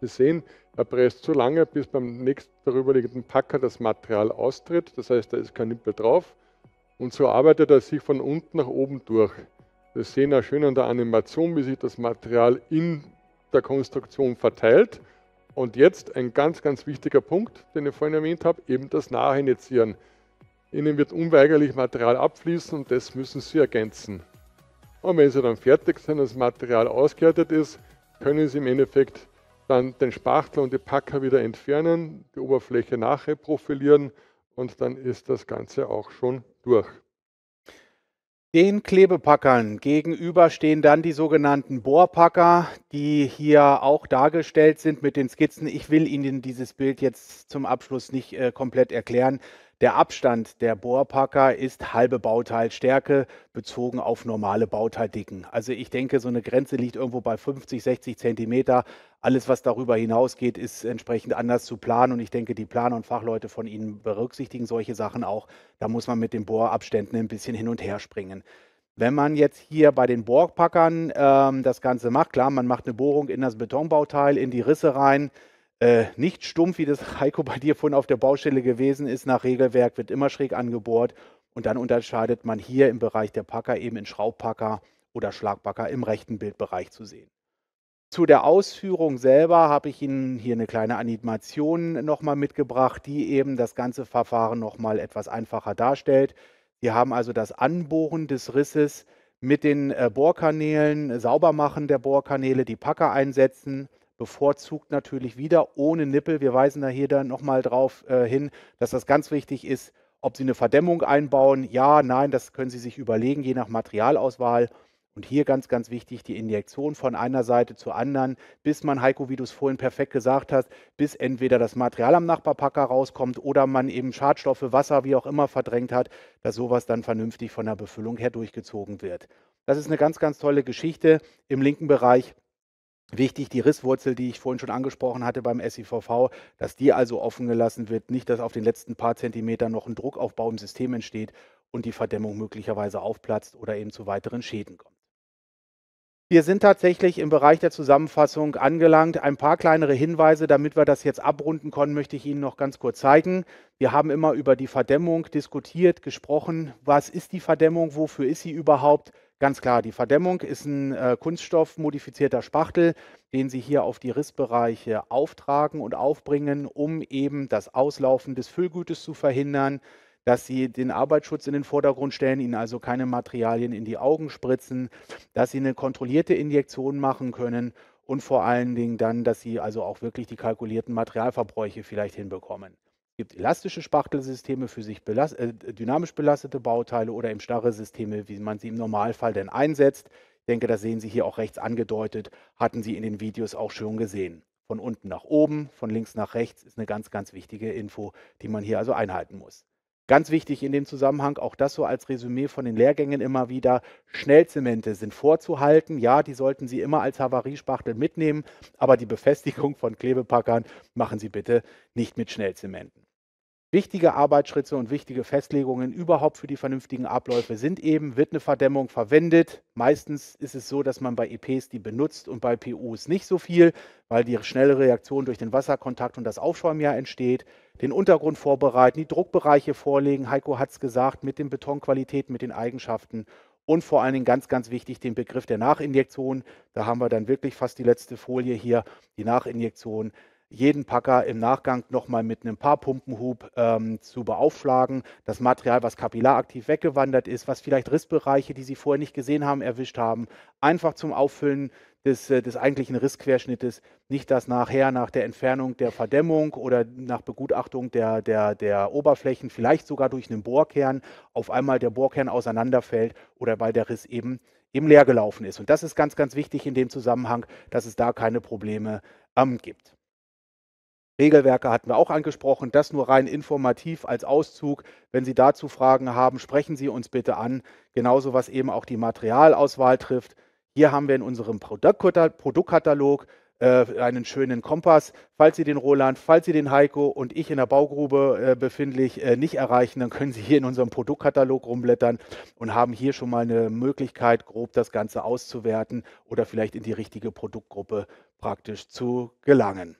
Sie sehen, er presst so lange, bis beim nächsten darüberliegenden Packer das Material austritt. Das heißt, da ist kein Nippel drauf. Und so arbeitet er sich von unten nach oben durch. Wir sehen auch schön an der Animation, wie sich das Material in der Konstruktion verteilt. Und jetzt ein ganz, ganz wichtiger Punkt, den ich vorhin erwähnt habe, eben das Nachinitieren. Ihnen wird unweigerlich Material abfließen und das müssen Sie ergänzen. Und wenn Sie dann fertig sind, das Material ausgehärtet ist, können Sie im Endeffekt dann den Spachtel und die Packer wieder entfernen, die Oberfläche nachher profilieren und dann ist das Ganze auch schon durch. Den Klebepackern gegenüber stehen dann die sogenannten Bohrpacker, die hier auch dargestellt sind mit den Skizzen. Ich will Ihnen dieses Bild jetzt zum Abschluss nicht äh, komplett erklären. Der Abstand der Bohrpacker ist halbe Bauteilstärke bezogen auf normale Bauteildicken. Also ich denke, so eine Grenze liegt irgendwo bei 50, 60 Zentimeter. Alles, was darüber hinausgeht, ist entsprechend anders zu planen. Und ich denke, die Planer und Fachleute von Ihnen berücksichtigen solche Sachen auch. Da muss man mit den Bohrabständen ein bisschen hin und her springen. Wenn man jetzt hier bei den Borgpackern ähm, das Ganze macht, klar, man macht eine Bohrung in das Betonbauteil, in die Risse rein. Äh, nicht stumpf, wie das (laughs) Heiko bei dir vorhin auf der Baustelle gewesen ist. Nach Regelwerk wird immer schräg angebohrt. Und dann unterscheidet man hier im Bereich der Packer eben in Schraubpacker oder Schlagpacker im rechten Bildbereich zu sehen. Zu der Ausführung selber habe ich Ihnen hier eine kleine Animation nochmal mitgebracht, die eben das ganze Verfahren nochmal etwas einfacher darstellt. Wir haben also das Anbohren des Risses mit den äh, Bohrkanälen, Saubermachen der Bohrkanäle, die Packer einsetzen, bevorzugt natürlich wieder ohne Nippel. Wir weisen da hier dann nochmal drauf äh, hin, dass das ganz wichtig ist, ob Sie eine Verdämmung einbauen. Ja, nein, das können Sie sich überlegen, je nach Materialauswahl. Und hier ganz, ganz wichtig, die Injektion von einer Seite zur anderen, bis man, Heiko, wie du es vorhin perfekt gesagt hast, bis entweder das Material am Nachbarpacker rauskommt oder man eben Schadstoffe, Wasser, wie auch immer verdrängt hat, dass sowas dann vernünftig von der Befüllung her durchgezogen wird. Das ist eine ganz, ganz tolle Geschichte im linken Bereich. Wichtig die Risswurzel, die ich vorhin schon angesprochen hatte beim SIVV, dass die also offen gelassen wird, nicht dass auf den letzten paar Zentimeter noch ein Druckaufbau im System entsteht und die Verdämmung möglicherweise aufplatzt oder eben zu weiteren Schäden kommt. Wir sind tatsächlich im Bereich der Zusammenfassung angelangt. Ein paar kleinere Hinweise, damit wir das jetzt abrunden können, möchte ich Ihnen noch ganz kurz zeigen. Wir haben immer über die Verdämmung diskutiert, gesprochen. Was ist die Verdämmung? Wofür ist sie überhaupt? Ganz klar, die Verdämmung ist ein äh, kunststoffmodifizierter Spachtel, den Sie hier auf die Rissbereiche auftragen und aufbringen, um eben das Auslaufen des Füllgutes zu verhindern, dass sie den Arbeitsschutz in den Vordergrund stellen, ihnen also keine Materialien in die Augen spritzen, dass sie eine kontrollierte Injektion machen können und vor allen Dingen dann, dass sie also auch wirklich die kalkulierten Materialverbräuche vielleicht hinbekommen. Es gibt elastische Spachtelsysteme für sich belast äh, dynamisch belastete Bauteile oder eben starre Systeme, wie man sie im Normalfall denn einsetzt. Ich denke, das sehen Sie hier auch rechts angedeutet, hatten Sie in den Videos auch schon gesehen. Von unten nach oben, von links nach rechts ist eine ganz, ganz wichtige Info, die man hier also einhalten muss. Ganz wichtig in dem Zusammenhang, auch das so als Resümee von den Lehrgängen immer wieder, Schnellzemente sind vorzuhalten. Ja, die sollten Sie immer als Havariespachtel mitnehmen, aber die Befestigung von Klebepackern machen Sie bitte nicht mit Schnellzementen. Wichtige Arbeitsschritte und wichtige Festlegungen überhaupt für die vernünftigen Abläufe sind eben, wird eine Verdämmung verwendet. Meistens ist es so, dass man bei EPs die benutzt und bei PUs nicht so viel, weil die schnelle Reaktion durch den Wasserkontakt und das Aufschäumen ja entsteht den Untergrund vorbereiten, die Druckbereiche vorlegen. Heiko hat es gesagt, mit den Betonqualitäten, mit den Eigenschaften und vor allen Dingen ganz, ganz wichtig den Begriff der Nachinjektion. Da haben wir dann wirklich fast die letzte Folie hier, die Nachinjektion jeden Packer im Nachgang nochmal mit einem paar Pumpenhub ähm, zu beaufschlagen, das Material, was kapillaraktiv weggewandert ist, was vielleicht Rissbereiche, die Sie vorher nicht gesehen haben, erwischt haben, einfach zum Auffüllen des, äh, des eigentlichen Rissquerschnittes, nicht dass nachher nach der Entfernung der Verdämmung oder nach Begutachtung der, der, der Oberflächen, vielleicht sogar durch einen Bohrkern, auf einmal der Bohrkern auseinanderfällt oder weil der Riss eben eben leer gelaufen ist. Und das ist ganz, ganz wichtig in dem Zusammenhang, dass es da keine Probleme ähm, gibt. Regelwerke hatten wir auch angesprochen. Das nur rein informativ als Auszug. Wenn Sie dazu Fragen haben, sprechen Sie uns bitte an. Genauso was eben auch die Materialauswahl trifft. Hier haben wir in unserem Produktkatalog äh, einen schönen Kompass. Falls Sie den Roland, falls Sie den Heiko und ich in der Baugrube äh, befindlich äh, nicht erreichen, dann können Sie hier in unserem Produktkatalog rumblättern und haben hier schon mal eine Möglichkeit, grob das Ganze auszuwerten oder vielleicht in die richtige Produktgruppe praktisch zu gelangen.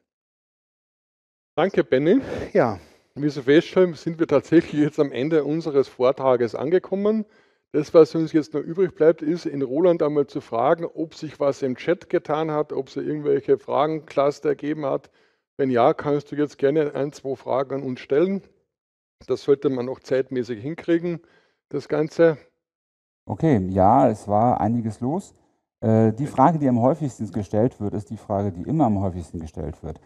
Danke, Benny. Ja. Wie Sie feststellen, sind wir tatsächlich jetzt am Ende unseres Vortrages angekommen. Das, was uns jetzt noch übrig bleibt, ist, in Roland einmal zu fragen, ob sich was im Chat getan hat, ob es irgendwelche Fragencluster ergeben hat. Wenn ja, kannst du jetzt gerne ein, zwei Fragen an uns stellen. Das sollte man auch zeitmäßig hinkriegen, das Ganze. Okay, ja, es war einiges los. Äh, die Frage, die am häufigsten gestellt wird, ist die Frage, die immer am häufigsten gestellt wird.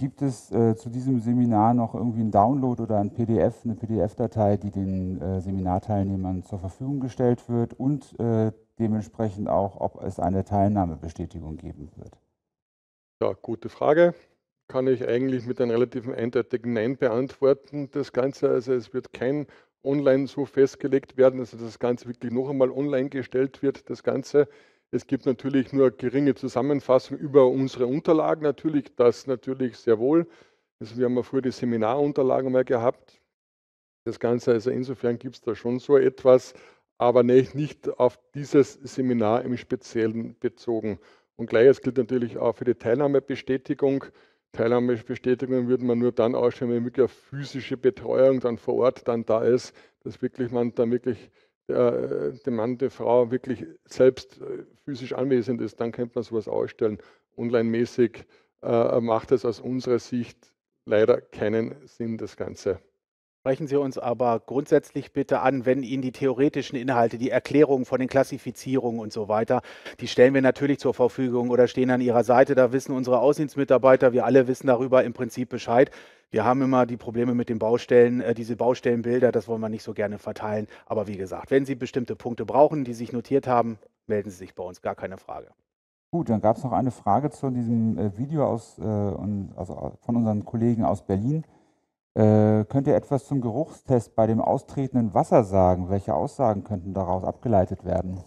Gibt es äh, zu diesem Seminar noch irgendwie einen Download oder ein PDF, eine PDF-Datei, die den äh, Seminarteilnehmern zur Verfügung gestellt wird und äh, dementsprechend auch, ob es eine Teilnahmebestätigung geben wird? Ja, gute Frage. Kann ich eigentlich mit einem relativen eindeutigen Nein beantworten, das Ganze. Also es wird kein online so festgelegt werden, also dass das Ganze wirklich noch einmal online gestellt wird, das Ganze. Es gibt natürlich nur geringe Zusammenfassung über unsere Unterlagen natürlich, das natürlich sehr wohl. Also wir haben ja früher die Seminarunterlagen mal gehabt. Das Ganze, also insofern gibt es da schon so etwas, aber ne, nicht, auf dieses Seminar im Speziellen bezogen. Und gleiches gilt natürlich auch für die Teilnahmebestätigung. Teilnahmebestätigung würde man nur dann ausstellen, wenn wirklich eine physische Betreuung dann vor Ort dann da ist, dass wirklich man dann wirklich der, äh, der Mann, der Frau wirklich selbst äh, physisch anwesend ist, dann könnte man sowas ausstellen. Online-mäßig äh, macht es aus unserer Sicht leider keinen Sinn, das Ganze. Sprechen Sie uns aber grundsätzlich bitte an, wenn Ihnen die theoretischen Inhalte, die Erklärungen von den Klassifizierungen und so weiter, die stellen wir natürlich zur Verfügung oder stehen an Ihrer Seite. Da wissen unsere Außendienstmitarbeiter, wir alle wissen darüber im Prinzip Bescheid. Wir haben immer die Probleme mit den Baustellen, äh, diese Baustellenbilder, das wollen wir nicht so gerne verteilen. Aber wie gesagt, wenn Sie bestimmte Punkte brauchen, die sich notiert haben, melden Sie sich bei uns, gar keine Frage. Gut, dann gab es noch eine Frage zu diesem äh, Video aus, äh, und, also äh, von unseren Kollegen aus Berlin. Äh, könnt ihr etwas zum Geruchstest bei dem austretenden Wasser sagen? Welche Aussagen könnten daraus abgeleitet werden?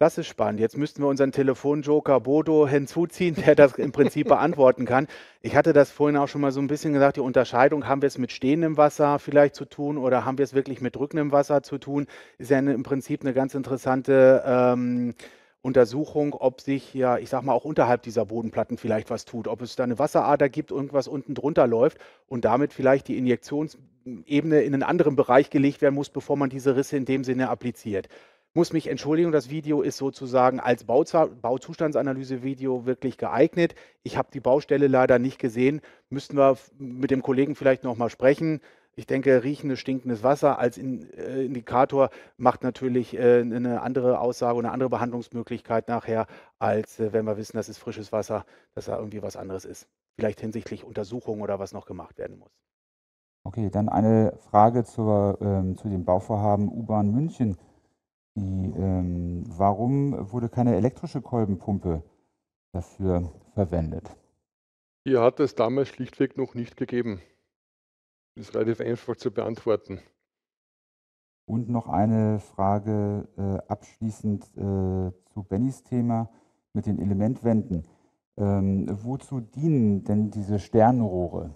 Das ist spannend. Jetzt müssten wir unseren Telefonjoker Bodo hinzuziehen, der das im Prinzip (laughs) beantworten kann. Ich hatte das vorhin auch schon mal so ein bisschen gesagt, die Unterscheidung, haben wir es mit stehendem Wasser vielleicht zu tun oder haben wir es wirklich mit drückendem Wasser zu tun, ist ja im Prinzip eine ganz interessante ähm, Untersuchung, ob sich ja, ich sag mal, auch unterhalb dieser Bodenplatten vielleicht was tut, ob es da eine Wasserader gibt, irgendwas unten drunter läuft und damit vielleicht die Injektionsebene in einen anderen Bereich gelegt werden muss, bevor man diese Risse in dem Sinne appliziert muss mich entschuldigen, das Video ist sozusagen als Bauzustandsanalyse-Video wirklich geeignet. Ich habe die Baustelle leider nicht gesehen. Müssten wir mit dem Kollegen vielleicht nochmal sprechen. Ich denke, riechendes, stinkendes Wasser als in, äh, Indikator macht natürlich äh, eine andere Aussage, eine andere Behandlungsmöglichkeit nachher, als äh, wenn wir wissen, das ist frisches Wasser, dass da irgendwie was anderes ist. Vielleicht hinsichtlich Untersuchungen oder was noch gemacht werden muss. Okay, dann eine Frage zur, ähm, zu dem Bauvorhaben U-Bahn München. Die, ähm, warum wurde keine elektrische Kolbenpumpe dafür verwendet? Die hat es damals schlichtweg noch nicht gegeben. Das ist relativ einfach zu beantworten. Und noch eine Frage äh, abschließend äh, zu Bennys Thema mit den Elementwänden. Ähm, wozu dienen denn diese Sternrohre?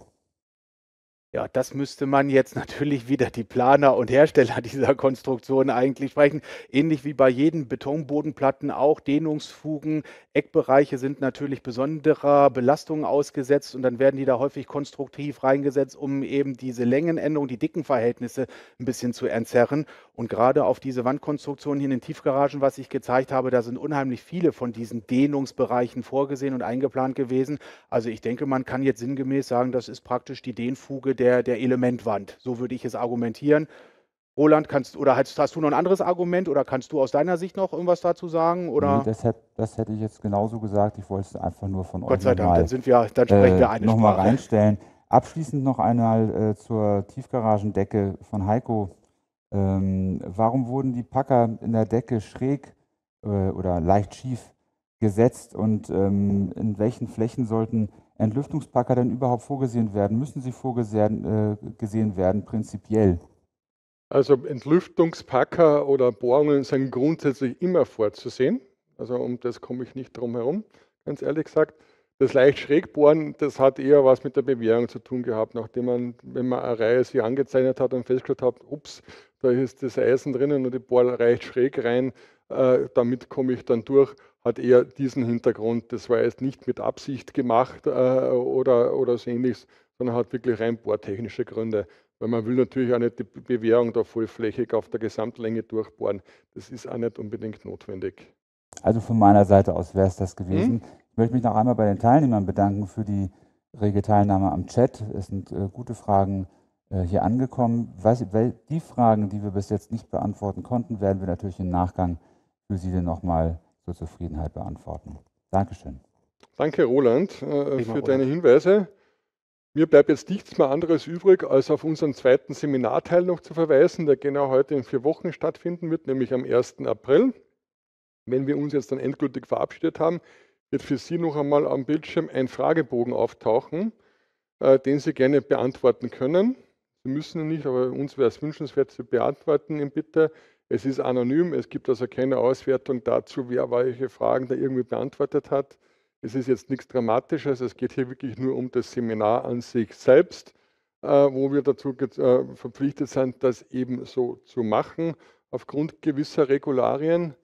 Ja, das müsste man jetzt (laughs) natürlich wieder die Planer und Hersteller dieser Konstruktion eigentlich sprechen. Ähnlich wie bei jedem Betonbodenplatten auch Dehnungsfugen, Eckbereiche sind natürlich besonderer Belastungen ausgesetzt und dann werden die da häufig konstruktiv reingesetzt, um eben diese Längenänderung, die Dickenverhältnisse ein bisschen zu entzerren. Und gerade auf diese Wandkonstruktion hier in den Tiefgaragen, was ich gezeigt habe, da sind unheimlich viele von diesen Dehnungsbereichen vorgesehen und eingeplant gewesen. Also ich denke, man kann jetzt sinngemäß sagen, das ist praktisch die Dehnfuge der, der Elementwand. So würde ich es argumentieren. Roland, kannst oder hast, hast, du noch ein anderes Argument oder kannst du aus deiner Sicht noch irgendwas dazu sagen? Oder? Nee, das, hätte, das hätte ich jetzt genauso gesagt. Ich wollte es einfach nur von Gott euch. Gott sei Dank, mal, dann sind wir, dann sprechen äh, wir eine Nochmal reinstellen. Abschließend noch einmal äh, zur Tiefgaragendecke von Heiko. Ähm, warum wurden die Packer in der Decke schräg äh, oder leicht schief gesetzt und ähm, in welchen Flächen sollten Entlüftungspacker denn überhaupt vorgesehen werden? Müssen sie vorgesehen äh, gesehen werden, prinzipiell? Also Entlüftungspacker oder Bohrungen sind grundsätzlich immer vorzusehen. Also um das komme ich nicht drum herum, ganz ehrlich gesagt. Das leicht schräg bohren, das hat eher was mit der Bewährung zu tun gehabt, nachdem man, wenn man eine Reihe sich angezeichnet hat und festgestellt hat, ups, da ist das Eisen drinnen und die bohre leicht schräg rein, äh, damit komme ich dann durch, hat eher diesen Hintergrund. Das war jetzt nicht mit Absicht gemacht äh, oder, oder so ähnliches, sondern hat wirklich rein bohrtechnische Gründe. Weil man will natürlich auch nicht die Bewährung da vollflächig auf der Gesamtlänge durchbohren. Das ist auch nicht unbedingt notwendig. Also von meiner Seite aus wäre es das gewesen. Hm? Ich möchte mich noch einmal bei den Teilnehmern bedanken für die rege Teilnahme am Chat. Es sind äh, gute Fragen äh, hier angekommen. Was, die Fragen, die wir bis jetzt nicht beantworten konnten, werden wir natürlich im Nachgang beantworten für Sie denn nochmal zur Zufriedenheit beantworten. Dankeschön. Danke, Roland, äh, für deine Hinweise. Mir bleibt jetzt nichts mehr anderes übrig, als auf unseren zweiten Seminarteil noch zu verweisen, der genau heute in vier Wochen stattfinden wird, nämlich am 1. April. Wenn wir uns jetzt dann endgültig verabschiedet haben, wird für Sie noch einmal am Bildschirm ein Fragebogen auftauchen, äh, den Sie gerne beantworten können. Sie müssen ihn nicht, aber uns wäre es wünschenswert, Sie beantworten ihn bitte. Es ist anonym, es gibt also keine Auswertung dazu, wer welche Fragen da irgendwie beantwortet hat. Es ist jetzt nichts Dramatisches, es geht hier wirklich nur um das Seminar an sich selbst, äh, wo wir dazu äh, verpflichtet sind, das eben so zu machen, aufgrund gewisser Regularien.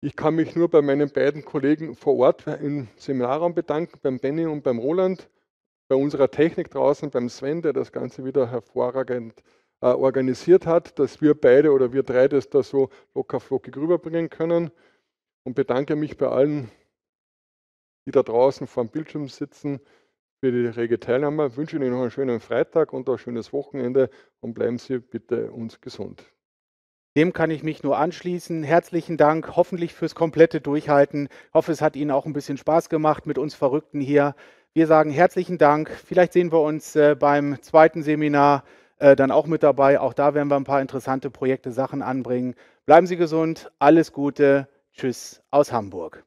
Ich kann mich nur bei meinen beiden Kollegen vor Ort im Seminarraum bedanken, beim Benny und beim Roland, bei unserer Technik draußen, beim Sven, der das Ganze wieder hervorragend äh, organisiert hat, dass wir beide oder wir drei das da so locker flockig rüberbringen können. Und bedanke mich bei allen, die da draußen vor dem Bildschirm sitzen, für die rege Teilnahme. Ich wünsche Ihnen noch einen schönen Freitag und ein schönes Wochenende und bleiben Sie bitte uns gesund. Dem kann ich mich nur anschließen. Herzlichen Dank, hoffentlich fürs komplette Durchhalten. Ich hoffe, es hat Ihnen auch ein bisschen Spaß gemacht mit uns Verrückten hier. Wir sagen herzlichen Dank. Vielleicht sehen wir uns äh, beim zweiten Seminar. Äh, dann auch mit dabei. Auch da werden wir ein paar interessante Projekte, Sachen anbringen. Bleiben Sie gesund, alles Gute, tschüss aus Hamburg.